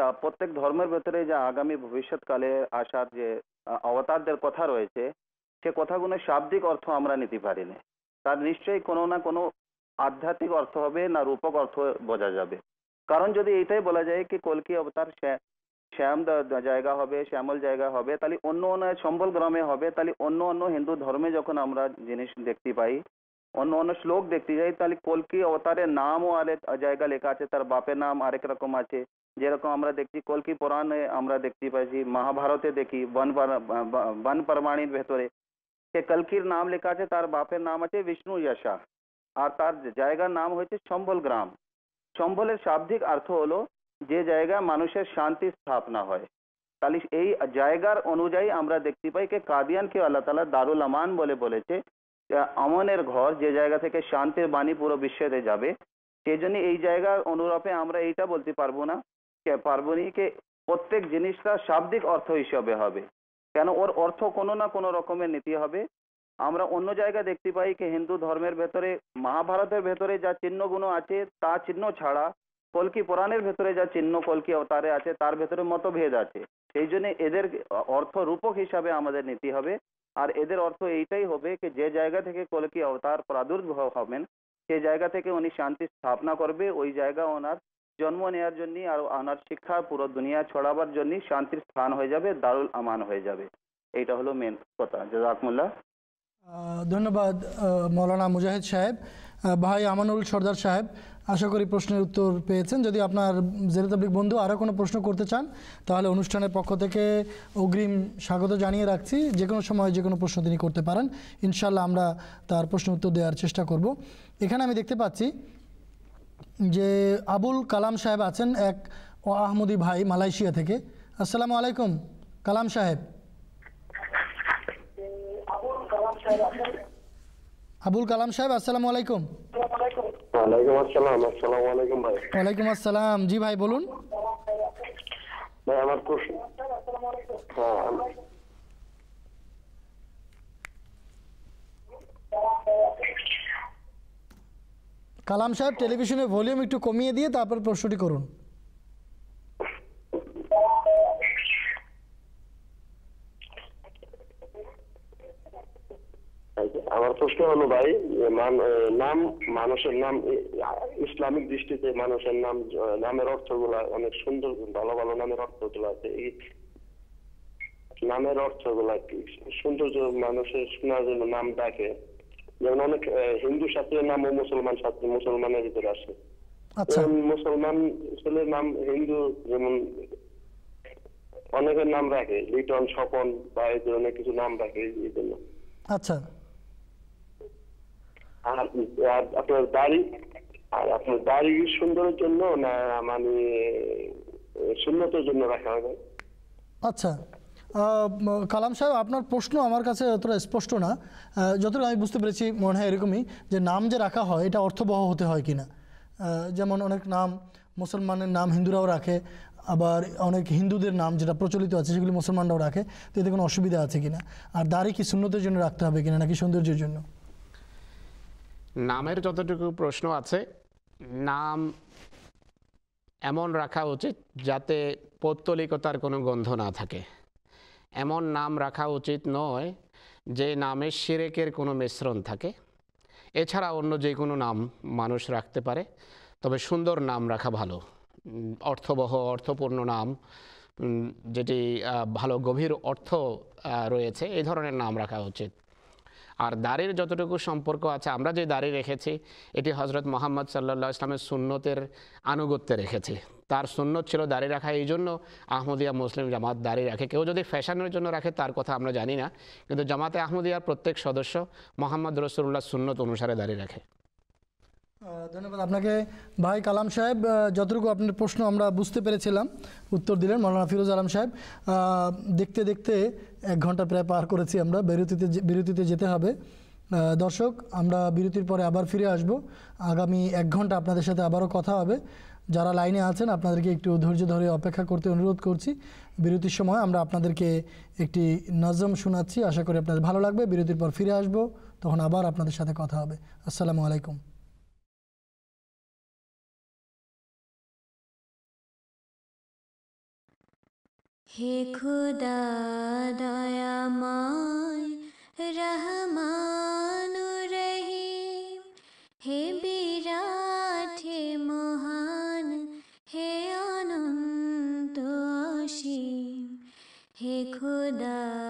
তা প্রত্যেক ধর্মের ভেতরে যে আগামী ভবিষ্যৎকালে আসার যে অবতারদের কথা রয়েছে সে কথাগুলো শাব্দিক অর্থ আমরা নিতে পারি না তার নিশ্চয়ই কোনো না কোনো আধ্যাত্মিক অর্থ হবে না রূপক অর্থ বোঝা যাবে কারণ যদি এইটাই বলা যায় কি কলকি অবতার শ্যাম জায়গা হবে শ্যামল জায়গা হবে তাহলে অন্য অন্য সম্বল গ্রামে হবে তাহলে অন্য অন্য হিন্দু ধর্মে যখন আমরা জিনিস দেখতে পাই অন্য অন্য শ্লোক দেখতে যাই তাহলে কলকি অবতারের নামও আরেক জায়গা লেখা আছে তার বাপের নাম আরেক রকম আছে যেরকম আমরা দেখছি কলকি পুরাণে আমরা দেখতে পাইছি মহাভারতে দেখি বন বন প্রমাণীর ভেতরে সে কলকির নাম লেখা আছে তার বাপের নাম আছে বিষ্ণু যশা আর তার জায়গার নাম হয়েছে সম্বল গ্রাম সম্বলের শাব্দিক অর্থ হলো যে জায়গা মানুষের শান্তি স্থাপনা হয় তাহলে এই জায়গার অনুযায়ী আমরা দেখতে পাই যে কাদিয়ানকে আল্লাহ তালা দারুল আমান বলে বলেছে আমনের ঘর যে জায়গা থেকে শান্তির বাণী পুরো বিশ্বতে যাবে সেই জন্য এই জায়গার অনুরূপে আমরা এইটা বলতে পারবো না পারবনি কে প্রত্যেক জিনিসটা শাব্দিক অর্থ হিসেবে হবে কেন ওর অর্থ কোনো না কোনো রকমের নীতি হবে আমরা অন্য জায়গায় দেখতে পাই কি হিন্দু ধর্মের ভেতরে মহাভারতের ভেতরে যা চিহ্নগুলো আছে তা চিহ্ন ছাড়া কলকি পুরাণের ভেতরে যা চিহ্ন কলকি অবতারে আছে তার ভেতরে মতভেদ আছে সেই জন্য এদের অর্থ রূপক হিসাবে আমাদের নীতি হবে আর এদের অর্থ এইটাই হবে কি যে জায়গা থেকে কলকি অবতার প্রাদুর্ভাব হবেন সে জায়গা থেকে উনি শান্তি স্থাপনা করবে ওই জায়গা ওনার জন্ম নেওয়ার জন্য আর আনার শিক্ষা পুরো দুনিয়া ছড়াবার জন্য শান্তির স্থান হয়ে যাবে দারুল আমান হয়ে যাবে এইটা হলো মেন কথা জাজাকমুল্লাহ ধন্যবাদ মৌলানা মুজাহিদ সাহেব ভাই আমানুল সর্দার সাহেব আশা করি প্রশ্নের উত্তর পেয়েছেন যদি আপনার জেরে তাবলিক বন্ধু আরও কোনো প্রশ্ন করতে চান তাহলে অনুষ্ঠানের পক্ষ থেকে অগ্রিম স্বাগত জানিয়ে রাখছি যে কোনো সময় যে কোনো প্রশ্ন তিনি করতে পারেন ইনশাল্লাহ আমরা তার প্রশ্ন উত্তর দেওয়ার চেষ্টা করব এখানে আমি দেখতে পাচ্ছি যে আবুল কালাম সাহেব আছেন এক ও আহমদি ভাই মালয়েশিয়া থেকে আসসালামু আলাইকুম কালাম সাহেব আবুল কালাম সাহেব আসসালামু আলাইকুম ওয়ালাইকুম আসসালাম জি ভাই বলুন আমার কালাম সাহেব টেলিভিশনের ভলিউম একটু কমিয়ে দিয়ে তারপর প্রশ্নটি করুন আমার প্রশ্ন হলো ভাই নাম মানুষের নাম ইসলামিক দৃষ্টিতে মানুষের নাম নামের অর্থ গুলা অনেক সুন্দর ভালো ভালো নামের অর্থ গুলো আছে এই নামের অর্থগুলা সৌন্দর্য মানুষের শোনার জন্য নাম ডাকে যেমন অনেক হিন্দু নাম ও মুসলমান শাস্ত্রে মুসলমানের ভিতরে আসে আচ্ছা। মুসলমান ছেলের নাম হিন্দু যেমন অনেকের নাম রাখে লিটন স্বপন বা এই ধরনের কিছু নাম রাখে এই জন্য আচ্ছা আর আপনার বাড়ি আর আপনার বাড়ি সুন্দরের জন্য না মানে সুন্নতের জন্য রাখা হবে আচ্ছা কালাম সাহেব আপনার প্রশ্ন আমার কাছে অতটা স্পষ্ট না যতটা আমি বুঝতে পেরেছি মনে হয় এরকমই যে নাম যে রাখা হয় এটা অর্থবহ হতে হয় কিনা যেমন অনেক নাম মুসলমানের নাম হিন্দুরাও রাখে আবার অনেক হিন্দুদের নাম যেটা প্রচলিত আছে সেগুলি মুসলমানরাও রাখে তো এতে কোনো অসুবিধা আছে কিনা আর দাড়ি কি শূন্যতের জন্য রাখতে হবে কিনা নাকি সৌন্দর্যের জন্য নামের যতটুকু প্রশ্ন আছে নাম এমন রাখা উচিত যাতে পৌত্তলিকতার কোনো গন্ধ না থাকে এমন নাম রাখা উচিত নয় যে নামে সিরেকের কোনো মিশ্রণ থাকে এছাড়া অন্য যে কোনো নাম মানুষ রাখতে পারে তবে সুন্দর নাম রাখা ভালো অর্থবহ অর্থপূর্ণ নাম যেটি ভালো গভীর অর্থ রয়েছে এই ধরনের নাম রাখা উচিত আর দাড়ির যতটুকু সম্পর্ক আছে আমরা যে দাড়ি রেখেছি এটি হজরত মোহাম্মদ সাল্লা ইসলামের সুন্নতের আনুগত্যে রেখেছি তার সুন্নত ছিল দাঁড়িয়ে রাখা এই জন্য আহমদিয়া মুসলিম জামাত দাঁড়িয়ে রাখে কেউ যদি ফ্যাশনের জন্য রাখে তার কথা আমরা জানি না কিন্তু জামাতে আহমদিয়ার প্রত্যেক সদস্য মোহাম্মদ রসুল্লাহ সুন্নত অনুসারে দাঁড়িয়ে রাখে ধন্যবাদ আপনাকে ভাই কালাম সাহেব যতটুকু আপনার প্রশ্ন আমরা বুঝতে পেরেছিলাম উত্তর দিলেন মৌলানা ফিরোজ আলম সাহেব দেখতে দেখতে এক ঘন্টা প্রায় পার করেছি আমরা বিরতিতে বিরতিতে যেতে হবে দর্শক আমরা বিরতির পরে আবার ফিরে আসব আগামী এক ঘন্টা আপনাদের সাথে আবারও কথা হবে যারা লাইনে আছেন আপনাদেরকে একটু ধৈর্য ধরে অপেক্ষা করতে অনুরোধ করছি বিরতির সময় আমরা আপনাদেরকে একটি নজম শোনাচ্ছি আশা করি আপনাদের ভালো লাগবে বিরতির পর ফিরে আসব তখন আবার আপনাদের সাথে কথা হবে আসসালামু আলাইকুম হে খুদা দয়াময় রহমান Buddha.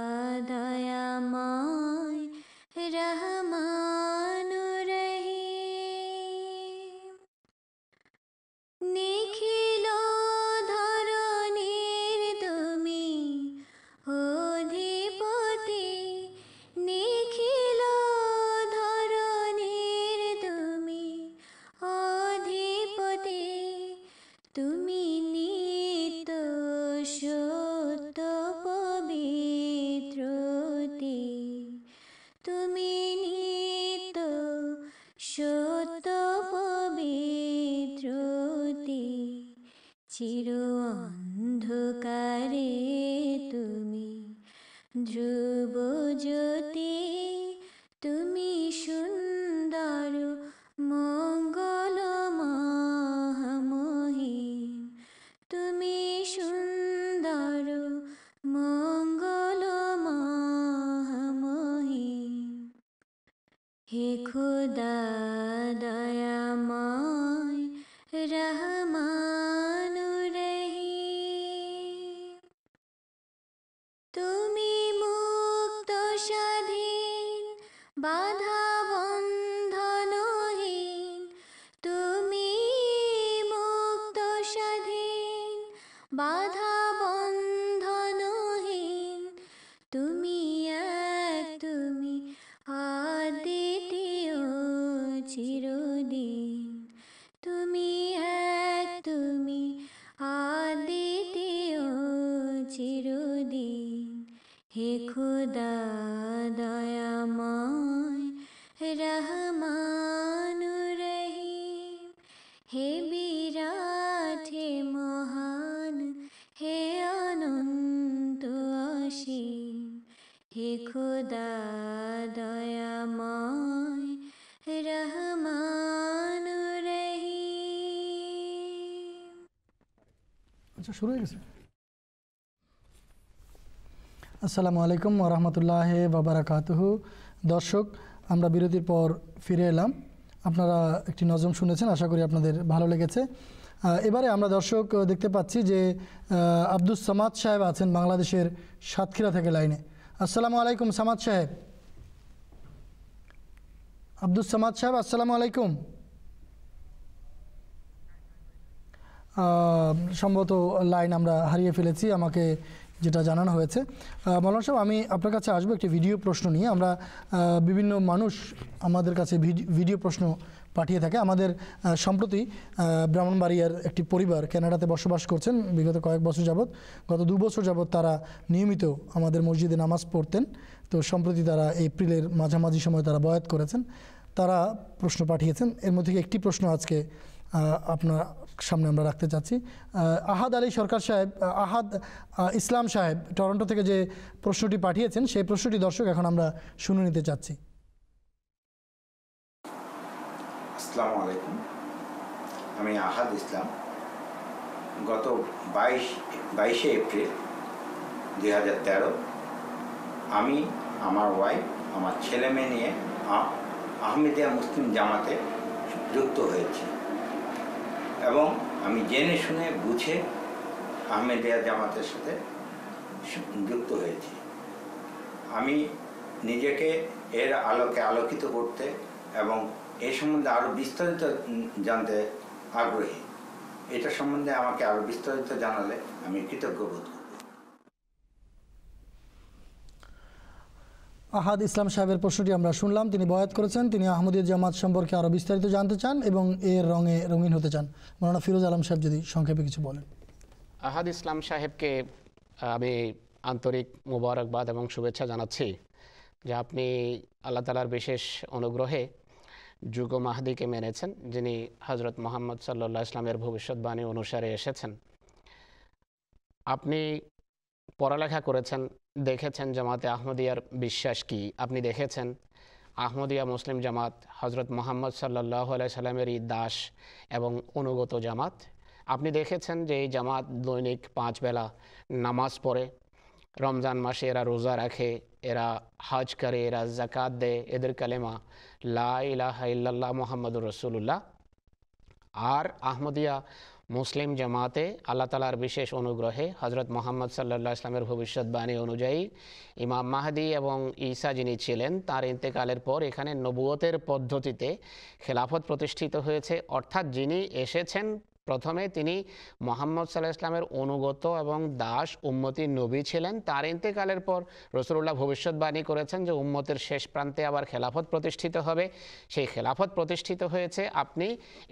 আসসালামু আলাইকুম রহমতুল্লাহ বাবারাকাতহু দর্শক আমরা বিরতির পর ফিরে এলাম আপনারা একটি নজম শুনেছেন আশা করি আপনাদের ভালো লেগেছে এবারে আমরা দর্শক দেখতে পাচ্ছি যে আব্দুস সামাদ সাহেব আছেন বাংলাদেশের সাতক্ষীরা থেকে লাইনে আসসালামু আলাইকুম সামাদ সাহেব আব্দুস সামাদ সাহেব আসসালামু আলাইকুম সম্ভবত লাইন আমরা হারিয়ে ফেলেছি আমাকে যেটা জানানো হয়েছে মৌলানা সাহেব আমি আপনার কাছে আসবো একটি ভিডিও প্রশ্ন নিয়ে আমরা বিভিন্ন মানুষ আমাদের কাছে ভিডিও প্রশ্ন পাঠিয়ে থাকে আমাদের সম্প্রতি ব্রাহ্মণবাড়িয়ার একটি পরিবার ক্যানাডাতে বসবাস করছেন বিগত কয়েক বছর যাবৎ গত দু বছর যাবৎ তারা নিয়মিত আমাদের মসজিদে নামাজ পড়তেন তো সম্প্রতি তারা এপ্রিলের মাঝামাঝি সময় তারা বয়াত করেছেন তারা প্রশ্ন পাঠিয়েছেন এর মধ্যে একটি প্রশ্ন আজকে আপনার সামনে আমরা রাখতে চাচ্ছি আহাদ আলী সরকার সাহেব আহাদ ইসলাম সাহেব টরন্টো থেকে যে প্রশ্নটি পাঠিয়েছেন সেই প্রশ্নটি দর্শক এখন আমরা শুনে নিতে চাচ্ছি আলাইকুম আমি আহাদ ইসলাম গত বাইশ বাইশে এপ্রিল দুই হাজার তেরো আমি আমার ওয়াইফ আমার ছেলে মেয়ে নিয়ে আহমেদিয়া মুসলিম জামাতে যুক্ত হয়েছি এবং আমি জেনে শুনে বুঝে আহমেদিয়া জামাতের সাথে যুক্ত হয়েছি আমি নিজেকে এর আলোকে আলোকিত করতে এবং এ সম্বন্ধে আরও বিস্তারিত জানতে আগ্রহী এটা সম্বন্ধে আমাকে আরও বিস্তারিত জানালে আমি কৃতজ্ঞ বোধ আহাদ ইসলাম সাহেবের প্রশ্নটি আমরা শুনলাম তিনি বয়াত করেছেন তিনি আহমদীয় জামাত সম্পর্কে আরও বিস্তারিত জানতে চান এবং এর রঙে রঙিন হতে চান মৌলানা ফিরোজ আলম সাহেব যদি সংক্ষেপে কিছু বলেন আহাদ ইসলাম সাহেবকে আমি আন্তরিক মুবারকবাদ এবং শুভেচ্ছা জানাচ্ছি যে আপনি আল্লাহ তালার বিশেষ অনুগ্রহে যুগ মাহাদিকে মেনেছেন যিনি হজরত মোহাম্মদ সাল্লা ইসলামের ভবিষ্যৎবাণী অনুসারে এসেছেন আপনি পড়ালেখা করেছেন দেখেছেন জামাতে আহমদিয়ার বিশ্বাস কি আপনি দেখেছেন আহমদিয়া মুসলিম জামাত হজরত মোহাম্মদ সাল্লাহ ই দাস এবং অনুগত জামাত আপনি দেখেছেন যে এই জামাত দৈনিক পাঁচ বেলা নামাজ পড়ে রমজান মাসে এরা রোজা রাখে এরা হজ করে এরা জাকাত দেয় এদের কালেমা লা ইলাহা মোহাম্মদুর রসুল্লাহ আর আহমদিয়া মুসলিম জামাতে আল্লাহ তালার বিশেষ অনুগ্রহে হজরত মোহাম্মদ সাল্লা ইসলামের ভবিষ্যৎবাণী অনুযায়ী ইমাম মাহাদি এবং ঈসা যিনি ছিলেন তার ইন্তেকালের পর এখানে নবুয়তের পদ্ধতিতে খেলাফত প্রতিষ্ঠিত হয়েছে অর্থাৎ যিনি এসেছেন প্রথমে তিনি মোহাম্মদ সাল্লাহ ইসলামের অনুগত এবং দাস উম্মতি নবী ছিলেন তার ইন্তেকালের পর রসুল্লাহ ভবিষ্যৎবাণী করেছেন যে উম্মতের শেষ প্রান্তে আবার খেলাফত প্রতিষ্ঠিত হবে সেই খেলাফত প্রতিষ্ঠিত হয়েছে আপনি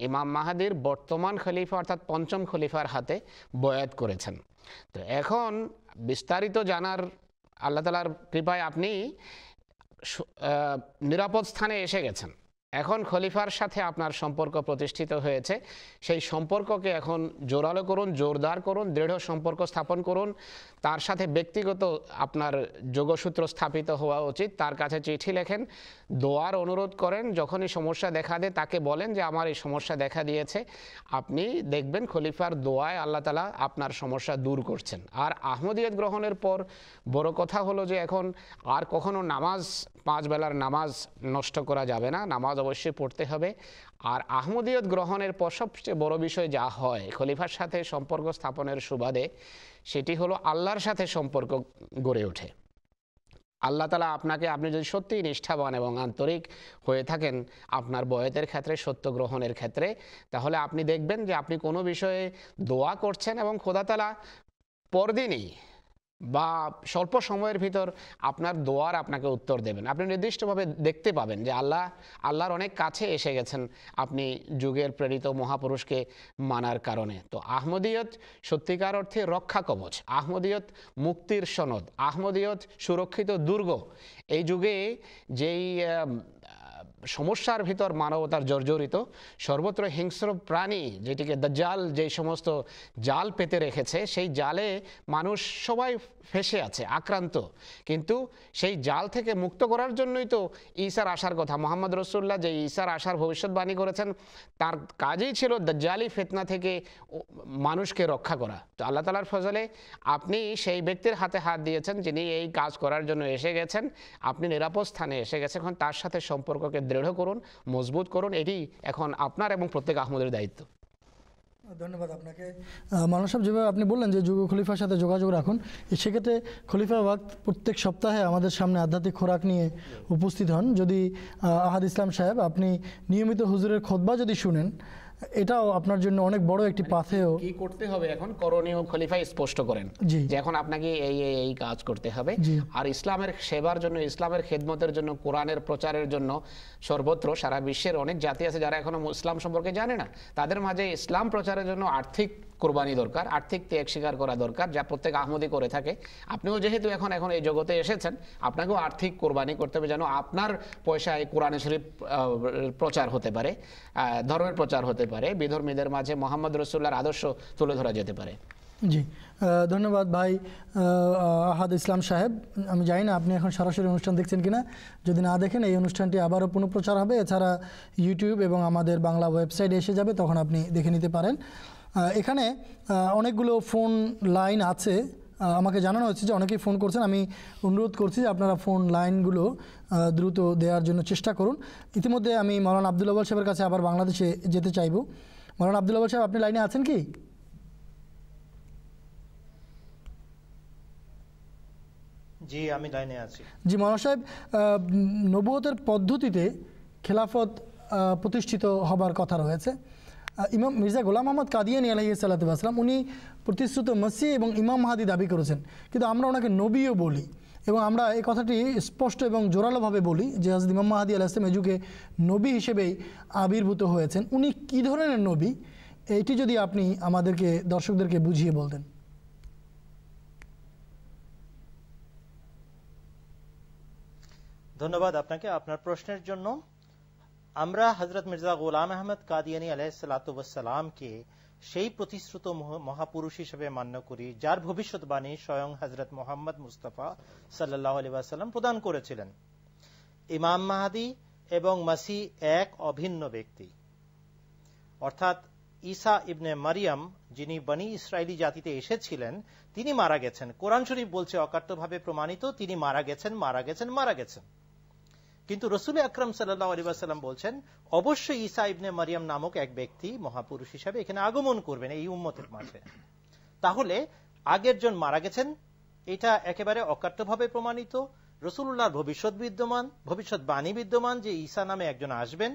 ইমাম মাহাদির বর্তমান খলিফা অর্থাৎ পঞ্চম খলিফার হাতে বয়াত করেছেন তো এখন বিস্তারিত জানার আল্লাহ তালার কৃপায় আপনি নিরাপদ স্থানে এসে গেছেন এখন খলিফার সাথে আপনার সম্পর্ক প্রতিষ্ঠিত হয়েছে সেই সম্পর্ককে এখন জোরালো করুন জোরদার করুন দৃঢ় সম্পর্ক স্থাপন করুন তার সাথে ব্যক্তিগত আপনার যোগসূত্র স্থাপিত হওয়া উচিত তার কাছে চিঠি লেখেন দোয়ার অনুরোধ করেন যখনই সমস্যা দেখা দেয় তাকে বলেন যে আমার এই সমস্যা দেখা দিয়েছে আপনি দেখবেন খলিফার দোয়ায় আল্লাহ তালা আপনার সমস্যা দূর করছেন আর আহমদিয়ত গ্রহণের পর বড় কথা হলো যে এখন আর কখনো নামাজ পাঁচ বেলার নামাজ নষ্ট করা যাবে না নামাজ অবশ্যই পড়তে হবে আর আহমদিয়ত গ্রহণের পর সবচেয়ে বড় বিষয় যা হয় খলিফার সাথে সম্পর্ক স্থাপনের সুবাদে সেটি হলো আল্লাহর সাথে সম্পর্ক গড়ে ওঠে আল্লাহ তালা আপনাকে আপনি যদি সত্যিই নিষ্ঠাবান এবং আন্তরিক হয়ে থাকেন আপনার বয়তের ক্ষেত্রে সত্য গ্রহণের ক্ষেত্রে তাহলে আপনি দেখবেন যে আপনি কোনো বিষয়ে দোয়া করছেন এবং খোদাতালা পরদিনই বা স্বল্প সময়ের ভিতর আপনার দোয়ার আপনাকে উত্তর দেবেন আপনি নির্দিষ্টভাবে দেখতে পাবেন যে আল্লাহ আল্লাহর অনেক কাছে এসে গেছেন আপনি যুগের প্রেরিত মহাপুরুষকে মানার কারণে তো আহমদীয়ত সত্যিকার অর্থে রক্ষা কবচ আহমদীয়ত মুক্তির সনদ আহমদীয়ত সুরক্ষিত দুর্গ এই যুগে যেই সমস্যার ভিতর মানবতার জর্জরিত সর্বত্র হিংস্র প্রাণী যেটিকে জাল যে সমস্ত জাল পেতে রেখেছে সেই জালে মানুষ সবাই ফেসে আছে আক্রান্ত কিন্তু সেই জাল থেকে মুক্ত করার জন্যই তো ঈশার আসার কথা মোহাম্মদ রসুল্লাহ যে ঈশার আসার ভবিষ্যৎবাণী করেছেন তার কাজই ছিল দজ্জালি ফেতনা থেকে মানুষকে রক্ষা করা তো আল্লাহ তালার ফজলে আপনি সেই ব্যক্তির হাতে হাত দিয়েছেন যিনি এই কাজ করার জন্য এসে গেছেন আপনি নিরাপদ স্থানে এসে গেছেন এখন তার সাথে সম্পর্ককে দৃঢ় করুন মজবুত করুন এটি এখন আপনার এবং প্রত্যেক আহমদের দায়িত্ব ধন্যবাদ আপনাকে মানব সাহেব যেভাবে আপনি বললেন যে যুগ খলিফার সাথে যোগাযোগ রাখুন সেক্ষেত্রে খলিফা ওয়াক্ত প্রত্যেক সপ্তাহে আমাদের সামনে আধ্যাত্মিক খোরাক নিয়ে উপস্থিত হন যদি আহাদ ইসলাম সাহেব আপনি নিয়মিত হুজুরের খোদবা যদি শুনেন এটাও আপনার জন্য অনেক বড় একটি মানে পাথেও কি করতে হবে এখন করণীয় খলিফা স্পষ্ট করেন যে এখন আপনাকে এই এই কাজ করতে হবে আর ইসলামের সেবার জন্য ইসলামের খেদমতের জন্য কোরআনের প্রচারের জন্য সর্বত্র সারা বিশ্বের অনেক জাতি আছে যারা এখনো ইসলাম সম্পর্কে জানে না তাদের মাঝে ইসলাম প্রচারের জন্য আর্থিক কোরবানি দরকার আর্থিক ত্যাগ স্বীকার করা দরকার যা প্রত্যেক আহমদি করে থাকে আপনিও যেহেতু এখন এখন এই জগতে এসেছেন আপনাকেও আর্থিক কোরবানি করতে হবে যেন আপনার পয়সায় কোরআনে শরীফ প্রচার হতে পারে ধর্মের প্রচার হতে পারে বিধর্মীদের মাঝে মোহাম্মদ রসুল্লাহর আদর্শ তুলে ধরা যেতে পারে জি ধন্যবাদ ভাই আহাদ ইসলাম সাহেব আমি জানি না আপনি এখন সরাসরি অনুষ্ঠান দেখছেন কিনা যদি না দেখেন এই অনুষ্ঠানটি আবারও পুনঃপ্রচার হবে এছাড়া ইউটিউব এবং আমাদের বাংলা ওয়েবসাইটে এসে যাবে তখন আপনি দেখে নিতে পারেন এখানে অনেকগুলো ফোন লাইন আছে আমাকে জানানো হচ্ছে যে অনেকেই ফোন করছেন আমি অনুরোধ করছি যে আপনারা ফোন লাইনগুলো দ্রুত দেওয়ার জন্য চেষ্টা করুন ইতিমধ্যে আমি মৌলানা আবদুল আবাল সাহেবের কাছে আবার বাংলাদেশে যেতে চাইব মৌলানা আব্দুল আবাল সাহেব আপনি লাইনে আছেন কি জি আমি লাইনে আছি জি মৌলানা সাহেব নবুয়তের পদ্ধতিতে খেলাফত প্রতিষ্ঠিত হবার কথা রয়েছে ইমাম মির্জা গোলাম আহমদ কাদিয়ানি আলহি আসলাম উনি প্রতিশ্রুত মসি এবং ইমাম মাহাদি দাবি করেছেন কিন্তু আমরা ওনাকে নবীও বলি এবং আমরা এই কথাটি স্পষ্ট এবং জোরালোভাবে বলি যে হাজরত ইমাম মাহাদি আল ইসলাম এই যুগে নবী হিসেবেই আবির্ভূত হয়েছেন উনি কি ধরনের নবী এটি যদি আপনি আমাদেরকে দর্শকদেরকে বুঝিয়ে বলতেন ধন্যবাদ আপনাকে আপনার প্রশ্নের জন্য আমরা হজরত মির্জা গোলাম আহমদ কাদিয়ানি আলাহাতামকে সেই প্রতিশ্রুত মহাপুরুষ হিসেবে মান্য করি যার ভবিষ্যৎবাণী স্বয়ং হজরত মোহাম্মদ মুস্তফা সাল্লাহ আলিবাসাল্লাম প্রদান করেছিলেন ইমাম মাহাদি এবং মাসি এক অভিন্ন ব্যক্তি অর্থাৎ ইসা ইবনে মারিয়াম যিনি বনি ইসরায়েলি জাতিতে এসেছিলেন তিনি মারা গেছেন কোরআন শরীফ বলছে অকাট্যভাবে প্রমাণিত তিনি মারা গেছেন মারা গেছেন মারা গেছেন কিন্তু রসুল আকরম সাল্লাম বলছেন অবশ্যই ঈসা ইবনে মারিয়াম নামক এক ব্যক্তি মহাপুরুষ হিসাবে এখানে আগমন করবেন এই উম্মতের মাঝে তাহলে আগের জন মারা গেছেন এটা একেবারে অকাট্যভাবে প্রমাণিত রসুল্লাহর ভবিষ্যৎ বিদ্যমান ভবিষ্যৎ বাণী বিদ্যমান যে ঈসা নামে একজন আসবেন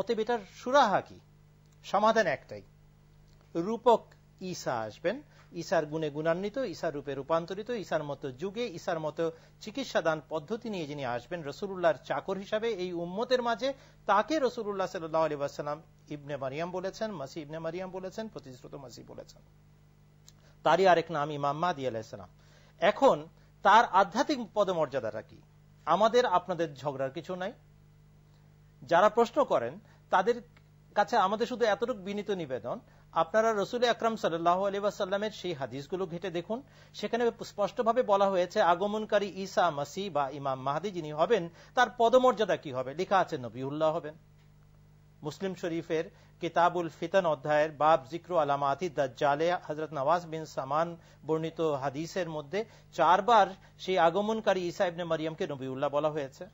অতএব এটার সুরাহা কি সমাধান একটাই রূপক ঈসা আসবেন ঈসার গুণে গুণান্বিত ঈসার রূপে রূপান্তরিত ঈসার মতো যুগে ঈসার মতো চিকিৎসা দান পদ্ধতি নিয়ে যিনি আসবেন রসুল্লাহর চাকর হিসাবে এই উম্মতের মাঝে তাকে রসুল্লাহ সাল্লাম ইবনে মারিয়াম বলেছেন মাসি ইবনে মারিয়াম বলেছেন প্রতিশ্রুত মাসি বলেছেন তারই আরেক নাম ইমাম মাদি আলাইসালাম এখন তার আধ্যাত্মিক পদমর্যাদাটা কি আমাদের আপনাদের ঝগড়ার কিছু নাই যারা প্রশ্ন করেন তাদের কাছে আমাদের শুধু এতটুকু বিনীত নিবেদন আপনারা রসুল আকরম সাল্লাহ আলী সাল্লামের সেই হাদিসগুলো ঘেটে দেখুন সেখানে স্পষ্টভাবে বলা হয়েছে আগমনকারী ঈসা মাসি বা ইমাম মাহাদি যিনি হবেন তার পদমর্যাদা কি হবে লেখা আছে নবীউল্লাহ হবেন মুসলিম শরীফের কিতাবুল ফিতান অধ্যায়ের বাব জিক্র দা জালে হজরত নওয়াজ বিন সামান বর্ণিত হাদিসের মধ্যে চারবার সেই আগমনকারী ঈসা ইবনে মারিয়ামকে নবীউল্লাহ বলা হয়েছে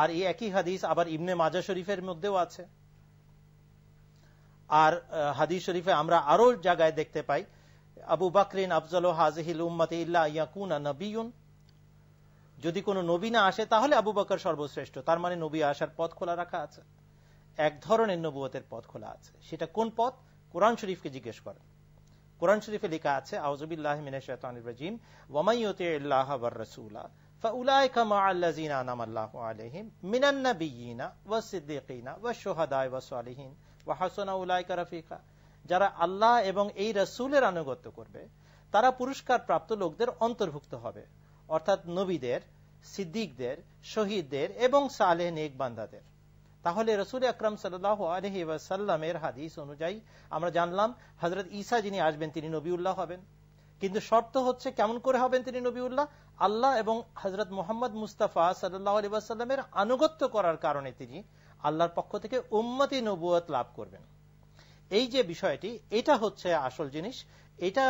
আর এই একই হাদিস আবার ইবনে মাজা শরীফের মধ্যেও আছে আর হাদিস শরীফে আমরা আরো জায়গায় দেখতে পাই আবু বাকরিন আফজল হাজহিল উম্মতে ইল্লা ইয়াকুনা নবীন যদি কোনো নবী না আসে তাহলে আবু বাকর সর্বশ্রেষ্ঠ তার মানে নবী আসার পথ খোলা রাখা আছে এক ধরনের নবুয়তের পথ খোলা আছে সেটা কোন পথ কোরআন শরীফকে জিজ্ঞেস করেন কোরআন শরীফে লেখা আছে আউজুবিল্লাহ মিনা শাহতানির রাজিম ওয়ামাইয়তে আল্লাহ রসুলা فأولئك مع الذين أنعم الله عليهم من النبيين والصديقين والشهداء والصالحين ওয়াহাসনা উলাইকা রফিকা যারা আল্লাহ এবং এই রসুলের আনুগত্য করবে তারা পুরস্কার প্রাপ্ত লোকদের অন্তর্ভুক্ত হবে অর্থাৎ নবীদের সিদ্দিকদের শহীদদের এবং সালেহ নেকবান্ধাদের তাহলে রসুল আকরম সাল্লাহ আলহি ওয়াসাল্লামের হাদিস অনুযায়ী আমরা জানলাম হজরত ঈসা যিনি আসবেন তিনি নবীউল্লাহ হবেন কিন্তু শর্ত হচ্ছে কেমন করে হবেন তিনি নবীউল্লাহ আল্লাহ এবং হজরত মোহাম্মদ মুস্তাফা সাল্লাহ আলী আনুগত্য করার কারণে তিনি আল্লাহর পক্ষ থেকে উম্মতি নবুয়ত লাভ করবেন এই যে বিষয়টি এটা হচ্ছে আসল জিনিস এটা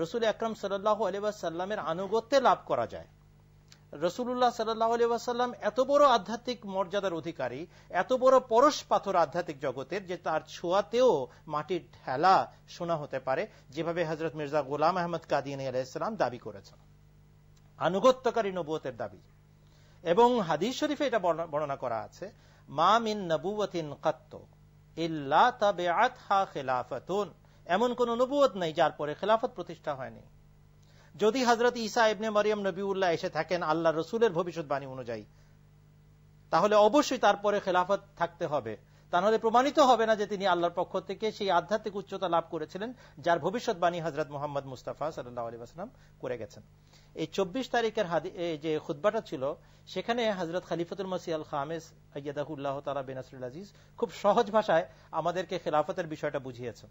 রসুল আকরম সাল্লাহ আলিবাসাল্লামের আনুগত্যে লাভ করা যায় রসুল্লাহ সাল্লাহ আলিবাসাল্লাম এত বড় আধ্যাত্মিক মর্যাদার অধিকারী এত বড় পরশ পাথর আধ্যাত্মিক জগতের যে তার ছোঁয়াতেও মাটির ঠেলা শোনা হতে পারে যেভাবে হজরত মির্জা গোলাম আহমদ কাদিন আলাইসাল্লাম দাবি করেছেন আনুগত্যকারী নবুয়তের দাবি এবং হাদিস শরীফে এটা বর্ণনা করা আছে এমন কোন নবুয়ত নেই যার পরে খেলাফত প্রতিষ্ঠা হয়নি যদি হজরত ইসা ইবনে মরিয়াম নবীউল্লাহ এসে থাকেন আল্লাহ রসুলের ভবিষ্যৎ বাণী অনুযায়ী তাহলে অবশ্যই তারপরে খেলাফত থাকতে হবে তা নাহলে প্রমাণিত হবে না যে তিনি আল্লাহর পক্ষ থেকে সেই আধ্যাত্মিক উচ্চতা লাভ করেছিলেন যার ভবিষ্যৎবাণী হজরত মোহাম্মদ মুস্তাফা সাল্লাম করে গেছেন এই চব্বিশ তারিখের যে খুদ্বাটা ছিল সেখানে হজরত খালিফতুল মসি আল খামেস আইয়াদাহুল্লাহ তালা বেনাসরুল আজিজ খুব সহজ ভাষায় আমাদেরকে খেলাফতের বিষয়টা বুঝিয়েছেন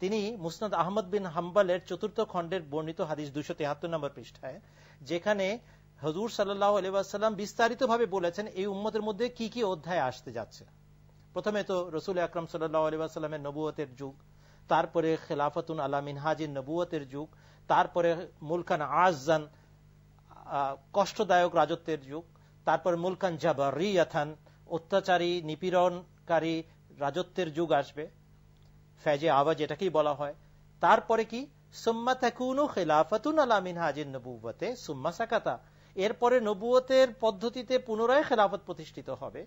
তিনি মুসনাদ আহমদ বিন হাম্বালের চতুর্থ খণ্ডের বর্ণিত হাদিস দুশো তেহাত্তর নম্বর পৃষ্ঠায় যেখানে হজুর সাল্লাহ আলিবাসাল্লাম বিস্তারিতভাবে বলেছেন এই উম্মতের মধ্যে কি কি অধ্যায় আসতে যাচ্ছে প্রথমে তো রসুল আকরম সাল্লাহ নবুয়তের যুগ তারপরে খেলাফতুন আলা মিনহাজির নবুয়তের যুগ তারপরে মুলকান আজান কষ্টদায়ক রাজত্বের যুগ তারপর মুলকান জাবারিয়াথান অত্যাচারী নিপীড়নকারী রাজত্বের যুগ আসবে ফেজে আওয়াজ এটাকেই বলা হয় তারপরে কি সুম্মা তাকুনু খেলাফতুন আলা মিনহাজির নবুয়তে সুম্মা সাকাতা এরপরে নবুয়তের পদ্ধতিতে পুনরায় খেলাফত প্রতিষ্ঠিত হবে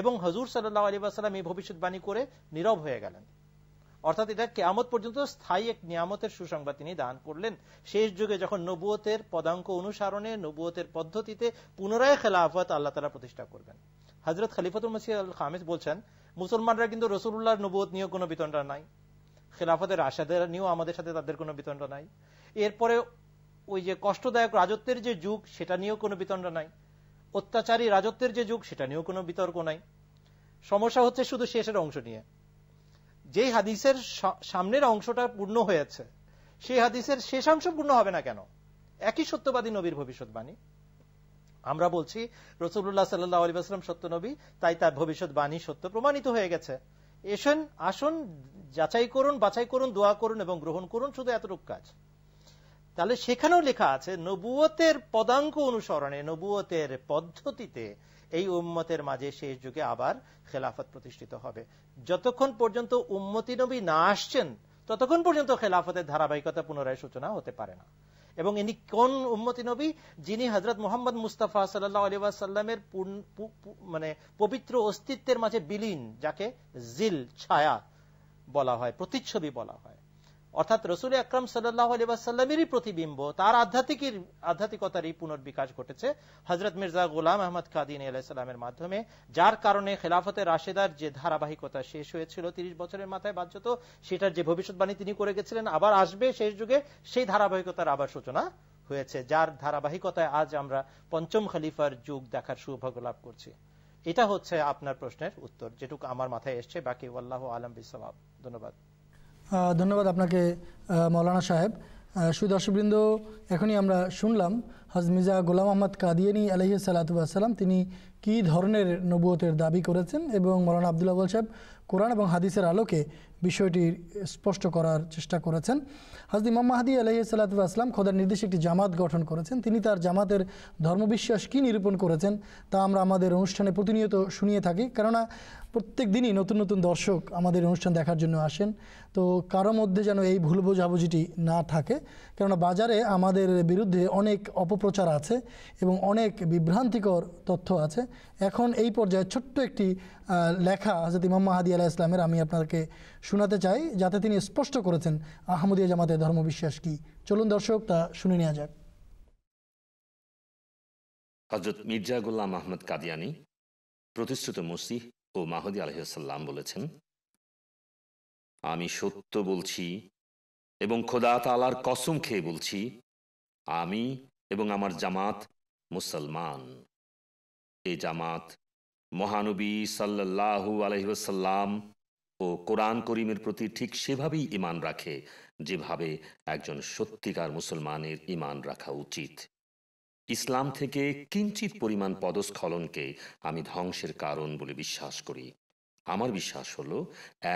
এবং হজুর সাল্লাহ আলী আসালাম এই ভবিষ্যৎবাণী করে নীরব হয়ে গেলেন অর্থাৎ এটা কেয়ামত পর্যন্ত স্থায়ী এক নিয়ামতের সুসংবাদ তিনি দান করলেন শেষ যুগে যখন নবুয়তের পদাঙ্ক অনুসারণে নবুয়তের পদ্ধতিতে পুনরায় খেলাফত আল্লাহ তারা প্রতিষ্ঠা করবেন হজরত খালিফতুল মসি আল খামেদ বলছেন মুসলমানরা কিন্তু রসুল্লাহর নবুয়ত নিয়েও কোনো বিতণ্ডা নাই খেলাফতের আশাদের নিয়েও আমাদের সাথে তাদের কোনো বিতণ্ডা নাই এরপরে ওই যে কষ্টদায়ক রাজত্বের যে যুগ সেটা নিয়েও কোনো বিতণ্ডা নাই অত্যাচারী রাজত্বের যে যুগ সেটা নিয়েও কোনো বিতর্ক নাই সমস্যা হচ্ছে শুধু শেষের অংশ নিয়ে যেই হাদিসের সামনের অংশটা পূর্ণ হয়েছে সেই হাদিসের শেষাংশ পূর্ণ হবে না কেন একই সত্যবাদী নবীর ভবিষ্যৎবাণী আমরা বলছি রসুল্লাহ সাল্লাহ আলী সত্য নবী তাই তার ভবিষ্যৎবাণী সত্য প্রমাণিত হয়ে গেছে এসেন আসুন যাচাই করুন বাছাই করুন দোয়া করুন এবং গ্রহণ করুন শুধু এতটুক কাজ তাহলে সেখানেও লেখা আছে নবুয়তের পদাঙ্ক অনুসরণে নবুয়তের পদ্ধতিতে এই উম্মতের মাঝে শেষ যুগে আবার খেলাফত প্রতিষ্ঠিত হবে যতক্ষণ পর্যন্ত উম্মতি নবী না আসছেন ততক্ষণ পর্যন্ত খেলাফতের ধারাবাহিকতা পুনরায় সূচনা হতে পারে না এবং ইনি কোন উম্মতি নবী যিনি হজরত মোহাম্মদ মুস্তাফা সাল্লাহ আলী ওয়াসাল্লামের মানে পবিত্র অস্তিত্বের মাঝে বিলীন যাকে জিল ছায়া বলা হয় প্রতিচ্ছবি বলা হয় অর্থাৎ রসুল আকরম সাল্লাহ প্রতিবিম্ব তার আধ্যাত্মিকের আধ্যাত্মিকতারই পুনর্বিকাশ ঘটেছে হজরত মির্জা গোলাম আহমদ কাদিন আলাহিসাল্লামের মাধ্যমে যার কারণে খেলাফতে রাশেদার যে ধারাবাহিকতা শেষ হয়েছিল তিরিশ বছরের মাথায় বাধ্যত সেটার যে ভবিষ্যৎবাণী তিনি করে গেছিলেন আবার আসবে শেষ যুগে সেই ধারাবাহিকতার আবার সূচনা হয়েছে যার ধারাবাহিকতায় আজ আমরা পঞ্চম খলিফার যুগ দেখার সৌভাগ্য লাভ করছি এটা হচ্ছে আপনার প্রশ্নের উত্তর যেটুকু আমার মাথায় এসছে বাকি আল্লাহ আলম বিসাব ধন্যবাদ ধন্যবাদ আপনাকে মৌলানা সাহেব সুদর্শবৃন্দ এখনই আমরা শুনলাম মির্জা গোলাম আহমদ কাদিয়ানি আলহিয়া সালাতুয়াসাল্লাম তিনি কি ধরনের নবুয়তের দাবি করেছেন এবং মৌলানা আবদুল্লাহ সাহেব কোরআন এবং হাদিসের আলোকে বিষয়টি স্পষ্ট করার চেষ্টা করেছেন হাজদি ইমাম মাহাদি আলহিসাল্লাতু আসলাম খোদার নির্দেশে একটি জামাত গঠন করেছেন তিনি তার জামাতের ধর্মবিশ্বাস কী নিরূপণ করেছেন তা আমরা আমাদের অনুষ্ঠানে প্রতিনিয়ত শুনিয়ে থাকি কেননা প্রত্যেক দিনই নতুন নতুন দর্শক আমাদের অনুষ্ঠান দেখার জন্য আসেন তো কারো মধ্যে যেন এই ভুল বোঝাবুঝিটি না থাকে কেননা বাজারে আমাদের বিরুদ্ধে অনেক অপপ্রচার আছে এবং অনেক বিভ্রান্তিকর তথ্য আছে এখন এই পর্যায়ে ছোট্ট একটি লেখা হাজরত ইমাম মাহাদি আলাহ ইসলামের আমি আপনাকে শোনাতে চাই যাতে তিনি স্পষ্ট করেছেন আহমদিয়া জামাতের ধর্মবিশ্বাস কি চলুন দর্শক তা শুনে নেওয়া যাক হজরত মির্জা গোলাম আহমদ কাদিয়ানি প্রতিষ্ঠিত মসিহ ও মাহদি আলহাম বলেছেন আমি সত্য বলছি এবং খোদা তালার কসম খেয়ে বলছি আমি এবং আমার জামাত মুসলমান এ জামাত মহানবী সাল্লাহু আলহ্লাম ও কোরআন করিমের প্রতি ঠিক সেভাবেই ইমান রাখে যেভাবে একজন সত্যিকার মুসলমানের ইমান রাখা উচিত ইসলাম থেকে কিঞ্চিত পরিমাণ পদস্খলনকে আমি ধ্বংসের কারণ বলে বিশ্বাস করি আমার বিশ্বাস হলো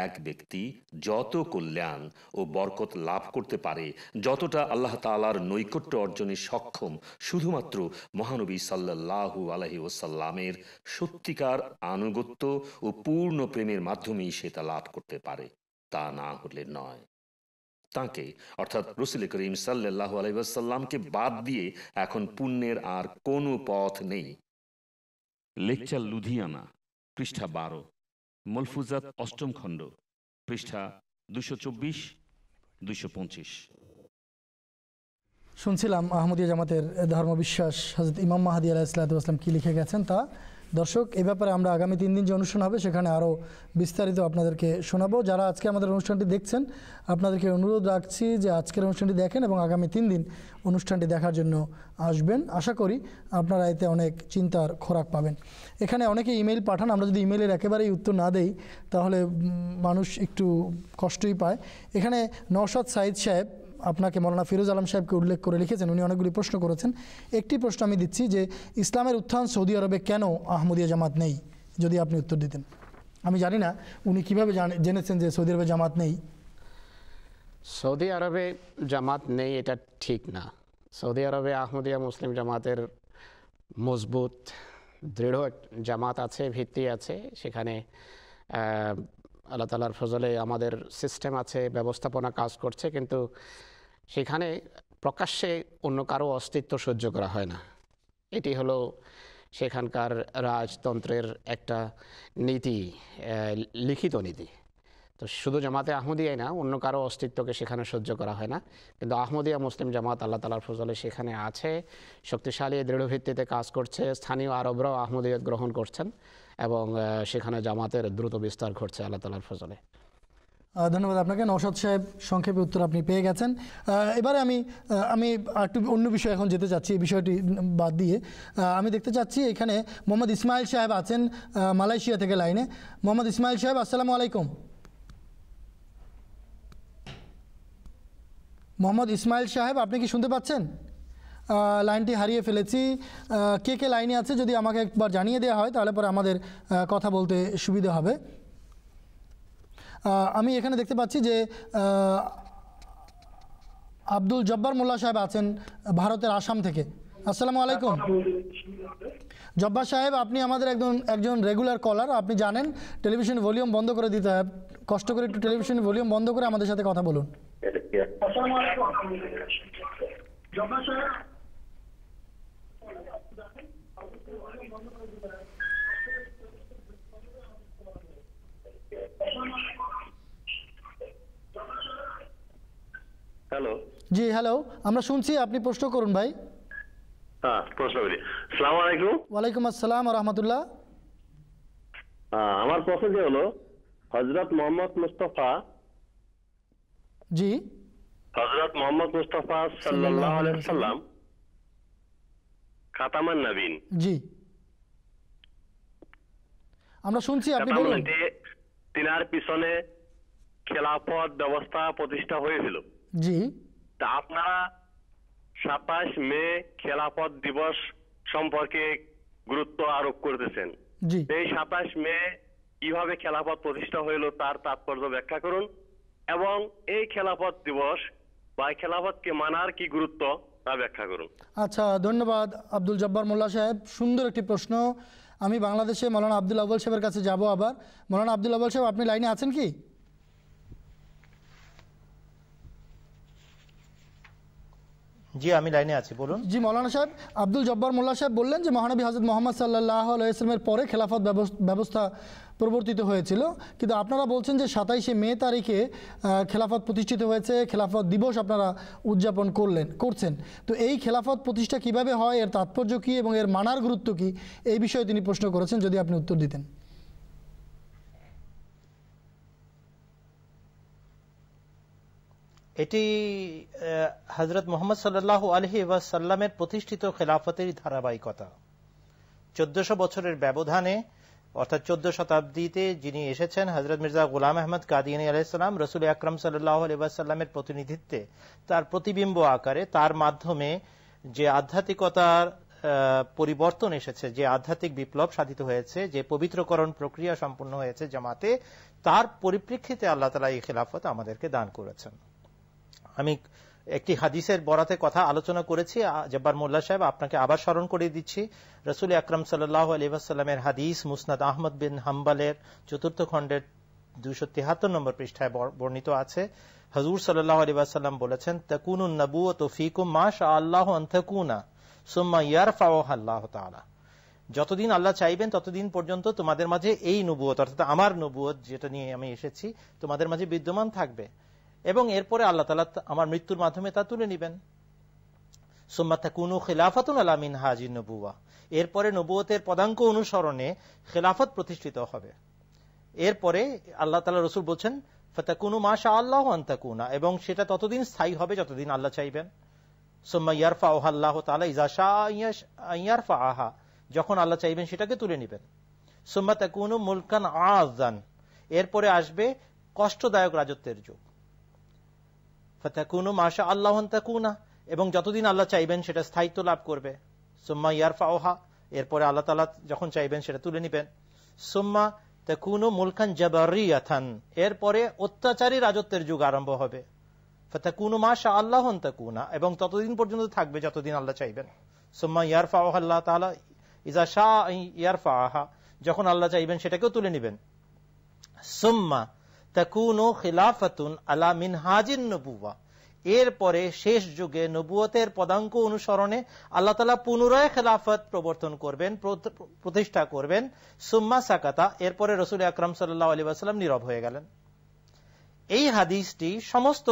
এক ব্যক্তি যত কল্যাণ ও বরকত লাভ করতে পারে যতটা আল্লাহ তালার নৈকট্য অর্জনে সক্ষম শুধুমাত্র মহানবী সাল্লাহু আলহি ওসাল্লামের সত্যিকার আনুগত্য ও পূর্ণ প্রেমের মাধ্যমেই সে তা লাভ করতে পারে তা না হলে নয় তাকে অর্থাৎ রসুল করিম সাল্লাহ ওসাল্লামকে বাদ দিয়ে এখন পুণ্যের আর কোনো পথ নেই লেকচার লুধিয়ানা পৃষ্ঠা বারো মলফুজাত অষ্টম খণ্ড পৃষ্ঠা দুশো চব্বিশ দুশো পঁচিশ শুনছিলাম আহমদিয়া জামাতের ধর্মবিশ্বাস হজরত ইমাম মাহাদি আলাহ ইসলাতাম কি লিখে গেছেন তা দর্শক এ ব্যাপারে আমরা আগামী তিন দিন যে অনুষ্ঠান হবে সেখানে আরও বিস্তারিত আপনাদেরকে শোনাবো যারা আজকে আমাদের অনুষ্ঠানটি দেখছেন আপনাদেরকে অনুরোধ রাখছি যে আজকের অনুষ্ঠানটি দেখেন এবং আগামী তিন দিন অনুষ্ঠানটি দেখার জন্য আসবেন আশা করি আপনারা এতে অনেক চিন্তার খোরাক পাবেন এখানে অনেকে ইমেল পাঠান আমরা যদি ইমেলের একেবারেই উত্তর না দেই তাহলে মানুষ একটু কষ্টই পায় এখানে নওশাদ সাইদ সাহেব আপনাকে মৌলানা ফিরোজ আলম সাহেবকে উল্লেখ করে লিখেছেন উনি অনেকগুলি প্রশ্ন করেছেন একটি প্রশ্ন আমি দিচ্ছি যে ইসলামের উত্থান সৌদি আরবে কেন আহমদিয়া জামাত নেই যদি আপনি উত্তর দিতেন আমি জানি না উনি কীভাবে জেনেছেন যে সৌদি আরবে জামাত নেই সৌদি আরবে জামাত নেই এটা ঠিক না সৌদি আরবে আহমদিয়া মুসলিম জামাতের মজবুত দৃঢ় জামাত আছে ভিত্তি আছে সেখানে আল্লাহ তালার ফজলে আমাদের সিস্টেম আছে ব্যবস্থাপনা কাজ করছে কিন্তু সেখানে প্রকাশ্যে অন্য কারো অস্তিত্ব সহ্য করা হয় না এটি হলো সেখানকার রাজতন্ত্রের একটা নীতি লিখিত নীতি তো শুধু জামাতে আহমদিয়াই না অন্য কারো অস্তিত্বকে সেখানে সহ্য করা হয় না কিন্তু আহমদিয়া মুসলিম জামাত আল্লাহ তালার ফজলে সেখানে আছে শক্তিশালী দৃঢ় ভিত্তিতে কাজ করছে স্থানীয় আরবরাও আহমদিয়ত গ্রহণ করছেন এবং সেখানে জামাতের দ্রুত বিস্তার ঘটছে আল্লাহ তালার ফজলে ধন্যবাদ আপনাকে নৌসাদ সাহেব সংক্ষেপে উত্তর আপনি পেয়ে গেছেন এবারে আমি আমি একটু অন্য বিষয়ে এখন যেতে চাচ্ছি এই বিষয়টি বাদ দিয়ে আমি দেখতে চাচ্ছি এখানে মোহাম্মদ ইসমাইল সাহেব আছেন মালয়েশিয়া থেকে লাইনে মোহাম্মদ ইসমাইল সাহেব আসসালামু আলাইকুম মোহাম্মদ ইসমাইল সাহেব আপনি কি শুনতে পাচ্ছেন লাইনটি হারিয়ে ফেলেছি কে কে লাইনে আছে যদি আমাকে একবার জানিয়ে দেওয়া হয় তাহলে পরে আমাদের কথা বলতে সুবিধা হবে আমি এখানে দেখতে পাচ্ছি যে আব্দুল জব্বার মোল্লা সাহেব আছেন ভারতের আসাম থেকে আসসালামু আলাইকুম জব্বার সাহেব আপনি আমাদের একজন একজন রেগুলার কলার আপনি জানেন টেলিভিশন ভলিউম বন্ধ করে দিতে হবে কষ্ট করে একটু টেলিভিশন ভলিউম বন্ধ করে আমাদের সাথে কথা বলুন জব্বার সাহেব হ্যালো জি হ্যালো আমরা শুনছি আপনি প্রশ্ন করুন ভাই হ্যাঁ, হ্যাঁ, আমার প্রশ্ন যে হলো হজরত মোহাম্মদ মুস্তফা জি হজরত মোহাম্মদ মুস্তফা সাল্লাম খাতামান নবীন জি আমরা শুনছি আপনি বলুন তিনার পিছনে খেলাফত ব্যবস্থা প্রতিষ্ঠা হয়েছিল জি তা আপনারা সাতাশ মে খেলাফত দিবস সম্পর্কে গুরুত্ব আরোপ করতেছেন এই সাতাশ মে কিভাবে খেলাফত প্রতিষ্ঠা হইল তার তাৎপর্য ব্যাখ্যা করুন এবং এই খেলাফত দিবস বা খেলাফতকে মানার কি গুরুত্ব তা ব্যাখ্যা করুন আচ্ছা ধন্যবাদ আব্দুল জব্বার মোল্লা সাহেব সুন্দর একটি প্রশ্ন আমি বাংলাদেশে মৌলানা আব্দুল আবুল সাহেবের কাছে যাব আবার মৌলানা আব্দুল আবুল সাহেব আপনি লাইনে আছেন কি জি আমি লাইনে আছি বলুন জি মৌলানা সাহেব আব্দুল জব্বার মোল্লা সাহেব বললেন যে মহানবী হাজর মোহাম্মদ সাল্লাহ আলাইসলামের পরে খেলাফত ব্যবস্থা প্রবর্তিত হয়েছিল কিন্তু আপনারা বলছেন যে সাতাইশে মে তারিখে খেলাফত প্রতিষ্ঠিত হয়েছে খেলাফত দিবস আপনারা উদযাপন করলেন করছেন তো এই খেলাফত প্রতিষ্ঠা কিভাবে হয় এর তাৎপর্য কী এবং এর মানার গুরুত্ব কী এই বিষয়ে তিনি প্রশ্ন করেছেন যদি আপনি উত্তর দিতেন এটি হজরত মোহাম্মদ সাল্লাহ আলহি ওয়াসাল্লামের প্রতিষ্ঠিত খেলাফতের ধারাবাহিকতা চোদ্দশো বছরের ব্যবধানে অর্থাৎ চোদ্দ শতাব্দীতে যিনি এসেছেন হজরত মির্জা গুলাম আহমদ কাদিয়ানি আলাইসালাম রসুল আকরম সাল্লাহ আলিবাসাল্লামের প্রতিনিধিত্বে তার প্রতিবিম্ব আকারে তার মাধ্যমে যে আধ্যাত্মিকতার পরিবর্তন এসেছে যে আধ্যাত্মিক বিপ্লব সাধিত হয়েছে যে পবিত্রকরণ প্রক্রিয়া সম্পন্ন হয়েছে জামাতে তার পরিপ্রেক্ষিতে আল্লাহ তালা এই খেলাফত আমাদেরকে দান করেছেন আমি একটি হাদিসের বরাতে কথা আলোচনা করেছি জব্বার মোল্লা সাহেব আপনাকে আবার স্মরণ করে দিচ্ছি রসুল আকরম সাল্লাহ আলিবাসাল্লামের হাদিস মুসনাদ আহমদ বিন হাম্বালের চতুর্থ খণ্ডের দুশো তিয়াত্তর নম্বর পৃষ্ঠায় বর্ণিত আছে হজুর সাল্লাহ আলিবাসাল্লাম বলেছেন তকুন নবু ও তফিকু মাশ আল্লাহ অন্থকুনা ইয়ার ইয়ারফা আল্লাহ তালা যতদিন আল্লাহ চাইবেন ততদিন পর্যন্ত তোমাদের মাঝে এই নবুয়ত অর্থাৎ আমার নবুয়ত যেটা নিয়ে আমি এসেছি তোমাদের মাঝে বিদ্যমান থাকবে এবং এরপরে আল্লাহ তালা আমার মৃত্যুর মাধ্যমে তা তুলে নিবেন সোম্মাত্তা কুনু খেলাফত আলামিন হাজি নবুয়া এরপরে নবুয়তের পদাঙ্ক অনুসরণে খেলাফত প্রতিষ্ঠিত হবে এরপরে আল্লাহ তালা রসুল বলছেন ফতাকুনু মাশা আল্লাহ আন্তাকুনা এবং সেটা ততদিন স্থায়ী হবে যতদিন আল্লাহ চাইবেন সোম্মা ইয়ারফা ওহ আল্লাহ তালা ইজাশা ইয়ারফা আহা যখন আল্লাহ চাইবেন সেটাকে তুলে নেবেন সোম্মা তাকুনু মুলকান আজান এরপরে আসবে কষ্টদায়ক রাজত্বের যুগ ফতাকুনু মাশা আল্লাহ তাকুনা এবং যতদিন আল্লাহ চাইবেন সেটা স্থায়িত্ব লাভ করবে সুম্মা ইয়ারফা ওহা এরপরে আল্লাহ তালা যখন চাইবেন সেটা তুলে নিবেন সুম্মা তাকুনু মুলখান জবরিয়াথান এরপরে অত্যাচারী রাজত্বের যুগ আরম্ভ হবে ফতাকুনু মাশা আল্লাহ তাকুনা এবং ততদিন পর্যন্ত থাকবে যতদিন আল্লাহ চাইবেন সুম্মা ইয়ারফা ওহা আল্লাহ তালা ইজা শাহ ইয়ারফা আহা যখন আল্লাহ চাইবেন সেটাকেও তুলে নিবেন সুম্মা খিলাফাতুন আলা মিনহাজিন নবুয়া এরপরে শেষ যুগে নবুয়তের পদাঙ্ক অনুসরণে আল্লাহ তালা পুনরায় খেলাফত প্রবর্তন করবেন প্রতিষ্ঠা করবেন সুম্মা সাকাতা এরপরে রসুল আকরম সাল্লাহ নীরব হয়ে গেলেন এই হাদিসটি সমস্ত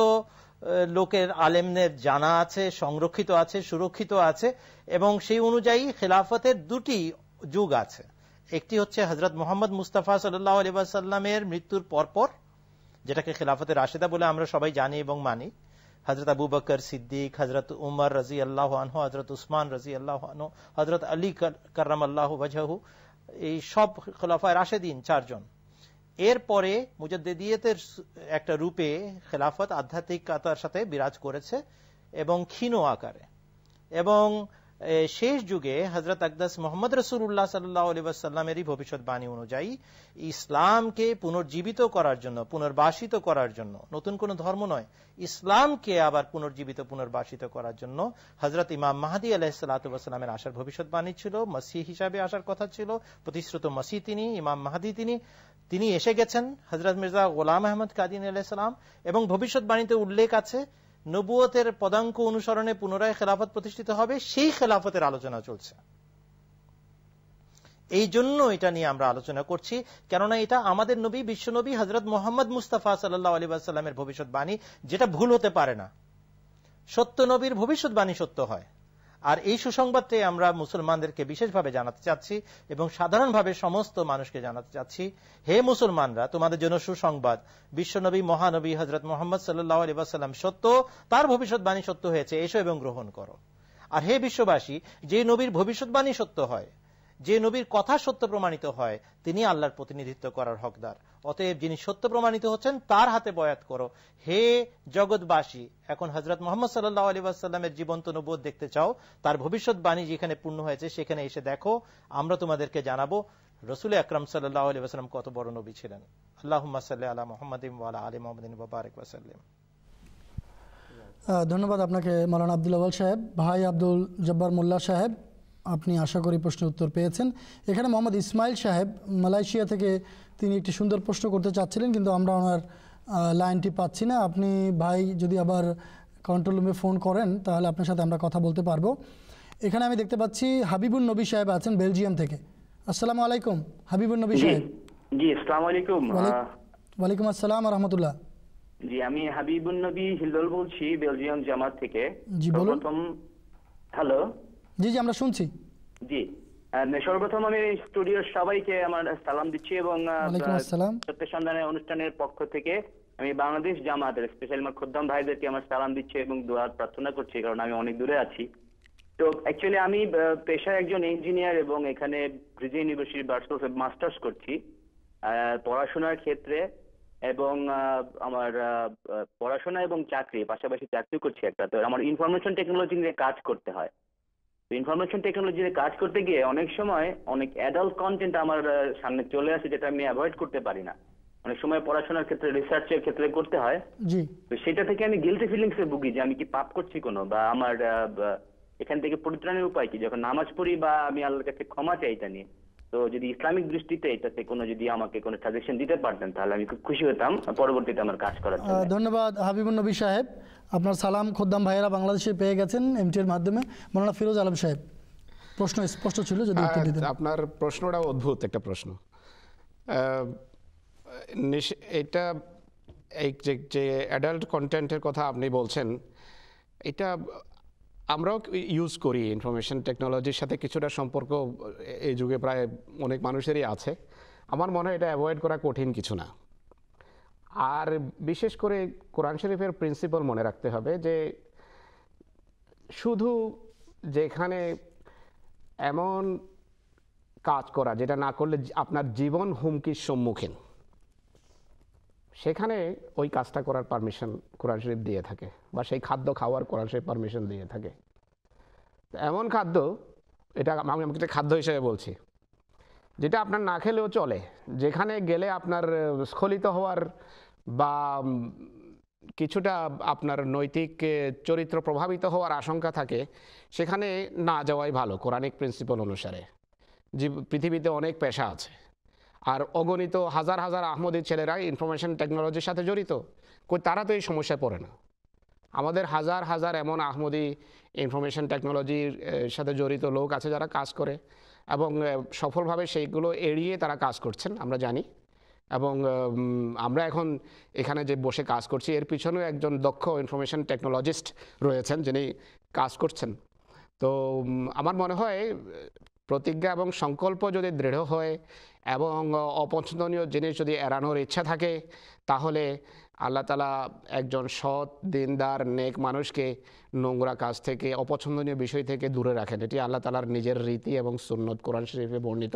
লোকের আলেমদের জানা আছে সংরক্ষিত আছে সুরক্ষিত আছে এবং সেই অনুযায়ী খেলাফতের দুটি যুগ আছে একটি হচ্ছে হজরত মোহাম্মদ মুস্তাফা সাল্লাহ আলী মৃত্যুর পরপর যেটাকে খেলাফতে রাশেদা বলে আমরা সবাই জানি এবং মানি হজরত আবু বকর সিদ্দিক হজরত উমর রাজি আল্লাহ আনহু হজরত উসমান রাজি আল্লাহ আনহু হজরত আলী কার্রাম আল্লাহ বাজাহু এই সব খেলাফায় রাশেদিন চারজন এরপরে মুজাদ্দিদিয়তের একটা রূপে খেলাফত আধ্যাত্মিকতার সাথে বিরাজ করেছে এবং ক্ষীণ আকারে এবং শেষ যুগে হজরত আকদাস মোহাম্মদ রসুল্লাহ সাল্লাহ আলী ভবিষ্যৎবাণী অনুযায়ী ইসলামকে পুনর্জীবিত করার জন্য পুনর্বাসিত করার জন্য নতুন কোন ধর্ম নয় ইসলামকে আবার পুনর্জীবিত পুনর্বাসিত করার জন্য হজরত ইমাম মাহাদি আলাহিসাল্লাতামের আসার ভবিষ্যৎবাণী ছিল মসি হিসাবে আসার কথা ছিল প্রতিশ্রুত মসি তিনি ইমাম মাহাদি তিনি তিনি এসে গেছেন হজরত মির্জা গোলাম আহমদ কাদিন আলাহিসাম এবং ভবিষ্যৎবাণীতে উল্লেখ আছে নবুয়তের পদাঙ্ক অনুসরণে পুনরায় খেলাফত প্রতিষ্ঠিত হবে সেই খেলাফতের আলোচনা চলছে এই জন্য এটা নিয়ে আমরা আলোচনা করছি কেননা এটা আমাদের নবী বিশ্বনবী হজরত মোহাম্মদ মুস্তাফা সাল্লাহ আলী আসাল্লামের ভবিষ্যৎবাণী যেটা ভুল হতে পারে না সত্য নবীর ভবিষ্যৎবাণী সত্য হয় আর এই সুসংবাদটাই আমরা মুসলমানদেরকে বিশেষভাবে জানাতে চাচ্ছি এবং সাধারণভাবে সমস্ত মানুষকে জানাতে চাচ্ছি হে মুসলমানরা তোমাদের জন্য সুসংবাদ বিশ্বনবী মহানবী হজরত মোহাম্মদ সাল্লাহ আলিবাসাল্লাম সত্য তার ভবিষ্যৎবাণী সত্য হয়েছে এসো এবং গ্রহণ করো আর হে বিশ্ববাসী যে নবীর ভবিষ্যৎবাণী সত্য হয় যে নবীর কথা সত্য প্রমাণিত হয় তিনি আল্লাহর প্রতিনিধিত্ব করার হকদার অতএব যিনি সত্য প্রমাণিত হচ্ছেন তার হাতে বয়াত করো হে জগৎবাসী এখন হজরত মোহাম্মদ সাল্লাহ আলী আসাল্লামের জীবন্ত নবোধ দেখতে চাও তার ভবিষ্যৎবাণী যেখানে পূর্ণ হয়েছে সেখানে এসে দেখো আমরা তোমাদেরকে জানাবো রসুল আকরম সাল্লাহ আলী আসালাম কত বড় নবী ছিলেন আল্লাহ সাল্লাহ আলা মোহাম্মদিম আলা আলী মোহাম্মদিন বাবারক ওয়াসাল্লাম ধন্যবাদ আপনাকে মালান আব্দুল আবাল সাহেব ভাই আব্দুল জব্বার মোল্লা সাহেব আপনি আশা করি প্রশ্নের উত্তর পেয়েছেন এখানে মোহাম্মদ ইসমাইল সাহেব মালয়েশিয়া থেকে তিনি একটি সুন্দর প্রশ্ন করতে চাচ্ছিলেন কিন্তু আমরা ওনার লাইনটি পাচ্ছি না আপনি ভাই যদি আবার কন্ট্রোল রুমে ফোন করেন তাহলে আপনার সাথে আমরা কথা বলতে পারবো এখানে আমি দেখতে পাচ্ছি হাবিবুল নবী সাহেব আছেন বেলজিয়াম থেকে আসসালামু আলাইকুম হাবিবুল নবী সাহেব জি আসসালামু আলাইকুম ওয়ালাইকুম আসসালাম রহমতুল্লাহ জি আমি হাবিবুল নবী হিলদল বলছি বেলজিয়াম জামাত থেকে জি বলুন হ্যালো জি জি আমরা শুনছি জি সর্বপ্রথম আমি স্টুডিওর সবাইকে আমার সালাম দিচ্ছি এবং সত্যের অনুষ্ঠানের পক্ষ থেকে আমি বাংলাদেশ জামাতের স্পেশালি আমার খোদ্দাম ভাইদেরকে আমার সালাম দিচ্ছি এবং দোয়ার প্রার্থনা করছি কারণ আমি অনেক দূরে আছি তো অ্যাকচুয়ালি আমি পেশায় একজন ইঞ্জিনিয়ার এবং এখানে ব্রিজে ইউনিভার্সিটি মাস্টার্স করছি পড়াশোনার ক্ষেত্রে এবং আমার পড়াশোনা এবং চাকরি পাশাপাশি চাকরি করছি একটা তো আমার ইনফরমেশন টেকনোলজি নিয়ে কাজ করতে হয় ইনফরমেশন টেকনোলজিতে কাজ করতে গিয়ে অনেক সময় অনেক অ্যাডাল্ট কন্টেন্ট আমার সামনে চলে আসে যেটা আমি অ্যাভয়েড করতে পারি না অনেক সময় পড়াশোনার ক্ষেত্রে রিসার্চের ক্ষেত্রে করতে হয় তো সেটা থেকে আমি গিলটি ফিলিংসে ভুগি যে আমি কি পাপ করছি কোনো বা আমার এখান থেকে পরিত্রাণের উপায় কি যখন নামাজ পড়ি বা আমি আল্লাহর কাছে ক্ষমা চাই তা নিয়ে তো যদি ইসলামিক দৃষ্টিতে এটাতে কোনো যদি আমাকে কোনো সাজেশন দিতে পারতেন তাহলে আমি খুব খুশি হতাম পরবর্তীতে আমার কাজ করার জন্য ধন্যবাদ হাবিবুল নবী সাহেব আপনার সালাম খোদ্দাম ভাইয়েরা বাংলাদেশে পেয়ে গেছেন এমটি এর মাধ্যমে মৌলানা ফিরোজ আলম সাহেব প্রশ্ন স্পষ্ট ছিল যদি উত্তর দিতেন আপনার প্রশ্নটা অদ্ভুত একটা প্রশ্ন এটা এই যে অ্যাডাল্ট কন্টেন্টের কথা আপনি বলছেন এটা আমরাও ইউজ করি ইনফরমেশন টেকনোলজির সাথে কিছুটা সম্পর্ক এই যুগে প্রায় অনেক মানুষেরই আছে আমার মনে হয় এটা অ্যাভয়েড করা কঠিন কিছু না আর বিশেষ করে কোরআন শরীফের প্রিন্সিপাল মনে রাখতে হবে যে শুধু যেখানে এমন কাজ করা যেটা না করলে আপনার জীবন হুমকির সম্মুখীন সেখানে ওই কাজটা করার পারমিশন কোরআন শরীফ দিয়ে থাকে বা সেই খাদ্য খাওয়ার কোরআন শরীফ পারমিশন দিয়ে থাকে এমন খাদ্য এটা আমি আমাকে খাদ্য হিসেবে বলছি যেটা আপনার না খেলেও চলে যেখানে গেলে আপনার স্খলিত হওয়ার বা কিছুটা আপনার নৈতিক চরিত্র প্রভাবিত হওয়ার আশঙ্কা থাকে সেখানে না যাওয়াই ভালো কোরআনিক প্রিন্সিপাল অনুসারে যে পৃথিবীতে অনেক পেশা আছে আর অগণিত হাজার হাজার আহমদের ছেলেরা ইনফরমেশন টেকনোলজির সাথে জড়িত তারা তো এই সমস্যায় পড়ে না আমাদের হাজার হাজার এমন আহমদি ইনফরমেশন টেকনোলজির সাথে জড়িত লোক আছে যারা কাজ করে এবং সফলভাবে সেইগুলো এড়িয়ে তারা কাজ করছেন আমরা জানি এবং আমরা এখন এখানে যে বসে কাজ করছি এর পিছনেও একজন দক্ষ ইনফরমেশন টেকনোলজিস্ট রয়েছেন যিনি কাজ করছেন তো আমার মনে হয় প্রতিজ্ঞা এবং সংকল্প যদি দৃঢ় হয় এবং অপছন্দনীয় জিনিস যদি এড়ানোর ইচ্ছা থাকে তাহলে আল্লাহ তালা একজন সৎ দিনদার নেক মানুষকে নোংরা কাজ থেকে অপছন্দনীয় বিষয় থেকে দূরে রাখেন এটি আল্লাহ তালার নিজের রীতি এবং সুন্নত কোরআন শরীফে বর্ণিত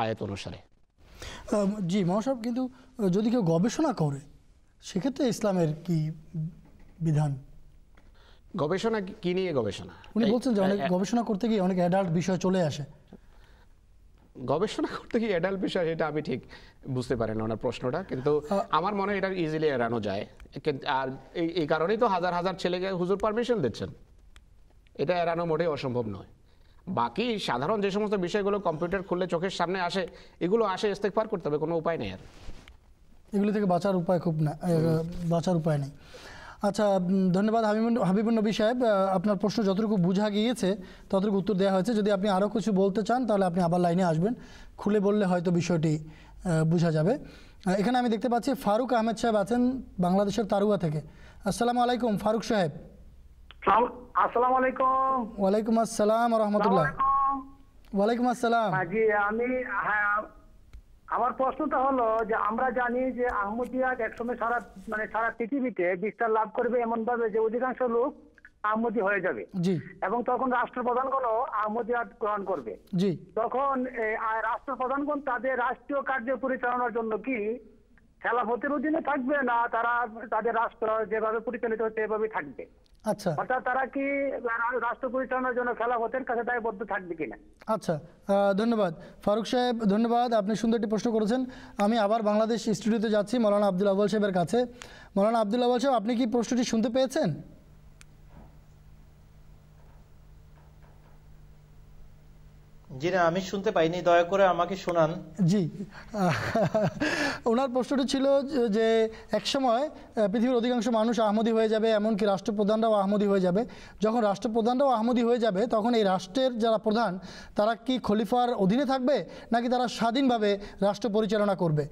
আয়ত অনুসারে জি মহাসব কিন্তু যদি কেউ গবেষণা করে সেক্ষেত্রে ইসলামের কি বিধান গবেষণা কি নিয়ে গবেষণা উনি বলছেন যে অনেক গবেষণা করতে গিয়ে অনেক অ্যাডাল্ট বিষয় চলে আসে গবেষণা করতে কি অ্যাডাল্ট বিষয় এটা আমি ঠিক বুঝতে পারি না ওনার প্রশ্নটা কিন্তু আমার মনে হয় এটা ইজিলি এড়ানো যায় আর এই কারণেই তো হাজার হাজার ছেলেকে হুজুর পারমিশন দিচ্ছেন এটা এড়ানো মোটেই অসম্ভব নয় বাকি সাধারণ যে সমস্ত বিষয়গুলো কম্পিউটার খুললে চোখের সামনে আসে এগুলো আসে ইস্তেক পার করতে হবে কোনো উপায় নেই আর এগুলো থেকে বাঁচার উপায় খুব না বাঁচার উপায় নেই আচ্ছা ধন্যবাদ হাবিবুল হাবিবুল নবী সাহেব আপনার প্রশ্ন যতটুকু বোঝা গিয়েছে ততটুকু উত্তর দেওয়া হয়েছে যদি আপনি আরও কিছু বলতে চান তাহলে আপনি আবার লাইনে আসবেন খুলে বললে হয়তো বিষয়টি বোঝা যাবে এখানে আমি দেখতে পাচ্ছি ফারুক আহমেদ সাহেব আছেন বাংলাদেশের তারুয়া থেকে আসসালামু আলাইকুম ফারুক সাহেব আসসালামু আলাইকুম ওয়ালাইকুম আসসালাম রহমতুল্লাহ ওয়ালাইকুম আসসালাম আমি হ্যাঁ, আমার প্রশ্নটা হলো যে আমরা জানি যে আহমদিয়া একসময় সারা মানে সারা পৃথিবীতে বিস্তার লাভ করবে এমন ভাবে যে অধিকাংশ লোক আহমদি হয়ে যাবে এবং তখন রাষ্ট্রপ্রধানগণ আহমদিয়া গ্রহণ করবে তখন রাষ্ট্রপ্রধানগণ তাদের রাষ্ট্রীয় কার্য পরিচালনার জন্য কি খেলাফতের অধীনে থাকবে না তারা তাদের রাষ্ট্র যেভাবে পরিচালিত হচ্ছে এভাবে থাকবে আচ্ছা অর্থাৎ তারা কি রাষ্ট্র পরিচালনার জন্য খেলাফতের কাছে দায়বদ্ধ থাকবে কিনা আচ্ছা ধন্যবাদ ফারুক সাহেব ধন্যবাদ আপনি সুন্দর একটি প্রশ্ন করেছেন আমি আবার বাংলাদেশ স্টুডিওতে যাচ্ছি মৌলানা আব্দুল আবুল সাহেবের কাছে মৌলানা আব্দুল আবুল সাহেব আপনি কি প্রশ্নটি শুনতে পেয়েছেন জি না আমি শুনতে পাইনি দয়া করে আমাকে শোনান জি ওনার প্রশ্নটি ছিল যে একসময় পৃথিবীর অধিকাংশ মানুষ আহমদি হয়ে যাবে এমনকি রাষ্ট্রপ্রধানরাও আহমদি হয়ে যাবে যখন রাষ্ট্রপ্রধানরাও আহমদি হয়ে যাবে তখন এই রাষ্ট্রের যারা প্রধান তারা কি খলিফার অধীনে থাকবে নাকি তারা স্বাধীনভাবে রাষ্ট্র পরিচালনা করবে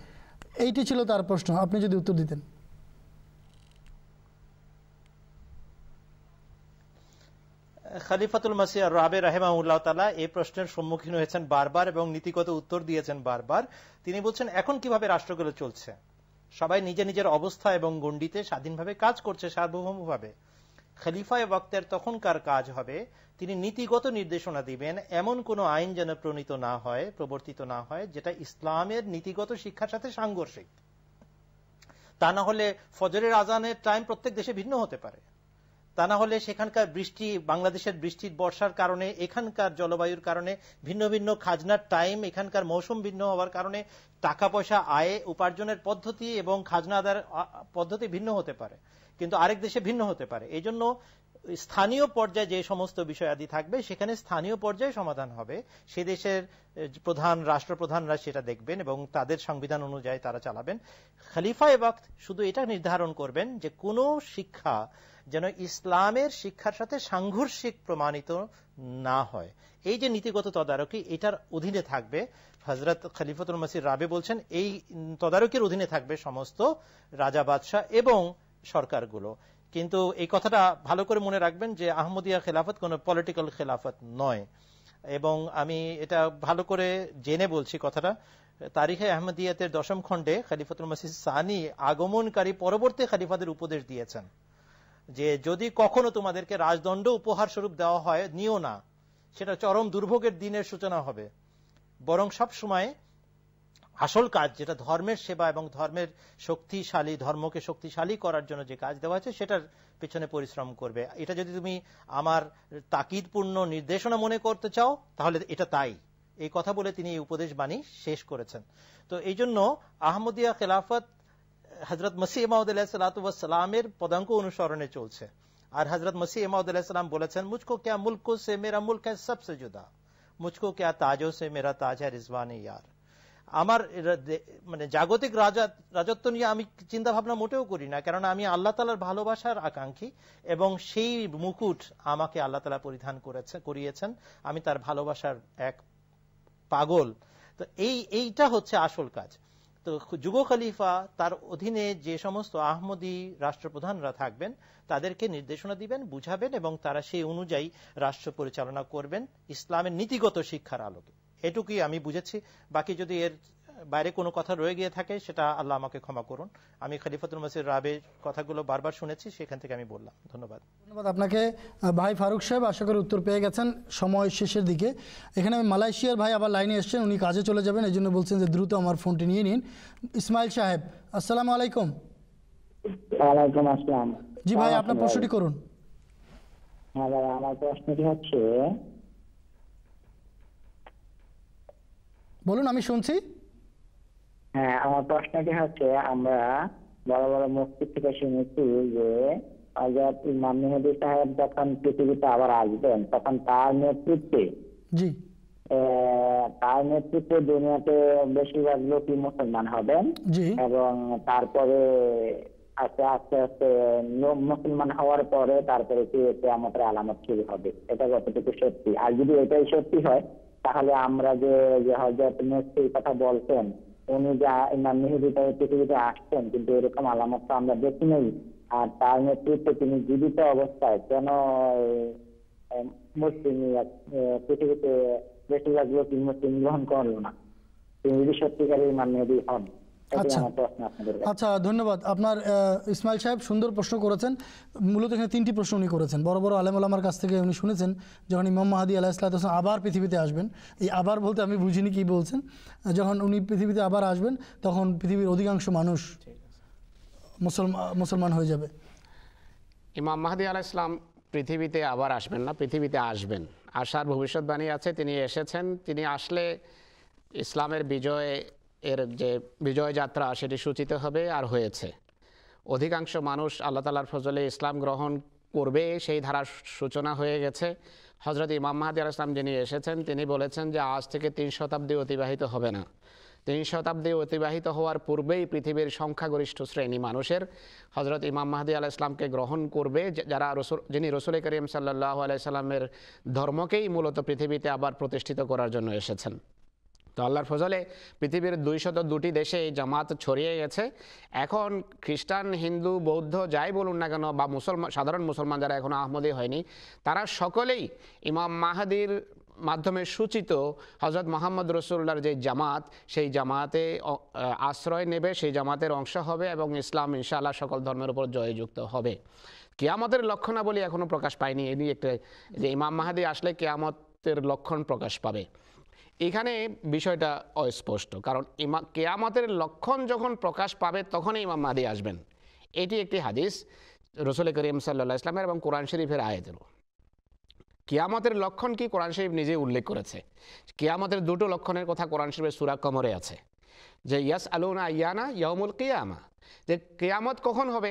এইটি ছিল তার প্রশ্ন আপনি যদি উত্তর দিতেন খালিফাতুল মাসি আর রাবে রাহেমাউল্লাহ তালা এই প্রশ্নের সম্মুখীন হয়েছেন বারবার এবং নীতিগত উত্তর দিয়েছেন বারবার তিনি বলছেন এখন কিভাবে রাষ্ট্রগুলো চলছে সবাই নিজে নিজের অবস্থা এবং গণ্ডিতে স্বাধীনভাবে কাজ করছে সার্বভৌমভাবে খালিফা বক্তের তখনকার কাজ হবে তিনি নীতিগত নির্দেশনা দিবেন এমন কোন আইন যেন প্রণীত না হয় প্রবর্তিত না হয় যেটা ইসলামের নীতিগত শিক্ষার সাথে সাংঘর্ষিক তা না হলে ফজরের আজানের টাইম প্রত্যেক দেশে ভিন্ন হতে পারে তা না হলে সেখানকার বৃষ্টি বাংলাদেশের বৃষ্টির বর্ষার কারণে এখানকার জলবায়ুর কারণে ভিন্ন ভিন্ন খাজনার টাইম এখানকার মৌসুম ভিন্ন হওয়ার কারণে টাকা পয়সা আয়ে উপার্জনের পদ্ধতি এবং খাজনা আদার পদ্ধতি ভিন্ন হতে পারে কিন্তু আরেক দেশে ভিন্ন হতে পারে এই জন্য স্থানীয় পর্যায়ে যে সমস্ত বিষয় আদি থাকবে সেখানে স্থানীয় পর্যায়ে সমাধান হবে সে দেশের প্রধান রাষ্ট্রপ্রধানরা সেটা দেখবেন এবং তাদের সংবিধান অনুযায়ী তারা চালাবেন খালিফা এবার শুধু এটা নির্ধারণ করবেন যে কোনো শিক্ষা যেন ইসলামের শিক্ষার সাথে সাংঘর্ষিক প্রমাণিত না হয় এই যে নীতিগত তদারকি এটার অধীনে থাকবে হজরত খলিফতুল মাসির রাবে বলছেন এই তদারকির অধীনে থাকবে সমস্ত রাজা বাদশাহ এবং সরকারগুলো কিন্তু এই কথাটা ভালো করে মনে রাখবেন যে আহমদিয়া খেলাফত কোন পলিটিক্যাল খেলাফত নয় এবং আমি এটা ভালো করে জেনে বলছি কথাটা তারিখে আহমদিয়াতের দশম খণ্ডে খালিফাতুল মাসিদ সানি আগমনকারী পরবর্তী খালিফাদের উপদেশ দিয়েছেন যে যদি কখনো তোমাদেরকে রাজদণ্ড উপহার স্বরূপ দেওয়া হয় নিও না সেটা চরম দুর্ভোগের দিনের সূচনা হবে বরং সব সময় আসল কাজ যেটা ধর্মের সেবা এবং ধর্মের শক্তিশালী ধর্মকে শক্তিশালী করার জন্য যে কাজ দেওয়া আছে সেটার পেছনে পরিশ্রম করবে এটা যদি তুমি আমার তাকিদপূর্ণ নির্দেশনা মনে করতে চাও তাহলে এটা তাই এই কথা বলে তিনি এই উপদেশ বাণী শেষ করেছেন তো এই জন্য আহমদিয়া খেলাফত হজরত মসি ইমাউদ সালাতামের পদাঙ্ক অনুসরণে চলছে আর হজরত মসি ইমাউদ সালাম বলেছেন মুঝকো ক্যা মুল্ক সে মেরা মুল্ক হ্যাঁ সবসে জুদা মুঝকো ক্যা তাজো সে মেরা তাজ হ্যাঁ রিজওয়ান ইয়ার আমার মানে জাগতিক রাজত্ব নিয়ে আমি চিন্তা ভাবনা মোটেও করি না কারণ আমি আল্লাহ তালার ভালোবাসার আকাঙ্ক্ষী এবং সেই মুকুট আমাকে আল্লাহ তালা পরিধান করেছে করিয়েছেন আমি তার ভালোবাসার এক পাগল তো এই এইটা হচ্ছে আসল কাজ তো যুগ খলিফা তার অধীনে যে সমস্ত আহমদি রাষ্ট্রপ্রধানরা থাকবেন তাদেরকে নির্দেশনা দিবেন বুঝাবেন এবং তারা সেই অনুযায়ী রাষ্ট্র পরিচালনা করবেন ইসলামের নীতিগত শিক্ষার আলোকে এটুকুই আমি বুঝেছি বাকি যদি এর বাইরে কোনো কথা রয়ে গিয়ে থাকে সেটা আল্লাহ আমাকে ক্ষমা করুন আমি খালিফাতুল মাসির রাবের কথাগুলো বারবার শুনেছি সেখান থেকে আমি বললাম ধন্যবাদ ধন্যবাদ আপনাকে ভাই ফারুক সাহেব আশা করি উত্তর পেয়ে গেছেন সময় শেষের দিকে এখানে আমি মালয়েশিয়ার ভাই আবার লাইনে এসছেন উনি কাজে চলে যাবেন এই জন্য বলছেন যে দ্রুত আমার ফোনটি নিয়ে নিন ইসমাইল সাহেব আসসালামু আলাইকুম জি ভাই আপনার প্রশ্নটি করুন হ্যাঁ বলুন আমি শুনছি হ্যাঁ আমার প্রশ্নটি হচ্ছে আমরা বড় বড় মুক্তি থেকে শুনেছি যে হজরত মেহেদি সাহেব যখন পৃথিবীতে আবার আসবেন তখন তার নেতৃত্বে জি তার নেতৃত্বে দুনিয়াতে বেশিরভাগ লোকই মুসলমান হবেন এবং তারপরে আস্তে আস্তে আস্তে মুসলমান হওয়ার পরে তারপরে কি আমাদের আলামত শুরু হবে এটা কতটুকু সত্যি আর যদি এটাই সত্যি হয় তাহলে আমরা যে হজরত মেসির কথা বলতেন উনি মেহেদি মেহেদিতা পৃথিবীতে আসছেন কিন্তু এরকম আলামত তো আমরা দেখি নাই আর তার নেতৃত্বে তিনি জীবিত অবস্থায় কেন মুসলিম পৃথিবীতে বেশিরভাগ লোক মুসলিম গ্রহণ করলো না তিনি যদি সত্যিকারের মান মেহেদি হন আচ্ছা আচ্ছা ধন্যবাদ আপনার ইসমাইল সাহেব সুন্দর প্রশ্ন করেছেন মূলত এখানে তিনটি প্রশ্ন উনি করেছেন বড় বড় আলেম আলামার কাছ থেকে উনি শুনেছেন যখন ইমাম মাহাদি আলাহিসাল্লাহ হোসেন আবার পৃথিবীতে আসবেন এই আবার বলতে আমি বুঝিনি কি বলছেন যখন উনি পৃথিবীতে আবার আসবেন তখন পৃথিবীর অধিকাংশ মানুষ মুসলমান মুসলমান হয়ে যাবে ইমাম মাহাদি আলাহ ইসলাম পৃথিবীতে আবার আসবেন না পৃথিবীতে আসবেন আসার ভবিষ্যৎবাণী আছে তিনি এসেছেন তিনি আসলে ইসলামের বিজয়ে এর যে বিজয় যাত্রা সেটি সূচিত হবে আর হয়েছে অধিকাংশ মানুষ আল্লাহ তালার ফজলে ইসলাম গ্রহণ করবে সেই ধারার সূচনা হয়ে গেছে হজরত ইমাম মাহাদি আল ইসলাম যিনি এসেছেন তিনি বলেছেন যে আজ থেকে তিন শতাব্দী অতিবাহিত হবে না তিন শতাব্দী অতিবাহিত হওয়ার পূর্বেই পৃথিবীর সংখ্যাগরিষ্ঠ শ্রেণী মানুষের হজরত ইমাম মাহাদি আল ইসলামকে গ্রহণ করবে যারা রসুল যিনি রসুল করিম সাল্লাহ আলাইসাল্লামের ধর্মকেই মূলত পৃথিবীতে আবার প্রতিষ্ঠিত করার জন্য এসেছেন তো আল্লাহর ফজলে পৃথিবীর দুইশত দুটি দেশে এই জামাত ছড়িয়ে গেছে এখন খ্রিস্টান হিন্দু বৌদ্ধ যাই বলুন না কেন বা মুসলমান সাধারণ মুসলমান যারা এখন আহমদি হয়নি তারা সকলেই ইমাম মাহাদির মাধ্যমে সূচিত হজরত মোহাম্মদ রসুল্লার যে জামাত সেই জামাতে আশ্রয় নেবে সেই জামাতের অংশ হবে এবং ইসলাম ইনশাআল্লাহ সকল ধর্মের উপর জয়যুক্ত হবে কেয়ামতের লক্ষণাবলী এখনও প্রকাশ পায়নি এ নিয়ে একটা যে ইমাম মাহাদি আসলে কেয়ামতের লক্ষণ প্রকাশ পাবে এখানে বিষয়টা অস্পষ্ট কারণ ইমা কেয়ামতের লক্ষণ যখন প্রকাশ পাবে তখনই ইমাম মাদি আসবেন এটি একটি হাদিস রসুল করিম সাল্লা ইসলামের এবং কোরআন শরীফের আয়াতেরও কেয়ামতের লক্ষণ কি কোরআন শরীফ নিজে উল্লেখ করেছে কেয়ামতের দুটো লক্ষণের কথা কোরআন শরীফের সুরা কমরে আছে যে ইয়াস আলুনা ইয়ানা ইয়ামুল কেয়ামা যে কেয়ামত কখন হবে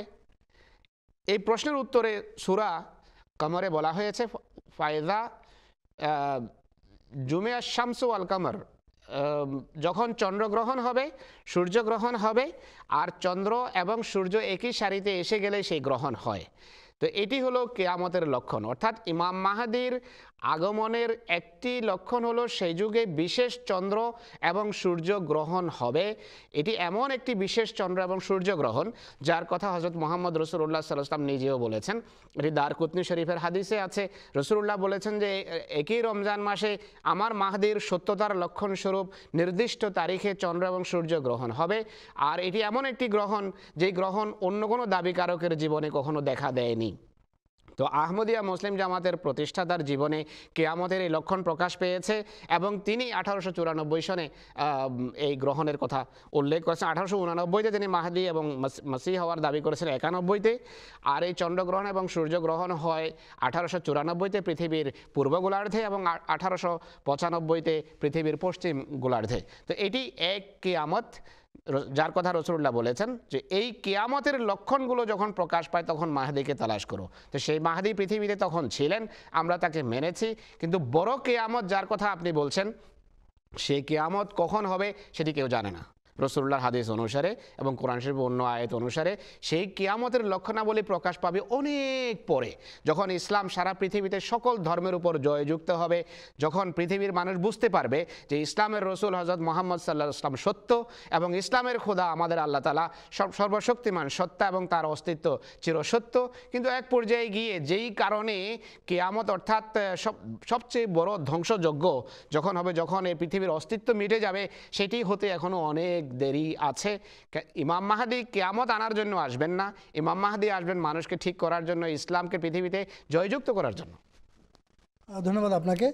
এই প্রশ্নের উত্তরে সুরা কমরে বলা হয়েছে ফায়দা জুমে আর শামসু আল কামর যখন চন্দ্রগ্রহণ হবে সূর্যগ্রহণ হবে আর চন্দ্র এবং সূর্য একই সারিতে এসে গেলে সেই গ্রহণ হয় তো এটি হলো কেয়ামতের লক্ষণ অর্থাৎ ইমাম মাহাদির আগমনের একটি লক্ষণ হলো সেই যুগে বিশেষ চন্দ্র এবং সূর্য গ্রহণ হবে এটি এমন একটি বিশেষ চন্দ্র এবং সূর্য গ্রহণ যার কথা হজরত মোহাম্মদ রসুল্লাহ সাল্লাম নিজেও বলেছেন এটি দারকুতনি শরীফের হাদিসে আছে রসুল্লাহ বলেছেন যে একই রমজান মাসে আমার মাহদির সত্যতার লক্ষণ স্বরূপ নির্দিষ্ট তারিখে চন্দ্র এবং সূর্য গ্রহণ হবে আর এটি এমন একটি গ্রহণ যেই গ্রহণ অন্য কোনো দাবিকারকের জীবনে কখনো দেখা দেয়নি তো আহমদিয়া মুসলিম জামাতের প্রতিষ্ঠাতার জীবনে কেয়ামতের এই লক্ষণ প্রকাশ পেয়েছে এবং তিনি আঠারোশো চুরানব্বই সনে এই গ্রহণের কথা উল্লেখ করেছেন আঠারোশো উনানব্বইতে তিনি মাহাদি এবং মাসি হওয়ার দাবি করেছেন একানব্বইতে আর এই চন্দ্রগ্রহণ এবং সূর্যগ্রহণ হয় আঠারোশো চুরানব্বইতে পৃথিবীর পূর্ব গোলার্ধে এবং আঠারোশো পঁচানব্বইতে পৃথিবীর পশ্চিম গোলার্ধে তো এটি এক কেয়ামত যার কথা রসুল্লাহ বলেছেন যে এই কেয়ামতের লক্ষণগুলো যখন প্রকাশ পায় তখন মাহাদিকে তালাশ করো তো সেই মাহাদি পৃথিবীতে তখন ছিলেন আমরা তাকে মেনেছি কিন্তু বড় কেয়ামত যার কথা আপনি বলছেন সেই কেয়ামত কখন হবে সেটি কেউ জানে না রসুল্লাহর হাদিস অনুসারে এবং কোরআন শরীফ অন্য আয়ত অনুসারে সেই কেয়ামতের লক্ষণাবলী প্রকাশ পাবে অনেক পরে যখন ইসলাম সারা পৃথিবীতে সকল ধর্মের উপর জয়যুক্ত হবে যখন পৃথিবীর মানুষ বুঝতে পারবে যে ইসলামের রসুল হজরত মোহাম্মদ সাল্লাহ ইসলাম সত্য এবং ইসলামের খোদা আমাদের আল্লাহ তালা সব সর্বশক্তিমান সত্তা এবং তার অস্তিত্ব চিরসত্য কিন্তু এক পর্যায়ে গিয়ে যেই কারণে কেয়ামত অর্থাৎ সব সবচেয়ে বড় ধ্বংসযোগ্য যখন হবে যখন এই পৃথিবীর অস্তিত্ব মিটে যাবে সেটি হতে এখনও অনেক দেরি আছে ইমাম মাহাদি কেয়ামত আনার জন্য আসবেন না ইমাম মাহাদি আসবেন মানুষকে ঠিক করার জন্য ইসলামকে পৃথিবীতে জয়যুক্ত করার জন্য ধন্যবাদ আপনাকে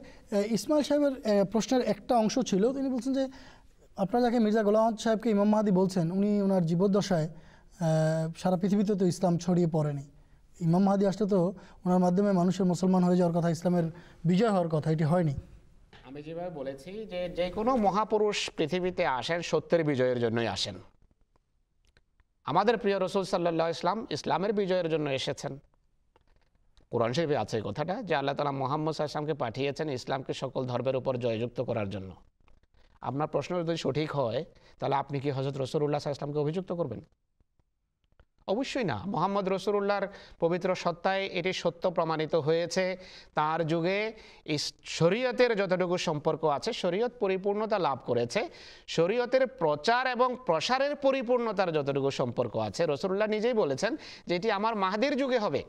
ইসমাইল সাহেবের প্রশ্নের একটা অংশ ছিল তিনি বলছেন যে আপনারা যাকে মির্জা গোলাম সাহেবকে ইমাম মাহাদি বলছেন উনি ওনার জীবদ্দশায় সারা পৃথিবীতে তো ইসলাম ছড়িয়ে পড়েনি ইমাম মাহাদি আসলে তো ওনার মাধ্যমে মানুষের মুসলমান হয়ে যাওয়ার কথা ইসলামের বিজয় হওয়ার কথা এটি হয়নি আমি যেভাবে বলেছি যে যে কোনো মহাপুরুষ পৃথিবীতে আসেন সত্যের বিজয়ের জন্যই আসেন আমাদের প্রিয় রসুল সাল্লা ইসলাম ইসলামের বিজয়ের জন্য এসেছেন কোরআন শরীফে আছে এই কথাটা যে আল্লাহ তালা মোহাম্মদ আসলামকে পাঠিয়েছেন ইসলামকে সকল ধর্মের উপর জয়যুক্ত করার জন্য আপনার প্রশ্ন যদি সঠিক হয় তাহলে আপনি কি হজরত রসুল্লাহ ইসলামকে অভিযুক্ত করবেন অবশ্যই না মোহাম্মদ রসুল্লাহর পবিত্র সত্তায় এটি সত্য প্রমাণিত হয়েছে তার যুগে শরীয়তের যতটুকু সম্পর্ক আছে শরীয়ত পরিপূর্ণতা লাভ করেছে শরীয়তের প্রচার এবং প্রসারের পরিপূর্ণতার যতটুকু সম্পর্ক আছে রসুল্লাহ নিজেই বলেছেন যে এটি আমার মাহাদির যুগে হবে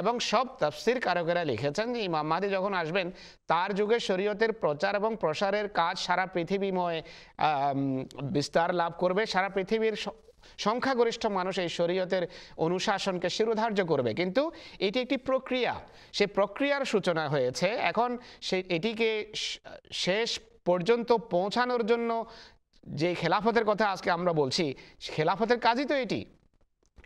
এবং সব তফসির কারকেরা লিখেছেন যে ইমাম মাহাদি যখন আসবেন তার যুগে শরীয়তের প্রচার এবং প্রসারের কাজ সারা পৃথিবীময় বিস্তার লাভ করবে সারা পৃথিবীর সংখ্যাগরিষ্ঠ মানুষ এই শরীয়তের অনুশাসনকে শিরোধার্য করবে কিন্তু এটি একটি প্রক্রিয়া সে প্রক্রিয়ার সূচনা হয়েছে এখন সে এটিকে শেষ পর্যন্ত পৌঁছানোর জন্য যে খেলাফতের কথা আজকে আমরা বলছি খেলাফতের কাজই তো এটি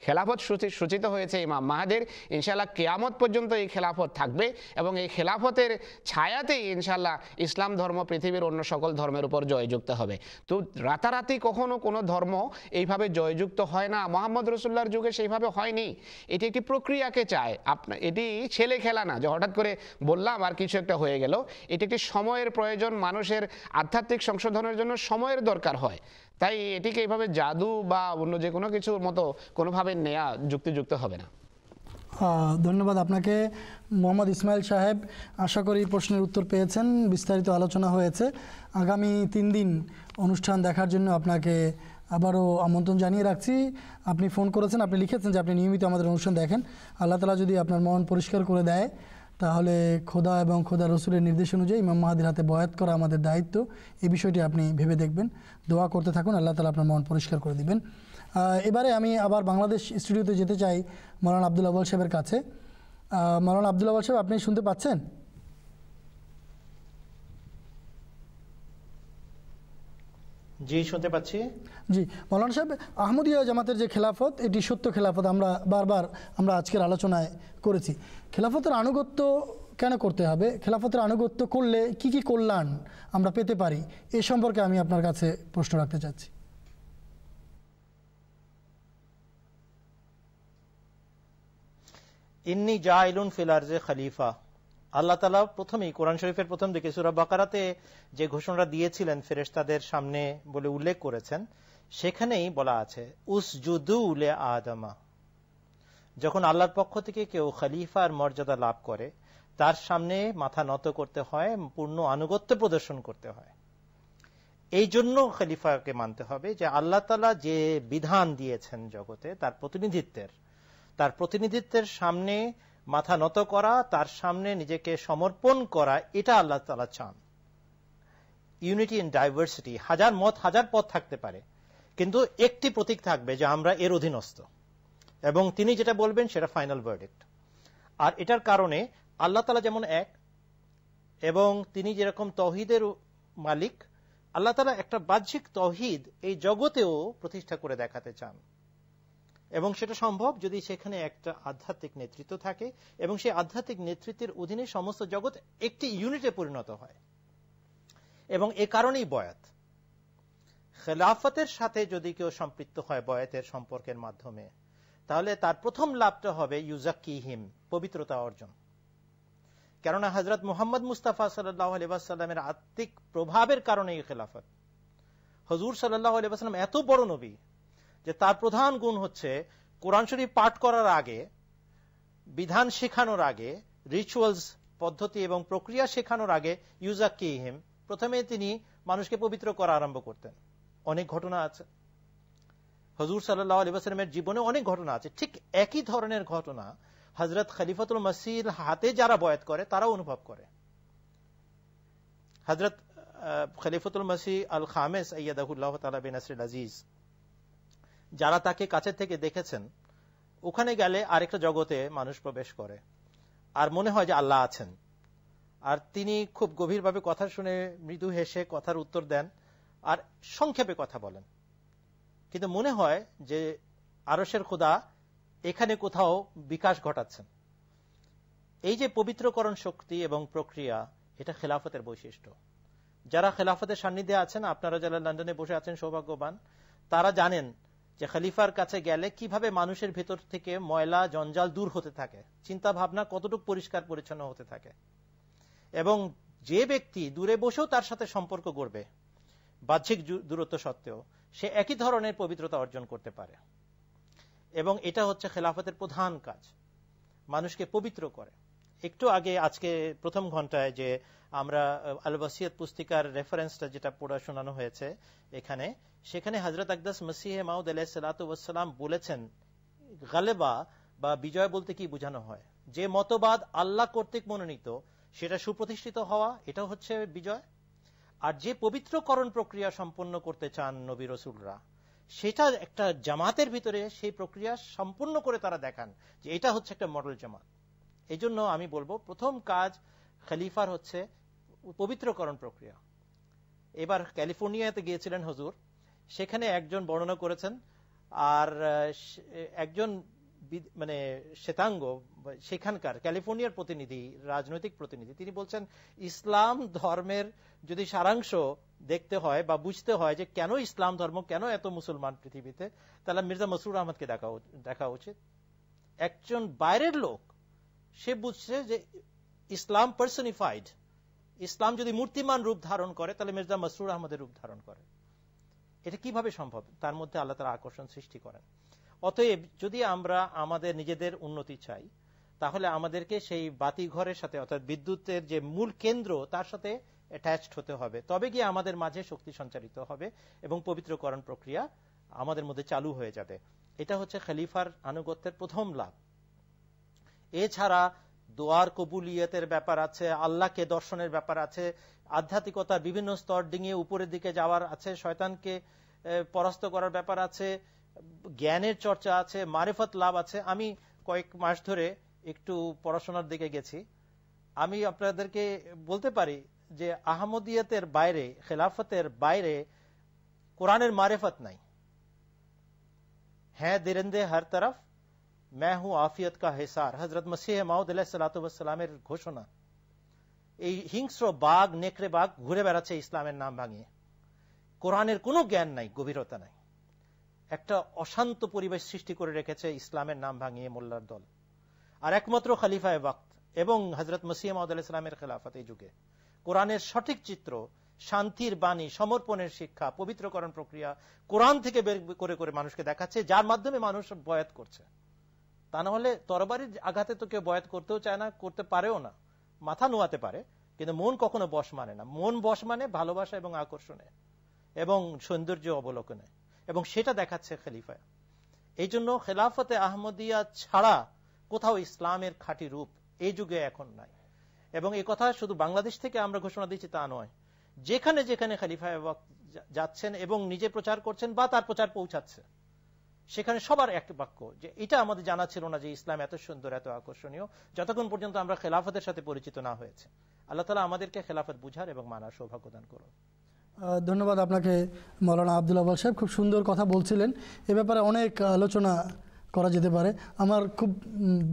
খেলাফত সূচিত হয়েছে ইমাম মাহাদের ইনশাল্লাহ কেয়ামত পর্যন্ত এই খেলাফত থাকবে এবং এই খেলাফতের ছায়াতেই ইনশাল্লাহ ইসলাম ধর্ম পৃথিবীর অন্য সকল ধর্মের উপর জয়যুক্ত হবে তো রাতারাতি কখনো কোনো ধর্ম এইভাবে জয়যুক্ত হয় না মোহাম্মদ রসুল্লার যুগে সেইভাবে হয়নি এটি একটি প্রক্রিয়াকে চায় আপনার এটি ছেলে খেলা না যে হঠাৎ করে বললাম আর কিছু একটা হয়ে গেল এটি একটি সময়ের প্রয়োজন মানুষের আধ্যাত্মিক সংশোধনের জন্য সময়ের দরকার হয় তাই এটিকে এইভাবে জাদু বা অন্য যে কোনো কিছুর মতো কোনোভাবে নেয়া যুক্তিযুক্ত হবে না হ্যাঁ, ধন্যবাদ আপনাকে মোহাম্মদ ইসমাইল সাহেব আশা করি প্রশ্নের উত্তর পেয়েছেন বিস্তারিত আলোচনা হয়েছে আগামী তিন দিন অনুষ্ঠান দেখার জন্য আপনাকে আবারও আমন্ত্রণ জানিয়ে রাখছি আপনি ফোন করেছেন আপনি লিখেছেন যে আপনি নিয়মিত আমাদের অনুষ্ঠান দেখেন আল্লাহ তালা যদি আপনার মন পরিষ্কার করে দেয় তাহলে খোদা এবং খোদা রসুলের নির্দেশ অনুযায়ী ইমাম মাহাদির হাতে বয়াত করা আমাদের দায়িত্ব এই বিষয়টি আপনি ভেবে দেখবেন দোয়া করতে থাকুন আল্লাহ তালা আপনার মন পরিষ্কার করে দিবেন এবারে আমি আবার বাংলাদেশ স্টুডিওতে যেতে চাই মরান আবদুল সাহেবের কাছে মরান আবদুল সাহেব আপনি শুনতে পাচ্ছেন জি শুনতে পাচ্ছি জি মৌলানা সাহেব আহমদিয়া জামাতের যে খেলাফত এটি সত্য খেলাফত আমরা বারবার আমরা আজকের আলোচনায় করেছি খেলাফতের আনুগত্য কেন করতে হবে খেলাফতের আনুগত্য করলে কি কি কল্যাণ আমরা পেতে পারি এ সম্পর্কে আমি আপনার কাছে প্রশ্ন রাখতে চাচ্ছি ইন্নি জাইলুন ফিলার্জে খলিফা আল্লাহ তালা প্রথমেই কোরআন শরীফের প্রথম দিকে সুরা বাকারাতে যে ঘোষণা দিয়েছিলেন ফেরেস্তাদের সামনে বলে উল্লেখ করেছেন সেখানেই বলা আছে উস জুদু উলে আদমা যখন আল্লাহর পক্ষ থেকে কেউ খালিফার মর্যাদা লাভ করে তার সামনে মাথা নত করতে হয় পূর্ণ আনুগত্য প্রদর্শন করতে হয় এই জন্য খালিফাকে মানতে হবে যে আল্লাহ তালা যে বিধান দিয়েছেন জগতে তার প্রতিনিধিত্বের তার প্রতিনিধিত্বের সামনে মাথা নত করা তার সামনে নিজেকে সমর্পণ করা এটা আল্লাহ তালা চান ইউনিটি ইন ডাইভার্সিটি হাজার মত হাজার পথ থাকতে পারে কিন্তু একটি প্রতীক থাকবে যে আমরা এর অধীনস্থ এবং তিনি যেটা বলবেন সেটা ফাইনাল ভার্ডিক্ট আর এটার কারণে আল্লাহ তালা যেমন এক এবং তিনি যেরকম তহিদের মালিক আল্লাহ তালা একটা বাহ্যিক তহিদ এই জগতেও প্রতিষ্ঠা করে দেখাতে চান এবং সেটা সম্ভব যদি সেখানে একটা আধ্যাত্মিক নেতৃত্ব থাকে এবং সেই আধ্যাত্মিক নেতৃত্বের অধীনে সমস্ত জগৎ একটি ইউনিটে পরিণত হয় এবং এ কারণেই বয়াত খেলাফতের সাথে যদি কেউ সম্পৃক্ত হয় বয়াতের সম্পর্কের মাধ্যমে তাহলে তার প্রথম লাভটা হবে ইউজাক্কি হিম পবিত্রতা অর্জন কেননা হজরত মোহাম্মদ মুস্তাফা সাল্লাহামের আত্মিক প্রভাবের কারণে এই খেলাফত হজুর সাল্লাহ আলিবাসাল্লাম এত বড় নবী যে তার প্রধান গুণ হচ্ছে কোরআন শরীফ পাঠ করার আগে বিধান শেখানোর আগে রিচুয়ালস পদ্ধতি এবং প্রক্রিয়া শেখানোর আগে ইউজাক্কি হিম প্রথমে তিনি মানুষকে পবিত্র করা আরম্ভ করতেন অনেক ঘটনা আছে হজুর সাল্লাহ আলী জীবনে অনেক ঘটনা আছে ঠিক একই ধরনের ঘটনা হজরত খলিফাতুল মাসির হাতে যারা বয়াত করে তারা অনুভব করে হজরত খলিফাতুল মাসি আল খামেস আইয়াদাহুল্লাহ আজিজ যারা তাকে কাছে থেকে দেখেছেন ওখানে গেলে আরেকটা জগতে মানুষ প্রবেশ করে আর মনে হয় যে আল্লাহ আছেন আর তিনি খুব গভীরভাবে কথা শুনে মৃদু হেসে কথার উত্তর দেন আর সংক্ষেপে কথা বলেন কিন্তু মনে হয় যে আরসের খোদা এখানে কোথাও বিকাশ ঘটাচ্ছেন এই যে পবিত্রকরণ শক্তি এবং প্রক্রিয়া এটা খেলাফতের বৈশিষ্ট্য যারা খেলাফতের সান্নিধ্যে আছেন আপনারা যারা লন্ডনে বসে আছেন সৌভাগ্যবান তারা জানেন যে খালিফার কাছে গেলে কিভাবে মানুষের ভেতর থেকে ময়লা জঞ্জাল দূর হতে থাকে চিন্তা ভাবনা কতটুকু পরিষ্কার পরিচ্ছন্ন হতে থাকে এবং যে ব্যক্তি দূরে বসেও তার সাথে সম্পর্ক গড়বে বাহ্যিক দূরত্ব সত্ত্বেও সে একই ধরনের পবিত্রতা অর্জন করতে পারে এবং এটা হচ্ছে খেলাফতের প্রধান কাজ মানুষকে পবিত্র করে একটু আগে আজকে প্রথম ঘন্টায় যে আমরা আলবাসিয়ত পুস্তিকার রেফারেন্সটা যেটা পড়া শোনানো হয়েছে এখানে সেখানে হজরত আকদাস মসিহ মাউদ আলাহ সালাতাম বলেছেন গালেবা বা বিজয় বলতে কি বোঝানো হয় যে মতবাদ আল্লাহ কর্তৃক মনোনীত সেটা সুপ্রতিষ্ঠিত হওয়া এটা হচ্ছে বিজয় আর যে পবিত্রকরণ প্রক্রিয়া সম্পন্ন করতে চান নবী রসুলরা সেটা একটা জামাতের ভিতরে সেই প্রক্রিয়া সম্পূর্ণ করে তারা দেখান যে এটা হচ্ছে একটা মডেল জামাত এই জন্য আমি বলবো প্রথম কাজ খালিফার হচ্ছে পবিত্রকরণ প্রক্রিয়া এবার ক্যালিফোর্নিয়াতে গিয়েছিলেন হজুর সেখানে একজন বর্ণনা করেছেন আর একজন মানে শ্বেতাঙ্গ সেখানকার ক্যালিফোর্নিয়ার প্রতিনিধি রাজনৈতিক প্রতিনিধি তিনি বলছেন ইসলাম ধর্মের যদি সারাংশ দেখতে হয় বা বুঝতে হয় যে কেন ইসলাম ধর্ম কেন এত মুসলমান পৃথিবীতে তাহলে মির্জা মসরুর আহমদকে দেখা দেখা উচিত একজন বাইরের লোক সে বুঝছে যে ইসলাম পার্সনিফাইড ইসলাম যদি মূর্তিমান রূপ ধারণ করে তাহলে মির্জা মসরুর আহমদের রূপ ধারণ করে এটা কিভাবে সম্ভব তার মধ্যে আল্লাহ তারা আকর্ষণ সৃষ্টি করেন অতএব যদি আমরা আমাদের নিজেদের উন্নতি চাই তাহলে আমাদেরকে সেই বাতি ঘরের সাথে অর্থাৎ বিদ্যুতের যে মূল কেন্দ্র তার সাথে অ্যাটাচড হতে হবে তবে গিয়ে আমাদের মাঝে শক্তি সঞ্চারিত হবে এবং পবিত্রকরণ প্রক্রিয়া আমাদের মধ্যে চালু হয়ে যাবে এটা হচ্ছে খালিফার আনুগত্যের প্রথম লাভ এছাড়া দোয়ার কবুলিয়তের ব্যাপার আছে আল্লাহকে দর্শনের ব্যাপার আছে আধ্যাত্মিকতার বিভিন্ন স্তর ডিঙিয়ে উপরের দিকে যাওয়ার আছে শয়তানকে পরাস্ত করার ব্যাপার আছে জ্ঞানের চর্চা আছে মারেফত লাভ আছে আমি কয়েক মাস ধরে একটু পড়াশোনার দিকে গেছি আমি আপনাদেরকে বলতে পারি যে আহমদিয়াতের বাইরে খেলাফতের বাইরে কোরআনের মারেফত নাই হ্যাঁ দিরেন্দে হার তরফ मैं হু আফিয়ত কা হেসার হজরত মসিহ মাউদ সালাতামের ঘোষণা এই হিংস্র বাঘ নেকড়ে বাঘ ঘুরে বেড়াচ্ছে ইসলামের নাম ভাঙিয়ে কোরআনের কোনো জ্ঞান নাই গভীরতা নাই একটা অশান্ত পরিবেশ সৃষ্টি করে রেখেছে ইসলামের নাম ভাঙিয়ে মোল্লার দল আর একমাত্র খালিফায় ওয়াক্ত এবং হজরত মসিম ইসলামের খেলাফত এই যুগে কোরআনের সঠিক চিত্র শান্তির বাণী সমর্পণের শিক্ষা পবিত্রকরণ প্রক্রিয়া কোরআন থেকে বের করে করে মানুষকে দেখাচ্ছে যার মাধ্যমে মানুষ বয়াত করছে তা না হলে তরবারির আঘাতে তো কেউ বয়াত করতেও চায় না করতে পারেও না মাথা নোয়াতে পারে কিন্তু মন কখনো বশ মানে না মন বশ মানে ভালোবাসা এবং আকর্ষণে এবং সৌন্দর্য অবলোকনে এবং সেটা দেখাচ্ছে খেলিফায় এই জন্য খেলাফতে আহমদিয়া ছাড়া কোথাও ইসলামের খাটি রূপ এই যুগে এখন নাই এবং এই কথা শুধু বাংলাদেশ থেকে আমরা ঘোষণা দিচ্ছি তা নয় যেখানে যেখানে খালিফা যাচ্ছেন এবং নিজে প্রচার করছেন বা তার প্রচার পৌঁছাচ্ছে সেখানে সবার এক বাক্য যে এটা আমাদের জানা ছিল না যে ইসলাম এত সুন্দর এত আকর্ষণীয় যতক্ষণ পর্যন্ত আমরা খেলাফতের সাথে পরিচিত না হয়েছে আল্লাহ তালা আমাদেরকে খেলাফত বুঝার এবং মানার সৌভাগ্য দান করুন ধন্যবাদ আপনাকে মৌলানা আবদুল্লাহ সাহেব খুব সুন্দর কথা বলছিলেন এ ব্যাপারে অনেক আলোচনা করা যেতে পারে আমার খুব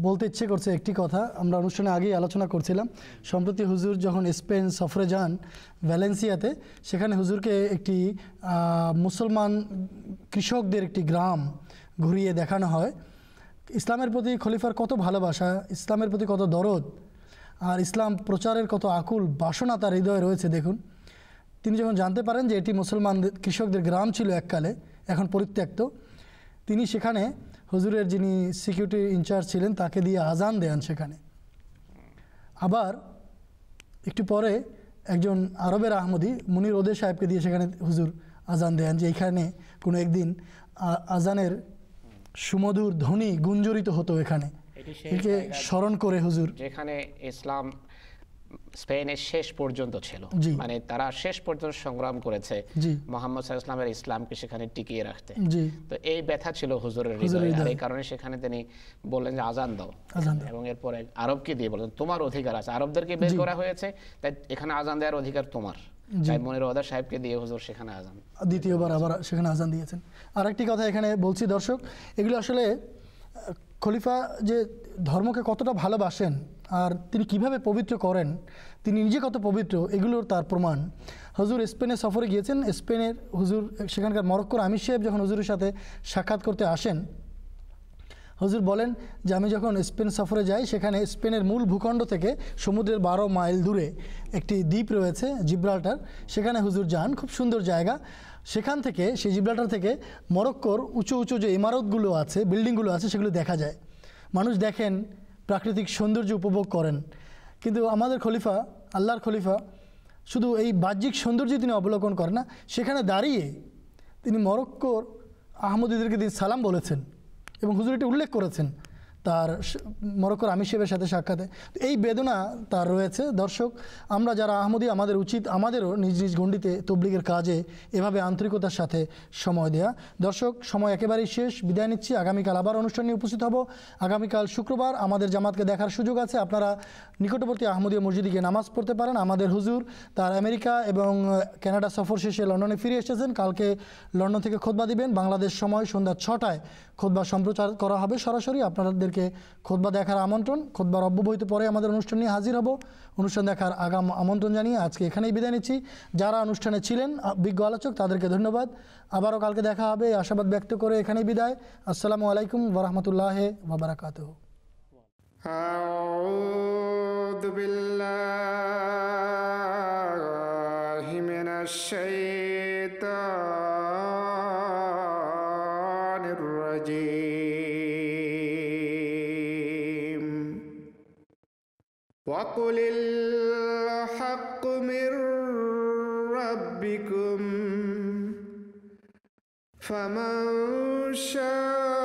বলতে ইচ্ছে করছে একটি কথা আমরা অনুষ্ঠানে আগেই আলোচনা করছিলাম সম্প্রতি হুজুর যখন স্পেন সফরে যান ভ্যালেন্সিয়াতে সেখানে হুজুরকে একটি মুসলমান কৃষকদের একটি গ্রাম ঘুরিয়ে দেখানো হয় ইসলামের প্রতি খলিফার কত ভালোবাসা ইসলামের প্রতি কত দরদ আর ইসলাম প্রচারের কত আকুল বাসনা তার হৃদয়ে রয়েছে দেখুন তিনি যখন জানতে পারেন যে এটি মুসলমানদের কৃষকদের গ্রাম ছিল এককালে এখন পরিত্যক্ত তিনি সেখানে হুজুরের যিনি সিকিউরিটি ইনচার্জ ছিলেন তাকে দিয়ে আজান দেন সেখানে আবার একটু পরে একজন আরবের আহমদি মুনির ওদের সাহেবকে দিয়ে সেখানে হুজুর আজান দেন যে এখানে কোনো একদিন আজানের সুমধুর ধ্বনি গুঞ্জরিত হতো এখানে একে স্মরণ করে হুজুর যেখানে ইসলাম স্পেনে শেষ পর্যন্ত ছিল মানে তারা শেষ পর্যন্ত সংগ্রাম করেছে মোহাম্মদ ইসলামের ইসলামকে সেখানে টিকিয়ে রাখতে তো এই ব্যথা ছিল হুজুরের হৃদয়ে এই কারণে সেখানে তিনি বললেন যে আজান দাও এবং এরপরে আরবকে দিয়ে বললেন তোমার অধিকার আছে আরবদেরকে বের করা হয়েছে তাই এখানে আজান দেওয়ার অধিকার তোমার তাই মনির ওয়াদা সাহেবকে দিয়ে হুজুর সেখানে আজান দ্বিতীয়বার আবার সেখানে আজান দিয়েছেন আরেকটি কথা এখানে বলছি দর্শক এগুলো আসলে খলিফা যে ধর্মকে কতটা ভালোবাসেন আর তিনি কিভাবে পবিত্র করেন তিনি নিজে কত পবিত্র এগুলোর তার প্রমাণ হজুর স্পেনে সফরে গিয়েছেন স্পেনের হুজুর সেখানকার মরক্কোর আমির সাহেব যখন হুজুরের সাথে সাক্ষাৎ করতে আসেন হজুর বলেন যে আমি যখন স্পেন সফরে যাই সেখানে স্পেনের মূল ভূখণ্ড থেকে সমুদ্রের বারো মাইল দূরে একটি দ্বীপ রয়েছে জিব্রাল্টার সেখানে হুজুর যান খুব সুন্দর জায়গা সেখান থেকে সেই জিব্রাল্টার থেকে মরক্কোর উঁচু উঁচু যে ইমারতগুলো আছে বিল্ডিংগুলো আছে সেগুলো দেখা যায় মানুষ দেখেন প্রাকৃতিক সৌন্দর্য উপভোগ করেন কিন্তু আমাদের খলিফা আল্লাহর খলিফা শুধু এই বাহ্যিক সৌন্দর্য তিনি অবলোকন করেন না সেখানে দাঁড়িয়ে তিনি মরক্কোর আহমদিদেরকে তিনি সালাম বলেছেন এবং হুজুরিটি উল্লেখ করেছেন তার মরক্কোর আমিসেবের সাথে সাক্ষাতে এই বেদনা তার রয়েছে দর্শক আমরা যারা আহমদি আমাদের উচিত আমাদেরও নিজ নিজ গণ্ডিতে তবলিগের কাজে এভাবে আন্তরিকতার সাথে সময় দেয়া দর্শক সময় একেবারেই শেষ বিদায় নিচ্ছি আগামীকাল আবার অনুষ্ঠান নিয়ে উপস্থিত হব আগামীকাল শুক্রবার আমাদের জামাতকে দেখার সুযোগ আছে আপনারা নিকটবর্তী আহমদীয় মসজিদে গিয়ে নামাজ পড়তে পারেন আমাদের হুজুর তার আমেরিকা এবং ক্যানাডা সফর শেষে লন্ডনে ফিরে এসেছেন কালকে লন্ডন থেকে খোদবা দিবেন বাংলাদেশ সময় সন্ধ্যা ছটায় খোদবা সম্প্রচার করা হবে সরাসরি আপনাদেরকে খোদবা দেখার আমন্ত্রণ খোদবার অব্যবহিত পরে আমাদের অনুষ্ঠান নিয়ে হাজির হব অনুষ্ঠান দেখার আগাম আমন্ত্রণ জানিয়ে আজকে এখানেই বিদায় নিচ্ছি যারা অনুষ্ঠানে ছিলেন বিজ্ঞ আলোচক তাদেরকে ধন্যবাদ আবারও কালকে দেখা হবে আশাবাদ ব্যক্ত করে এখানেই বিদায় আসসালামু আলাইকুম বরহমতুল্লাহ ওবরাকাত الشيطان وقل الحق من ربكم فمن شاء